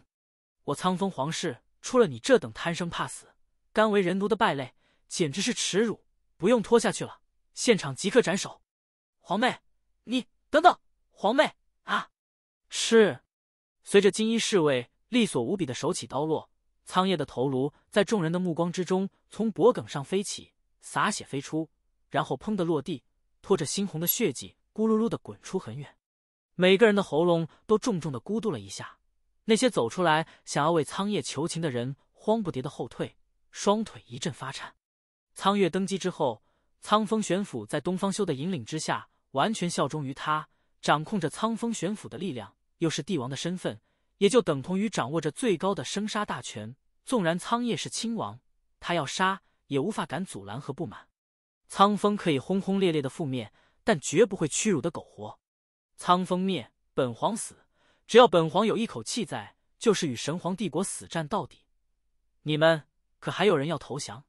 我苍风皇室出了你这等贪生怕死、甘为人奴的败类，简直是耻辱！不用拖下去了，现场即刻斩首。皇妹，你等等！皇妹啊！是。随着金衣侍卫利索无比的手起刀落，苍叶的头颅在众人的目光之中从脖梗上飞起。洒血飞出，然后砰的落地，拖着猩红的血迹，咕噜噜的滚出很远。每个人的喉咙都重重的咕嘟了一下。那些走出来想要为苍叶求情的人，慌不迭的后退，双腿一阵发颤。苍月登基之后，苍风玄府在东方修的引领之下，完全效忠于他，掌控着苍风玄府的力量，又是帝王的身份，也就等同于掌握着最高的生杀大权。纵然苍叶是亲王，他要杀。也无法敢阻拦和不满。苍风可以轰轰烈烈的覆灭，但绝不会屈辱的苟活。苍风灭，本皇死。只要本皇有一口气在，就是与神皇帝国死战到底。你们可还有人要投降？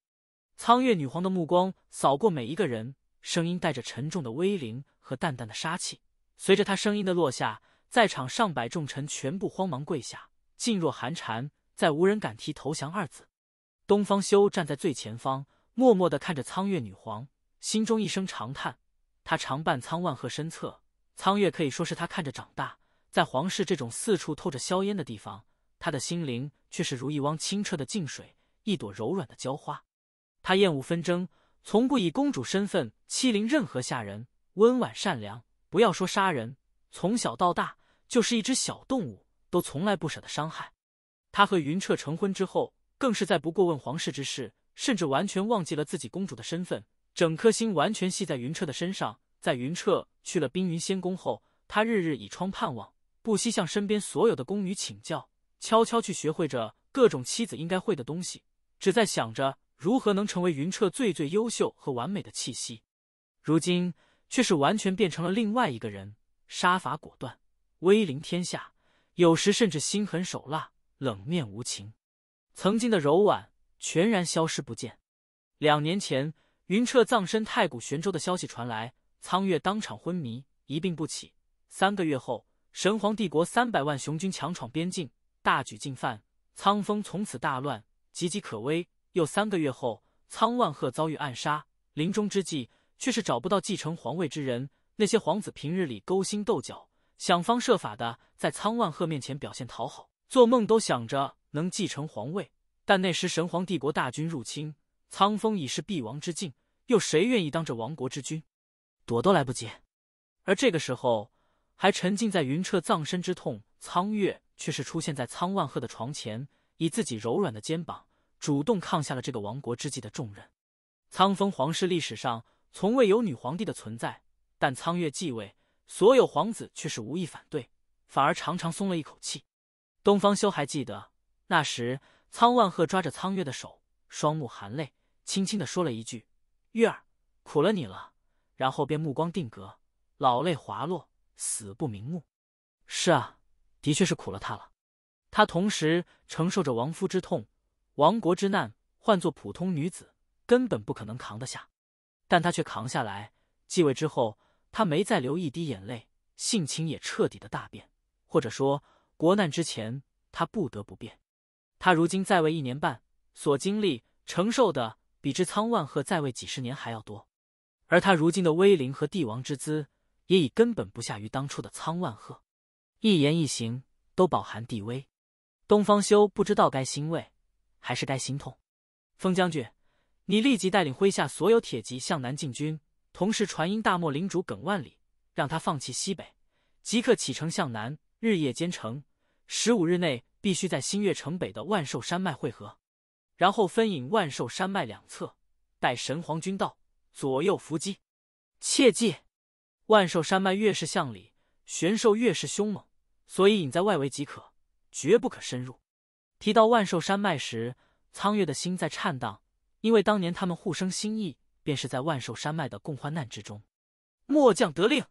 苍月女皇的目光扫过每一个人，声音带着沉重的威灵和淡淡的杀气。随着她声音的落下，在场上百众臣全部慌忙跪下，噤若寒蝉，再无人敢提投降二字。东方修站在最前方，默默的看着苍月女皇，心中一声长叹。他常伴苍万鹤身侧，苍月可以说是他看着长大。在皇室这种四处透着硝烟的地方，他的心灵却是如一汪清澈的净水，一朵柔软的娇花。他厌恶纷争，从不以公主身份欺凌任何下人，温婉善良。不要说杀人，从小到大，就是一只小动物，都从来不舍得伤害。他和云彻成婚之后。更是在不过问皇室之事，甚至完全忘记了自己公主的身份，整颗心完全系在云彻的身上。在云彻去了冰云仙宫后，他日日倚窗盼望，不惜向身边所有的宫女请教，悄悄去学会着各种妻子应该会的东西，只在想着如何能成为云彻最最优秀和完美的气息。如今却是完全变成了另外一个人，杀伐果断，威临天下，有时甚至心狠手辣，冷面无情。曾经的柔婉全然消失不见。两年前，云彻葬身太古玄州的消息传来，苍月当场昏迷，一病不起。三个月后，神皇帝国三百万雄军强闯边境，大举进犯，苍风从此大乱，岌岌可危。又三个月后，苍万鹤遭遇暗杀，临终之际却是找不到继承皇位之人。那些皇子平日里勾心斗角，想方设法的在苍万鹤面前表现讨好，做梦都想着。能继承皇位，但那时神皇帝国大军入侵，苍风已是必亡之境，又谁愿意当这亡国之君？躲都来不及。而这个时候，还沉浸在云彻葬身之痛，苍月却是出现在苍万鹤的床前，以自己柔软的肩膀主动抗下了这个亡国之际的重任。苍风皇室历史上从未有女皇帝的存在，但苍月继位，所有皇子却是无意反对，反而长长松了一口气。东方修还记得。那时，苍万鹤抓着苍月的手，双目含泪，轻轻的说了一句：“月儿，苦了你了。”然后便目光定格，老泪滑落，死不瞑目。是啊，的确是苦了他了。他同时承受着亡夫之痛、亡国之难，换做普通女子，根本不可能扛得下，但他却扛下来。继位之后，他没再流一滴眼泪，性情也彻底的大变，或者说，国难之前，他不得不变。他如今在位一年半，所经历承受的比之苍万鹤在位几十年还要多，而他如今的威灵和帝王之姿，也已根本不下于当初的苍万鹤，一言一行都饱含帝威。东方修不知道该欣慰，还是该心痛。风将军，你立即带领麾下所有铁骑向南进军，同时传音大漠领主耿万里，让他放弃西北，即刻启程向南，日夜兼程，十五日内。必须在新月城北的万寿山脉汇合，然后分引万寿山脉两侧，待神皇军到，左右伏击。切记，万寿山脉越是向里，玄兽越是凶猛，所以引在外围即可，绝不可深入。提到万寿山脉时，苍月的心在颤荡，因为当年他们互生心意，便是在万寿山脉的共患难之中。末将得令。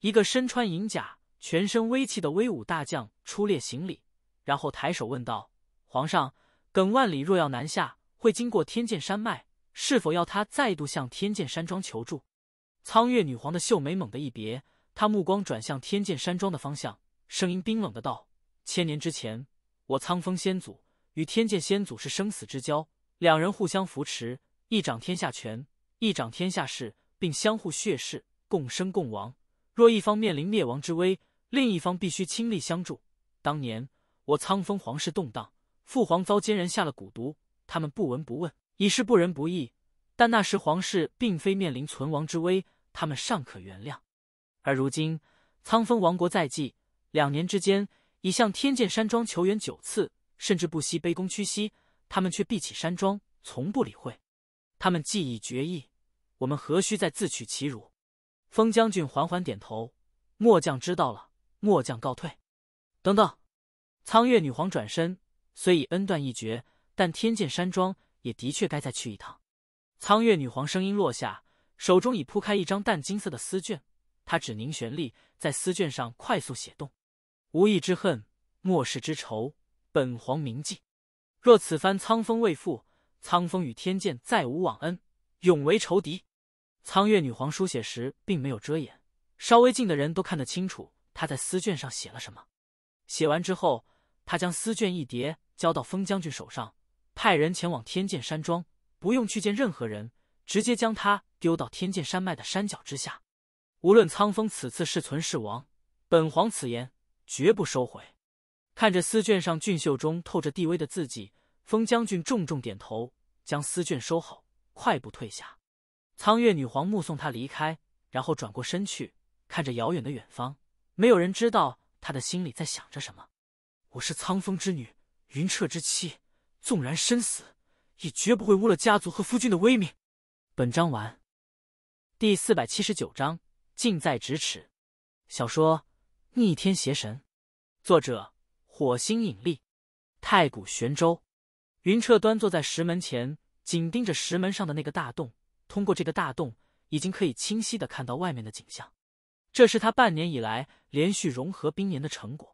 一个身穿银甲、全身威气的威武大将出列行礼。然后抬手问道：“皇上，耿万里若要南下，会经过天剑山脉，是否要他再度向天剑山庄求助？”苍月女皇的秀眉猛地一别，她目光转向天剑山庄的方向，声音冰冷的道：“千年之前，我苍风先祖与天剑先祖是生死之交，两人互相扶持，一掌天下权，一掌天下势，并相互血誓，共生共亡。若一方面临灭亡之危，另一方必须倾力相助。当年。”我苍风皇室动荡，父皇遭奸人下了蛊毒，他们不闻不问，已是不仁不义。但那时皇室并非面临存亡之危，他们尚可原谅。而如今苍风王国在即，两年之间已向天剑山庄求援九次，甚至不惜卑躬屈膝，他们却闭起山庄，从不理会。他们既已决意，我们何须再自取其辱？封将军缓缓点头，末将知道了，末将告退。等等。苍月女皇转身，虽已恩断义绝，但天剑山庄也的确该再去一趟。苍月女皇声音落下，手中已铺开一张淡金色的丝卷，她指凝玄力在丝卷上快速写动。无义之恨，末世之仇，本皇铭记。若此番苍风未复，苍风与天剑再无往恩，永为仇敌。苍月女皇书写时并没有遮掩，稍微近的人都看得清楚她在丝卷上写了什么。写完之后。他将丝绢一叠交到封将军手上，派人前往天剑山庄，不用去见任何人，直接将他丢到天剑山脉的山脚之下。无论苍风此次是存是亡，本皇此言绝不收回。看着丝绢上俊秀中透着帝威的字迹，封将军重重点头，将丝绢收好，快步退下。苍月女皇目送他离开，然后转过身去，看着遥远的远方。没有人知道他的心里在想着什么。我是苍风之女，云彻之妻。纵然身死，也绝不会污了家族和夫君的威名。本章完，第四百七十九章：近在咫尺。小说《逆天邪神》，作者：火星引力。太古玄州，云彻端坐在石门前，紧盯着石门上的那个大洞。通过这个大洞，已经可以清晰的看到外面的景象。这是他半年以来连续融合冰岩的成果。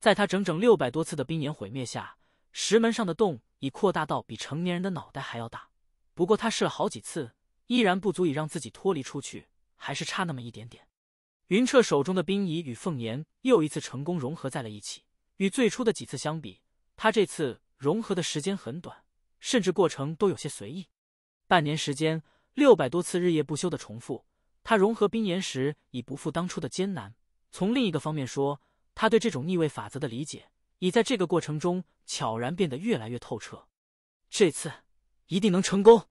在他整整六百多次的冰岩毁灭下，石门上的洞已扩大到比成年人的脑袋还要大。不过他试了好几次，依然不足以让自己脱离出去，还是差那么一点点。云彻手中的冰仪与凤岩又一次成功融合在了一起。与最初的几次相比，他这次融合的时间很短，甚至过程都有些随意。半年时间，六百多次日夜不休的重复，他融合冰岩时已不复当初的艰难。从另一个方面说，他对这种逆位法则的理解，已在这个过程中悄然变得越来越透彻。这次一定能成功！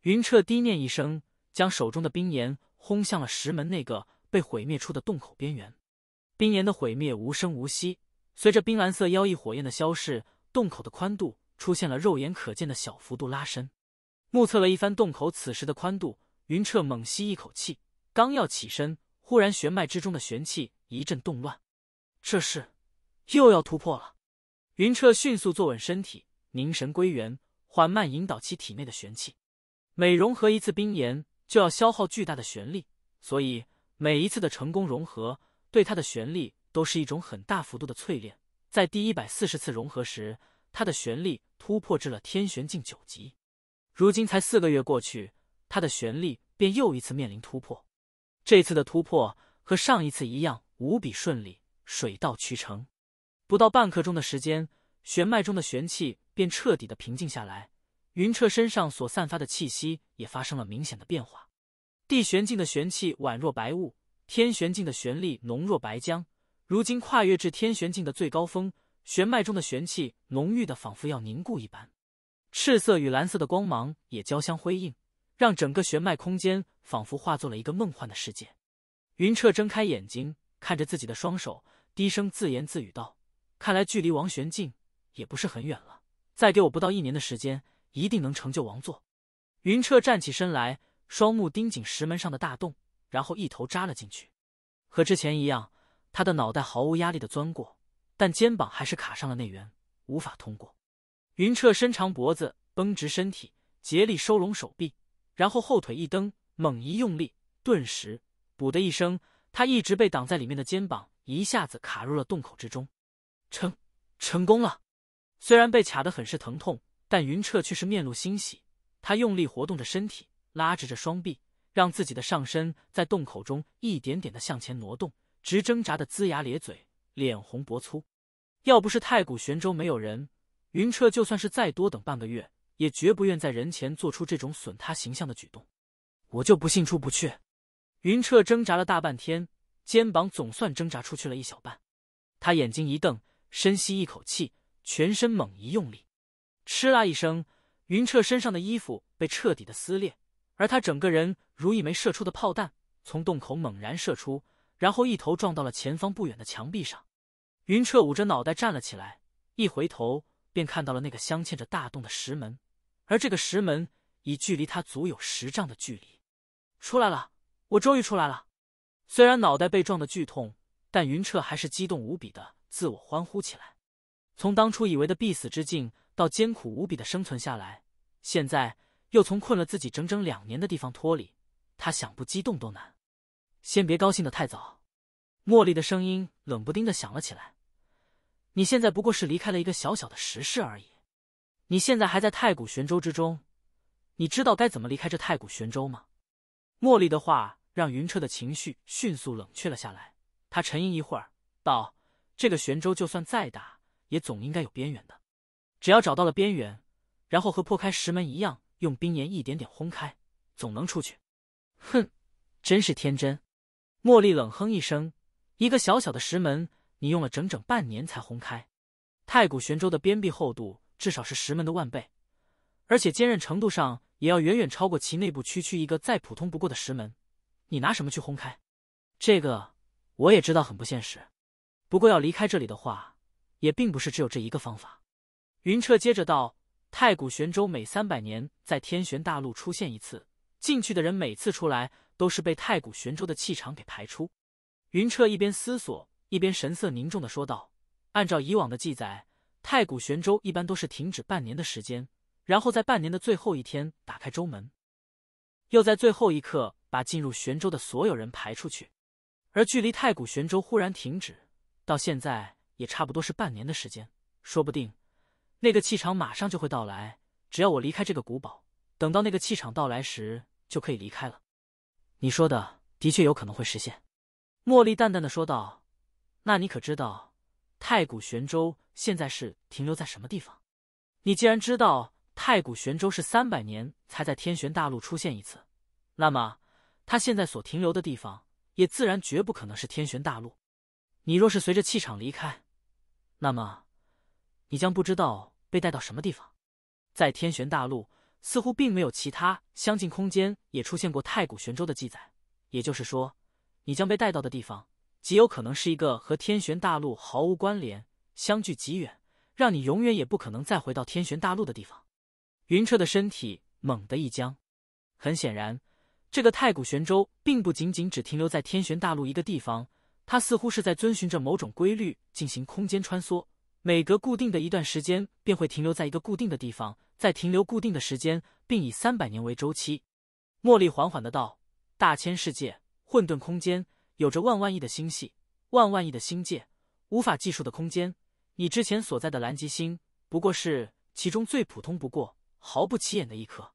云彻低念一声，将手中的冰岩轰向了石门那个被毁灭出的洞口边缘。冰岩的毁灭无声无息，随着冰蓝色妖异火焰的消逝，洞口的宽度出现了肉眼可见的小幅度拉伸。目测了一番洞口此时的宽度，云彻猛吸一口气，刚要起身，忽然玄脉之中的玄气一阵动乱。这是又要突破了！云彻迅速坐稳身体，凝神归元，缓慢引导其体内的玄气。每融合一次冰岩，就要消耗巨大的玄力，所以每一次的成功融合，对他的玄力都是一种很大幅度的淬炼。在第一百四十次融合时，他的玄力突破至了天玄境九级。如今才四个月过去，他的玄力便又一次面临突破。这次的突破和上一次一样，无比顺利。水到渠成，不到半刻钟的时间，玄脉中的玄气便彻底的平静下来。云彻身上所散发的气息也发生了明显的变化。地玄境的玄气宛若白雾，天玄境的玄力浓若白浆。如今跨越至天玄境的最高峰，玄脉中的玄气浓郁的仿佛要凝固一般。赤色与蓝色的光芒也交相辉映，让整个玄脉空间仿佛化作了一个梦幻的世界。云彻睁开眼睛，看着自己的双手。低声自言自语道：“看来距离王玄近也不是很远了，再给我不到一年的时间，一定能成就王座。”云彻站起身来，双目盯紧石门上的大洞，然后一头扎了进去。和之前一样，他的脑袋毫无压力的钻过，但肩膀还是卡上了内缘，无法通过。云彻伸长脖子，绷直身体，竭力收拢手臂，然后后腿一蹬，猛一用力，顿时“补”的一声，他一直被挡在里面的肩膀。一下子卡入了洞口之中，成成功了。虽然被卡的很是疼痛，但云彻却是面露欣喜。他用力活动着身体，拉直着双臂，让自己的上身在洞口中一点点的向前挪动，直挣扎的龇牙咧嘴，脸红脖粗。要不是太古玄州没有人，云彻就算是再多等半个月，也绝不愿在人前做出这种损他形象的举动。我就不信出不去！云彻挣扎了大半天。肩膀总算挣扎出去了一小半，他眼睛一瞪，深吸一口气，全身猛一用力，嗤啦一声，云彻身上的衣服被彻底的撕裂，而他整个人如一枚射出的炮弹，从洞口猛然射出，然后一头撞到了前方不远的墙壁上。云彻捂着脑袋站了起来，一回头便看到了那个镶嵌着大洞的石门，而这个石门已距离他足有十丈的距离。出来了，我终于出来了。虽然脑袋被撞的剧痛，但云彻还是激动无比的自我欢呼起来。从当初以为的必死之境，到艰苦无比的生存下来，现在又从困了自己整整两年的地方脱离，他想不激动都难。先别高兴的太早，茉莉的声音冷不丁的响了起来：“你现在不过是离开了一个小小的石室而已，你现在还在太古玄州之中，你知道该怎么离开这太古玄州吗？”茉莉的话。让云彻的情绪迅速冷却了下来。他沉吟一会儿，道：“这个玄舟就算再大，也总应该有边缘的。只要找到了边缘，然后和破开石门一样，用冰岩一点点轰开，总能出去。”哼，真是天真！茉莉冷哼一声：“一个小小的石门，你用了整整半年才轰开。太古玄州的边壁厚度至少是石门的万倍，而且坚韧程度上也要远远超过其内部区区一个再普通不过的石门。”你拿什么去轰开？这个我也知道很不现实。不过要离开这里的话，也并不是只有这一个方法。云彻接着道：“太古玄州每三百年在天玄大陆出现一次，进去的人每次出来都是被太古玄州的气场给排出。”云彻一边思索，一边神色凝重的说道：“按照以往的记载，太古玄州一般都是停止半年的时间，然后在半年的最后一天打开州门，又在最后一刻。”把进入玄州的所有人排出去，而距离太古玄州忽然停止到现在也差不多是半年的时间，说不定那个气场马上就会到来。只要我离开这个古堡，等到那个气场到来时，就可以离开了。你说的的确有可能会实现。”茉莉淡淡的说道。“那你可知道太古玄州现在是停留在什么地方？你既然知道太古玄州是三百年才在天玄大陆出现一次，那么。他现在所停留的地方，也自然绝不可能是天玄大陆。你若是随着气场离开，那么你将不知道被带到什么地方。在天玄大陆，似乎并没有其他相近空间也出现过太古玄州的记载。也就是说，你将被带到的地方，极有可能是一个和天玄大陆毫无关联、相距极远，让你永远也不可能再回到天玄大陆的地方。云彻的身体猛地一僵，很显然。这个太古玄州并不仅仅只停留在天玄大陆一个地方，它似乎是在遵循着某种规律进行空间穿梭，每隔固定的一段时间便会停留在一个固定的地方，再停留固定的时间，并以三百年为周期。茉莉缓缓的道：“大千世界，混沌空间有着万万亿的星系，万万亿的星界，无法计数的空间。你之前所在的南极星不过是其中最普通不过、毫不起眼的一颗。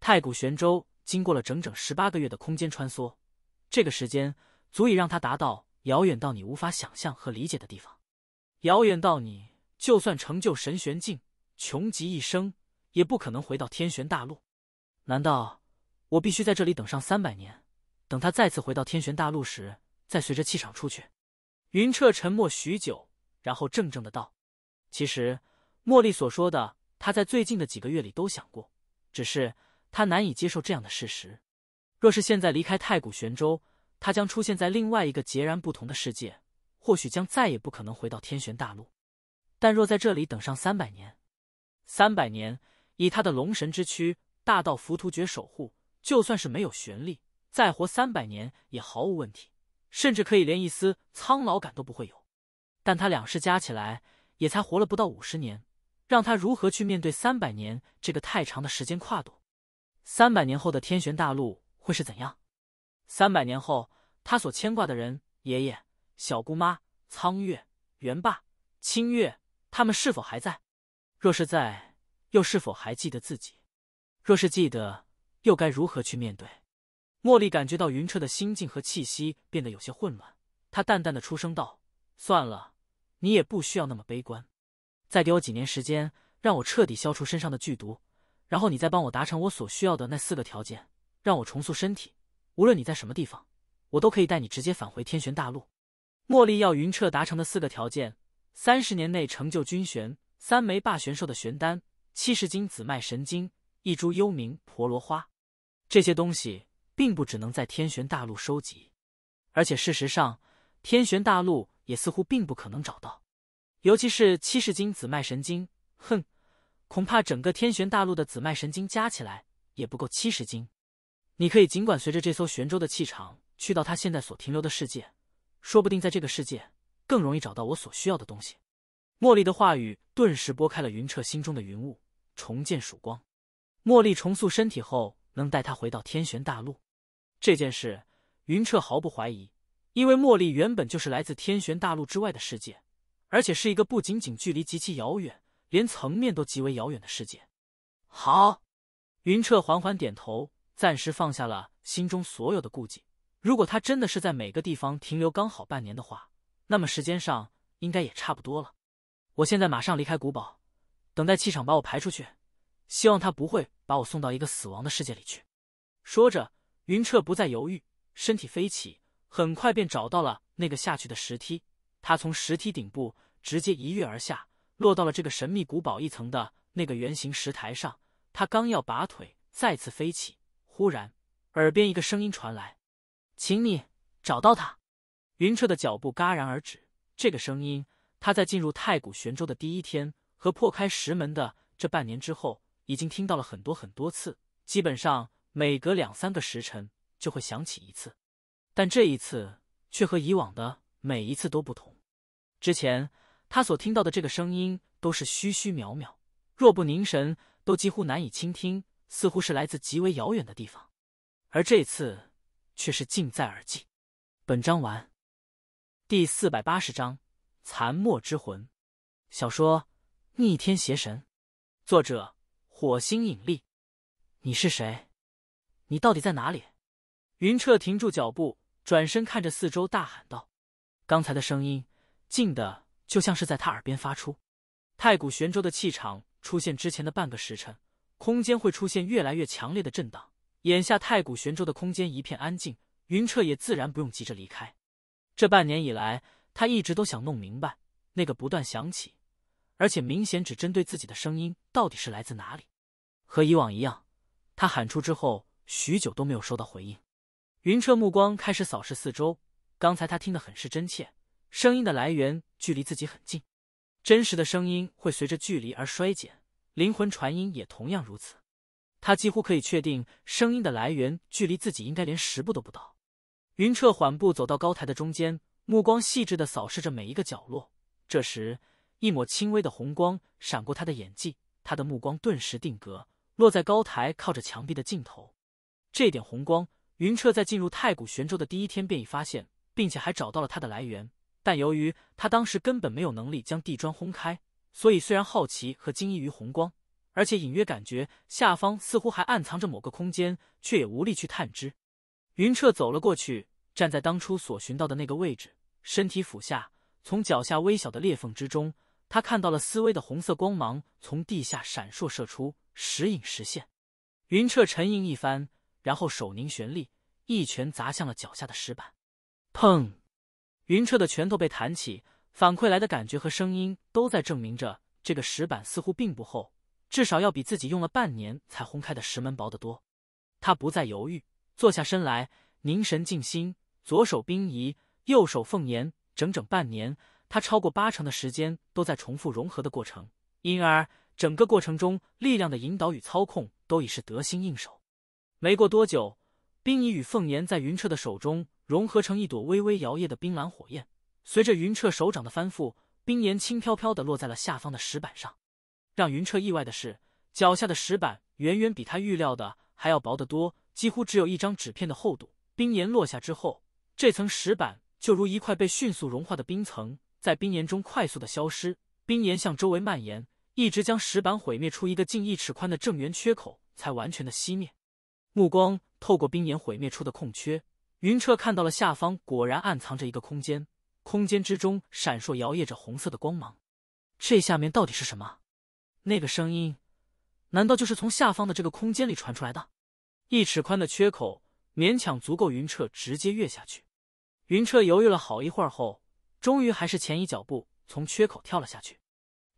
太古玄州。”经过了整整十八个月的空间穿梭，这个时间足以让他达到遥远到你无法想象和理解的地方，遥远到你就算成就神玄境，穷极一生也不可能回到天玄大陆。难道我必须在这里等上三百年，等他再次回到天玄大陆时，再随着气场出去？云彻沉默许久，然后怔怔的道：“其实，茉莉所说的，他在最近的几个月里都想过，只是……”他难以接受这样的事实。若是现在离开太古玄州，他将出现在另外一个截然不同的世界，或许将再也不可能回到天玄大陆。但若在这里等上三百年，三百年以他的龙神之躯，大道浮屠诀守护，就算是没有玄力，再活三百年也毫无问题，甚至可以连一丝苍老感都不会有。但他两世加起来也才活了不到五十年，让他如何去面对三百年这个太长的时间跨度？三百年后的天玄大陆会是怎样？三百年后，他所牵挂的人——爷爷、小姑妈、苍月、元霸、清月，他们是否还在？若是在，又是否还记得自己？若是记得，又该如何去面对？茉莉感觉到云彻的心境和气息变得有些混乱，她淡淡的出声道：“算了，你也不需要那么悲观。再给我几年时间，让我彻底消除身上的剧毒。”然后你再帮我达成我所需要的那四个条件，让我重塑身体。无论你在什么地方，我都可以带你直接返回天玄大陆。茉莉要云彻达成的四个条件：三十年内成就君玄，三枚霸玄兽的玄丹，七十斤紫脉神经，一株幽冥婆罗花。这些东西并不只能在天玄大陆收集，而且事实上，天玄大陆也似乎并不可能找到。尤其是七十斤紫脉神经，哼。恐怕整个天玄大陆的紫脉神经加起来也不够七十斤。你可以尽管随着这艘玄舟的气场去到他现在所停留的世界，说不定在这个世界更容易找到我所需要的东西。茉莉的话语顿时拨开了云彻心中的云雾，重见曙光。茉莉重塑身体后能带他回到天玄大陆，这件事云彻毫不怀疑，因为茉莉原本就是来自天玄大陆之外的世界，而且是一个不仅仅距离极其遥远。连层面都极为遥远的世界。好，云彻缓缓点头，暂时放下了心中所有的顾忌。如果他真的是在每个地方停留刚好半年的话，那么时间上应该也差不多了。我现在马上离开古堡，等待气场把我排出去。希望他不会把我送到一个死亡的世界里去。说着，云彻不再犹豫，身体飞起，很快便找到了那个下去的石梯。他从石梯顶部直接一跃而下。落到了这个神秘古堡一层的那个圆形石台上，他刚要拔腿再次飞起，忽然耳边一个声音传来：“请你找到他。”云彻的脚步戛然而止。这个声音，他在进入太古玄州的第一天和破开石门的这半年之后，已经听到了很多很多次，基本上每隔两三个时辰就会响起一次。但这一次却和以往的每一次都不同。之前。他所听到的这个声音都是虚虚渺渺，若不凝神，都几乎难以倾听，似乎是来自极为遥远的地方，而这次却是近在耳际。本章完，第四百八十章残墨之魂。小说《逆天邪神》，作者：火星引力。你是谁？你到底在哪里？云彻停住脚步，转身看着四周，大喊道：“刚才的声音近的……”就像是在他耳边发出，太古玄州的气场出现之前的半个时辰，空间会出现越来越强烈的震荡。眼下太古玄州的空间一片安静，云彻也自然不用急着离开。这半年以来，他一直都想弄明白那个不断响起，而且明显只针对自己的声音到底是来自哪里。和以往一样，他喊出之后许久都没有收到回应。云彻目光开始扫视四周，刚才他听得很是真切。声音的来源距离自己很近，真实的声音会随着距离而衰减，灵魂传音也同样如此。他几乎可以确定，声音的来源距离自己应该连十步都不到。云彻缓步走到高台的中间，目光细致的扫视着每一个角落。这时，一抹轻微的红光闪过他的眼际，他的目光顿时定格，落在高台靠着墙壁的尽头。这点红光，云彻在进入太古玄州的第一天便已发现，并且还找到了它的来源。但由于他当时根本没有能力将地砖轰开，所以虽然好奇和惊异于红光，而且隐约感觉下方似乎还暗藏着某个空间，却也无力去探知。云彻走了过去，站在当初所寻到的那个位置，身体俯下，从脚下微小的裂缝之中，他看到了思维的红色光芒从地下闪烁射出，时隐时现。云彻沉吟一番，然后手凝玄力，一拳砸向了脚下的石板，砰。云彻的拳头被弹起，反馈来的感觉和声音都在证明着，这个石板似乎并不厚，至少要比自己用了半年才轰开的石门薄得多。他不再犹豫，坐下身来，凝神静心，左手冰仪，右手凤炎，整整半年，他超过八成的时间都在重复融合的过程，因而整个过程中力量的引导与操控都已是得心应手。没过多久，冰仪与凤炎在云彻的手中。融合成一朵微微摇曳的冰蓝火焰，随着云彻手掌的翻覆，冰岩轻飘飘地落在了下方的石板上。让云彻意外的是，脚下的石板远远比他预料的还要薄得多，几乎只有一张纸片的厚度。冰岩落下之后，这层石板就如一块被迅速融化的冰层，在冰岩中快速地消失。冰岩向周围蔓延，一直将石板毁灭出一个近一尺宽的正圆缺口，才完全的熄灭。目光透过冰岩毁灭出的空缺。云彻看到了下方，果然暗藏着一个空间，空间之中闪烁摇曳着红色的光芒。这下面到底是什么？那个声音，难道就是从下方的这个空间里传出来的？一尺宽的缺口，勉强足够云彻直接跃下去。云彻犹豫了好一会儿后，终于还是前移脚步，从缺口跳了下去。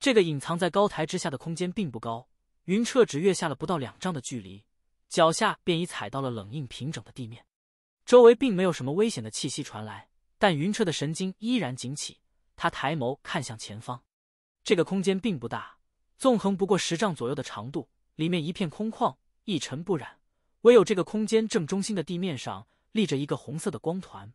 这个隐藏在高台之下的空间并不高，云彻只跃下了不到两丈的距离，脚下便已踩到了冷硬平整的地面。周围并没有什么危险的气息传来，但云彻的神经依然紧起。他抬眸看向前方，这个空间并不大，纵横不过十丈左右的长度，里面一片空旷，一尘不染，唯有这个空间正中心的地面上立着一个红色的光团。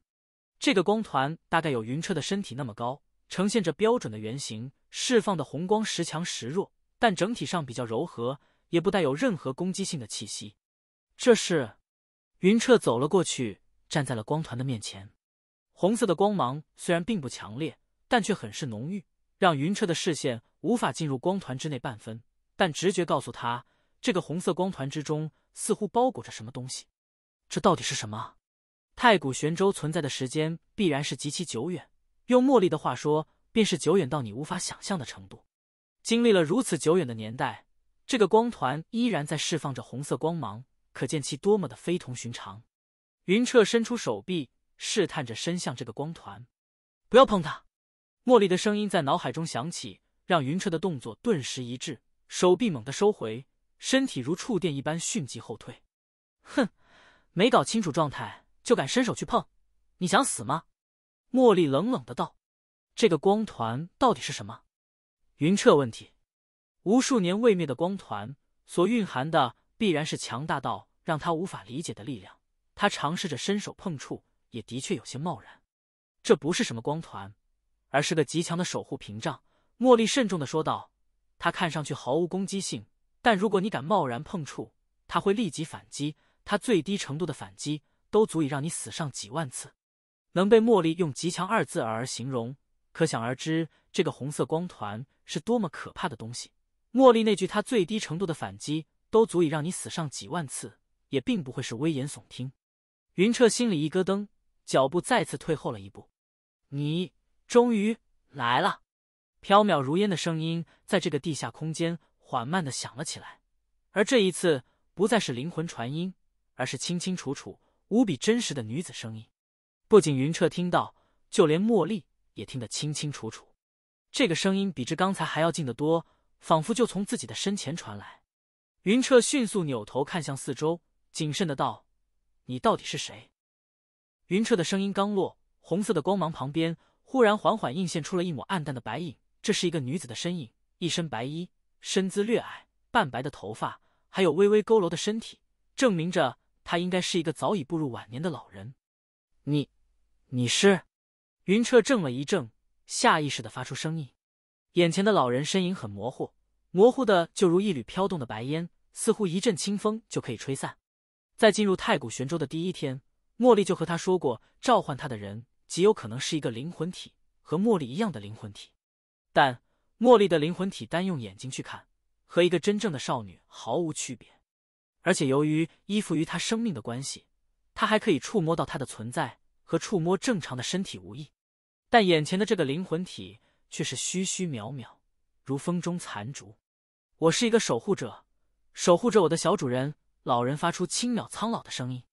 这个光团大概有云彻的身体那么高，呈现着标准的圆形，释放的红光时强时弱，但整体上比较柔和，也不带有任何攻击性的气息。这是。云彻走了过去，站在了光团的面前。红色的光芒虽然并不强烈，但却很是浓郁，让云彻的视线无法进入光团之内半分。但直觉告诉他，这个红色光团之中似乎包裹着什么东西。这到底是什么？太古玄州存在的时间必然是极其久远，用茉莉的话说，便是久远到你无法想象的程度。经历了如此久远的年代，这个光团依然在释放着红色光芒。可见其多么的非同寻常。云彻伸出手臂，试探着伸向这个光团，不要碰它。茉莉的声音在脑海中响起，让云彻的动作顿时一滞，手臂猛地收回，身体如触电一般迅疾后退。哼，没搞清楚状态就敢伸手去碰，你想死吗？茉莉冷冷的道。这个光团到底是什么？云彻问题。无数年未灭的光团，所蕴含的必然是强大到。让他无法理解的力量，他尝试着伸手碰触，也的确有些贸然。这不是什么光团，而是个极强的守护屏障。茉莉慎重的说道：“他看上去毫无攻击性，但如果你敢贸然碰触，他会立即反击。他最低程度的反击都足以让你死上几万次。”能被茉莉用“极强”二字而形容，可想而知这个红色光团是多么可怕的东西。茉莉那句“他最低程度的反击都足以让你死上几万次。”也并不会是危言耸听，云彻心里一咯噔，脚步再次退后了一步。你终于来了！飘渺如烟的声音在这个地下空间缓慢的响了起来，而这一次不再是灵魂传音，而是清清楚楚、无比真实的女子声音。不仅云彻听到，就连茉莉也听得清清楚楚。这个声音比之刚才还要近得多，仿佛就从自己的身前传来。云彻迅速扭头看向四周。谨慎的道：“你到底是谁？”云彻的声音刚落，红色的光芒旁边忽然缓缓映现出了一抹暗淡的白影。这是一个女子的身影，一身白衣，身姿略矮，半白的头发，还有微微佝偻的身体，证明着她应该是一个早已步入晚年的老人。你，你是？云彻怔了一怔，下意识的发出声音。眼前的老人身影很模糊，模糊的就如一缕飘动的白烟，似乎一阵清风就可以吹散。在进入太古玄州的第一天，茉莉就和他说过，召唤他的人极有可能是一个灵魂体，和茉莉一样的灵魂体。但茉莉的灵魂体单用眼睛去看，和一个真正的少女毫无区别。而且由于依附于她生命的关系，她还可以触摸到她的存在，和触摸正常的身体无异。但眼前的这个灵魂体却是虚虚渺渺，如风中残烛。我是一个守护者，守护着我的小主人。老人发出轻渺苍老的声音，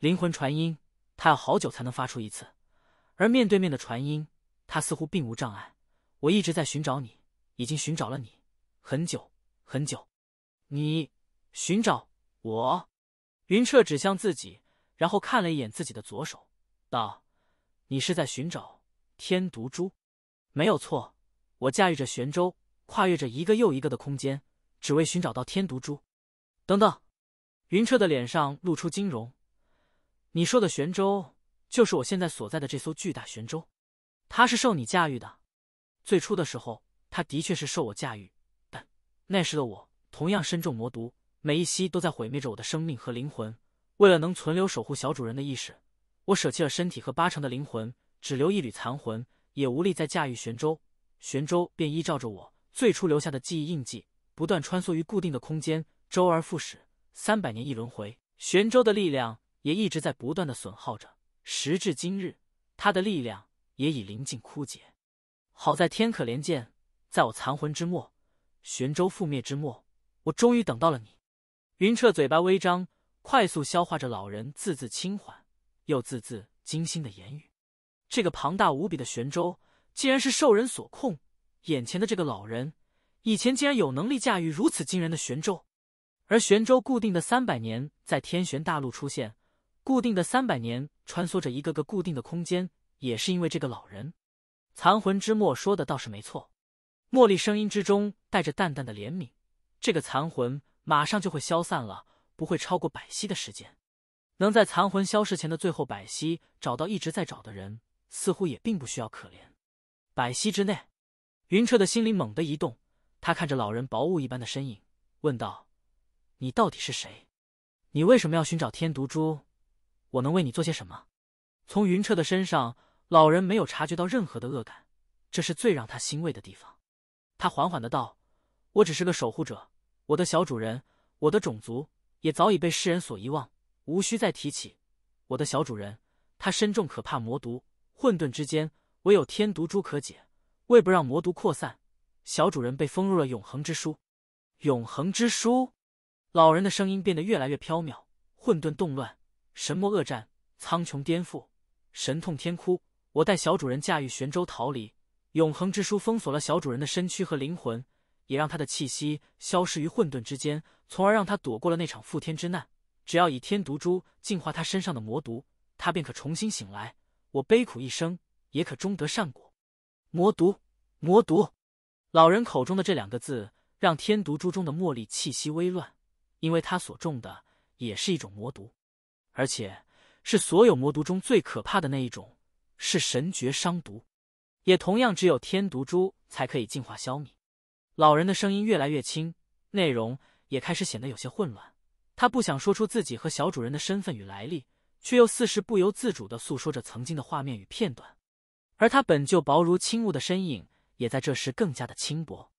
灵魂传音，他要好久才能发出一次，而面对面的传音，他似乎并无障碍。我一直在寻找你，已经寻找了你很久很久。你寻找我？云彻指向自己，然后看了一眼自己的左手，道：“你是在寻找天毒珠？没有错，我驾驭着玄舟，跨越着一个又一个的空间，只为寻找到天毒珠。”等等。云彻的脸上露出惊容。你说的玄舟，就是我现在所在的这艘巨大玄舟。它是受你驾驭的。最初的时候，他的确是受我驾驭，但那时的我同样身中魔毒，每一息都在毁灭着我的生命和灵魂。为了能存留守护小主人的意识，我舍弃了身体和八成的灵魂，只留一缕残魂，也无力再驾驭玄舟。玄舟便依照着我最初留下的记忆印记，不断穿梭于固定的空间，周而复始。三百年一轮回，玄州的力量也一直在不断的损耗着。时至今日，他的力量也已临近枯竭。好在天可怜见，在我残魂之末，玄州覆灭之末，我终于等到了你。云彻嘴巴微张，快速消化着老人字字轻缓又字字精心的言语。这个庞大无比的玄州，竟然是受人所控。眼前的这个老人，以前竟然有能力驾驭如此惊人的玄州。而玄州固定的三百年在天玄大陆出现，固定的三百年穿梭着一个个固定的空间，也是因为这个老人，残魂之末说的倒是没错。茉莉声音之中带着淡淡的怜悯，这个残魂马上就会消散了，不会超过百息的时间。能在残魂消逝前的最后百息找到一直在找的人，似乎也并不需要可怜。百息之内，云彻的心里猛地一动，他看着老人薄雾一般的身影，问道。你到底是谁？你为什么要寻找天毒珠？我能为你做些什么？从云彻的身上，老人没有察觉到任何的恶感，这是最让他欣慰的地方。他缓缓的道：“我只是个守护者，我的小主人，我的种族也早已被世人所遗忘，无需再提起。我的小主人，他身中可怕魔毒，混沌之间唯有天毒珠可解。为不让魔毒扩散，小主人被封入了永恒之书。永恒之书。”老人的声音变得越来越飘渺。混沌动乱，神魔恶战，苍穹颠覆，神痛天哭。我带小主人驾驭玄舟逃离。永恒之书封锁了小主人的身躯和灵魂，也让他的气息消失于混沌之间，从而让他躲过了那场覆天之难。只要以天毒珠净化他身上的魔毒，他便可重新醒来。我悲苦一生，也可终得善果。魔毒，魔毒。老人口中的这两个字，让天毒珠中的茉莉气息微乱。因为他所中的也是一种魔毒，而且是所有魔毒中最可怕的那一种，是神绝伤毒，也同样只有天毒珠才可以净化消灭。老人的声音越来越轻，内容也开始显得有些混乱。他不想说出自己和小主人的身份与来历，却又似是不由自主的诉说着曾经的画面与片段。而他本就薄如轻雾的身影，也在这时更加的轻薄。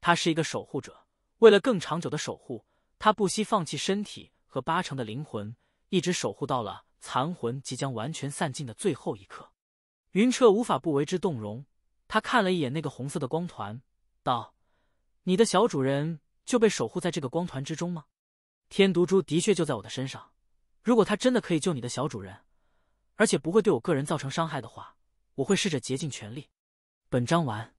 他是一个守护者，为了更长久的守护。他不惜放弃身体和八成的灵魂，一直守护到了残魂即将完全散尽的最后一刻。云彻无法不为之动容。他看了一眼那个红色的光团，道：“你的小主人就被守护在这个光团之中吗？”天毒珠的确就在我的身上。如果它真的可以救你的小主人，而且不会对我个人造成伤害的话，我会试着竭尽全力。本章完。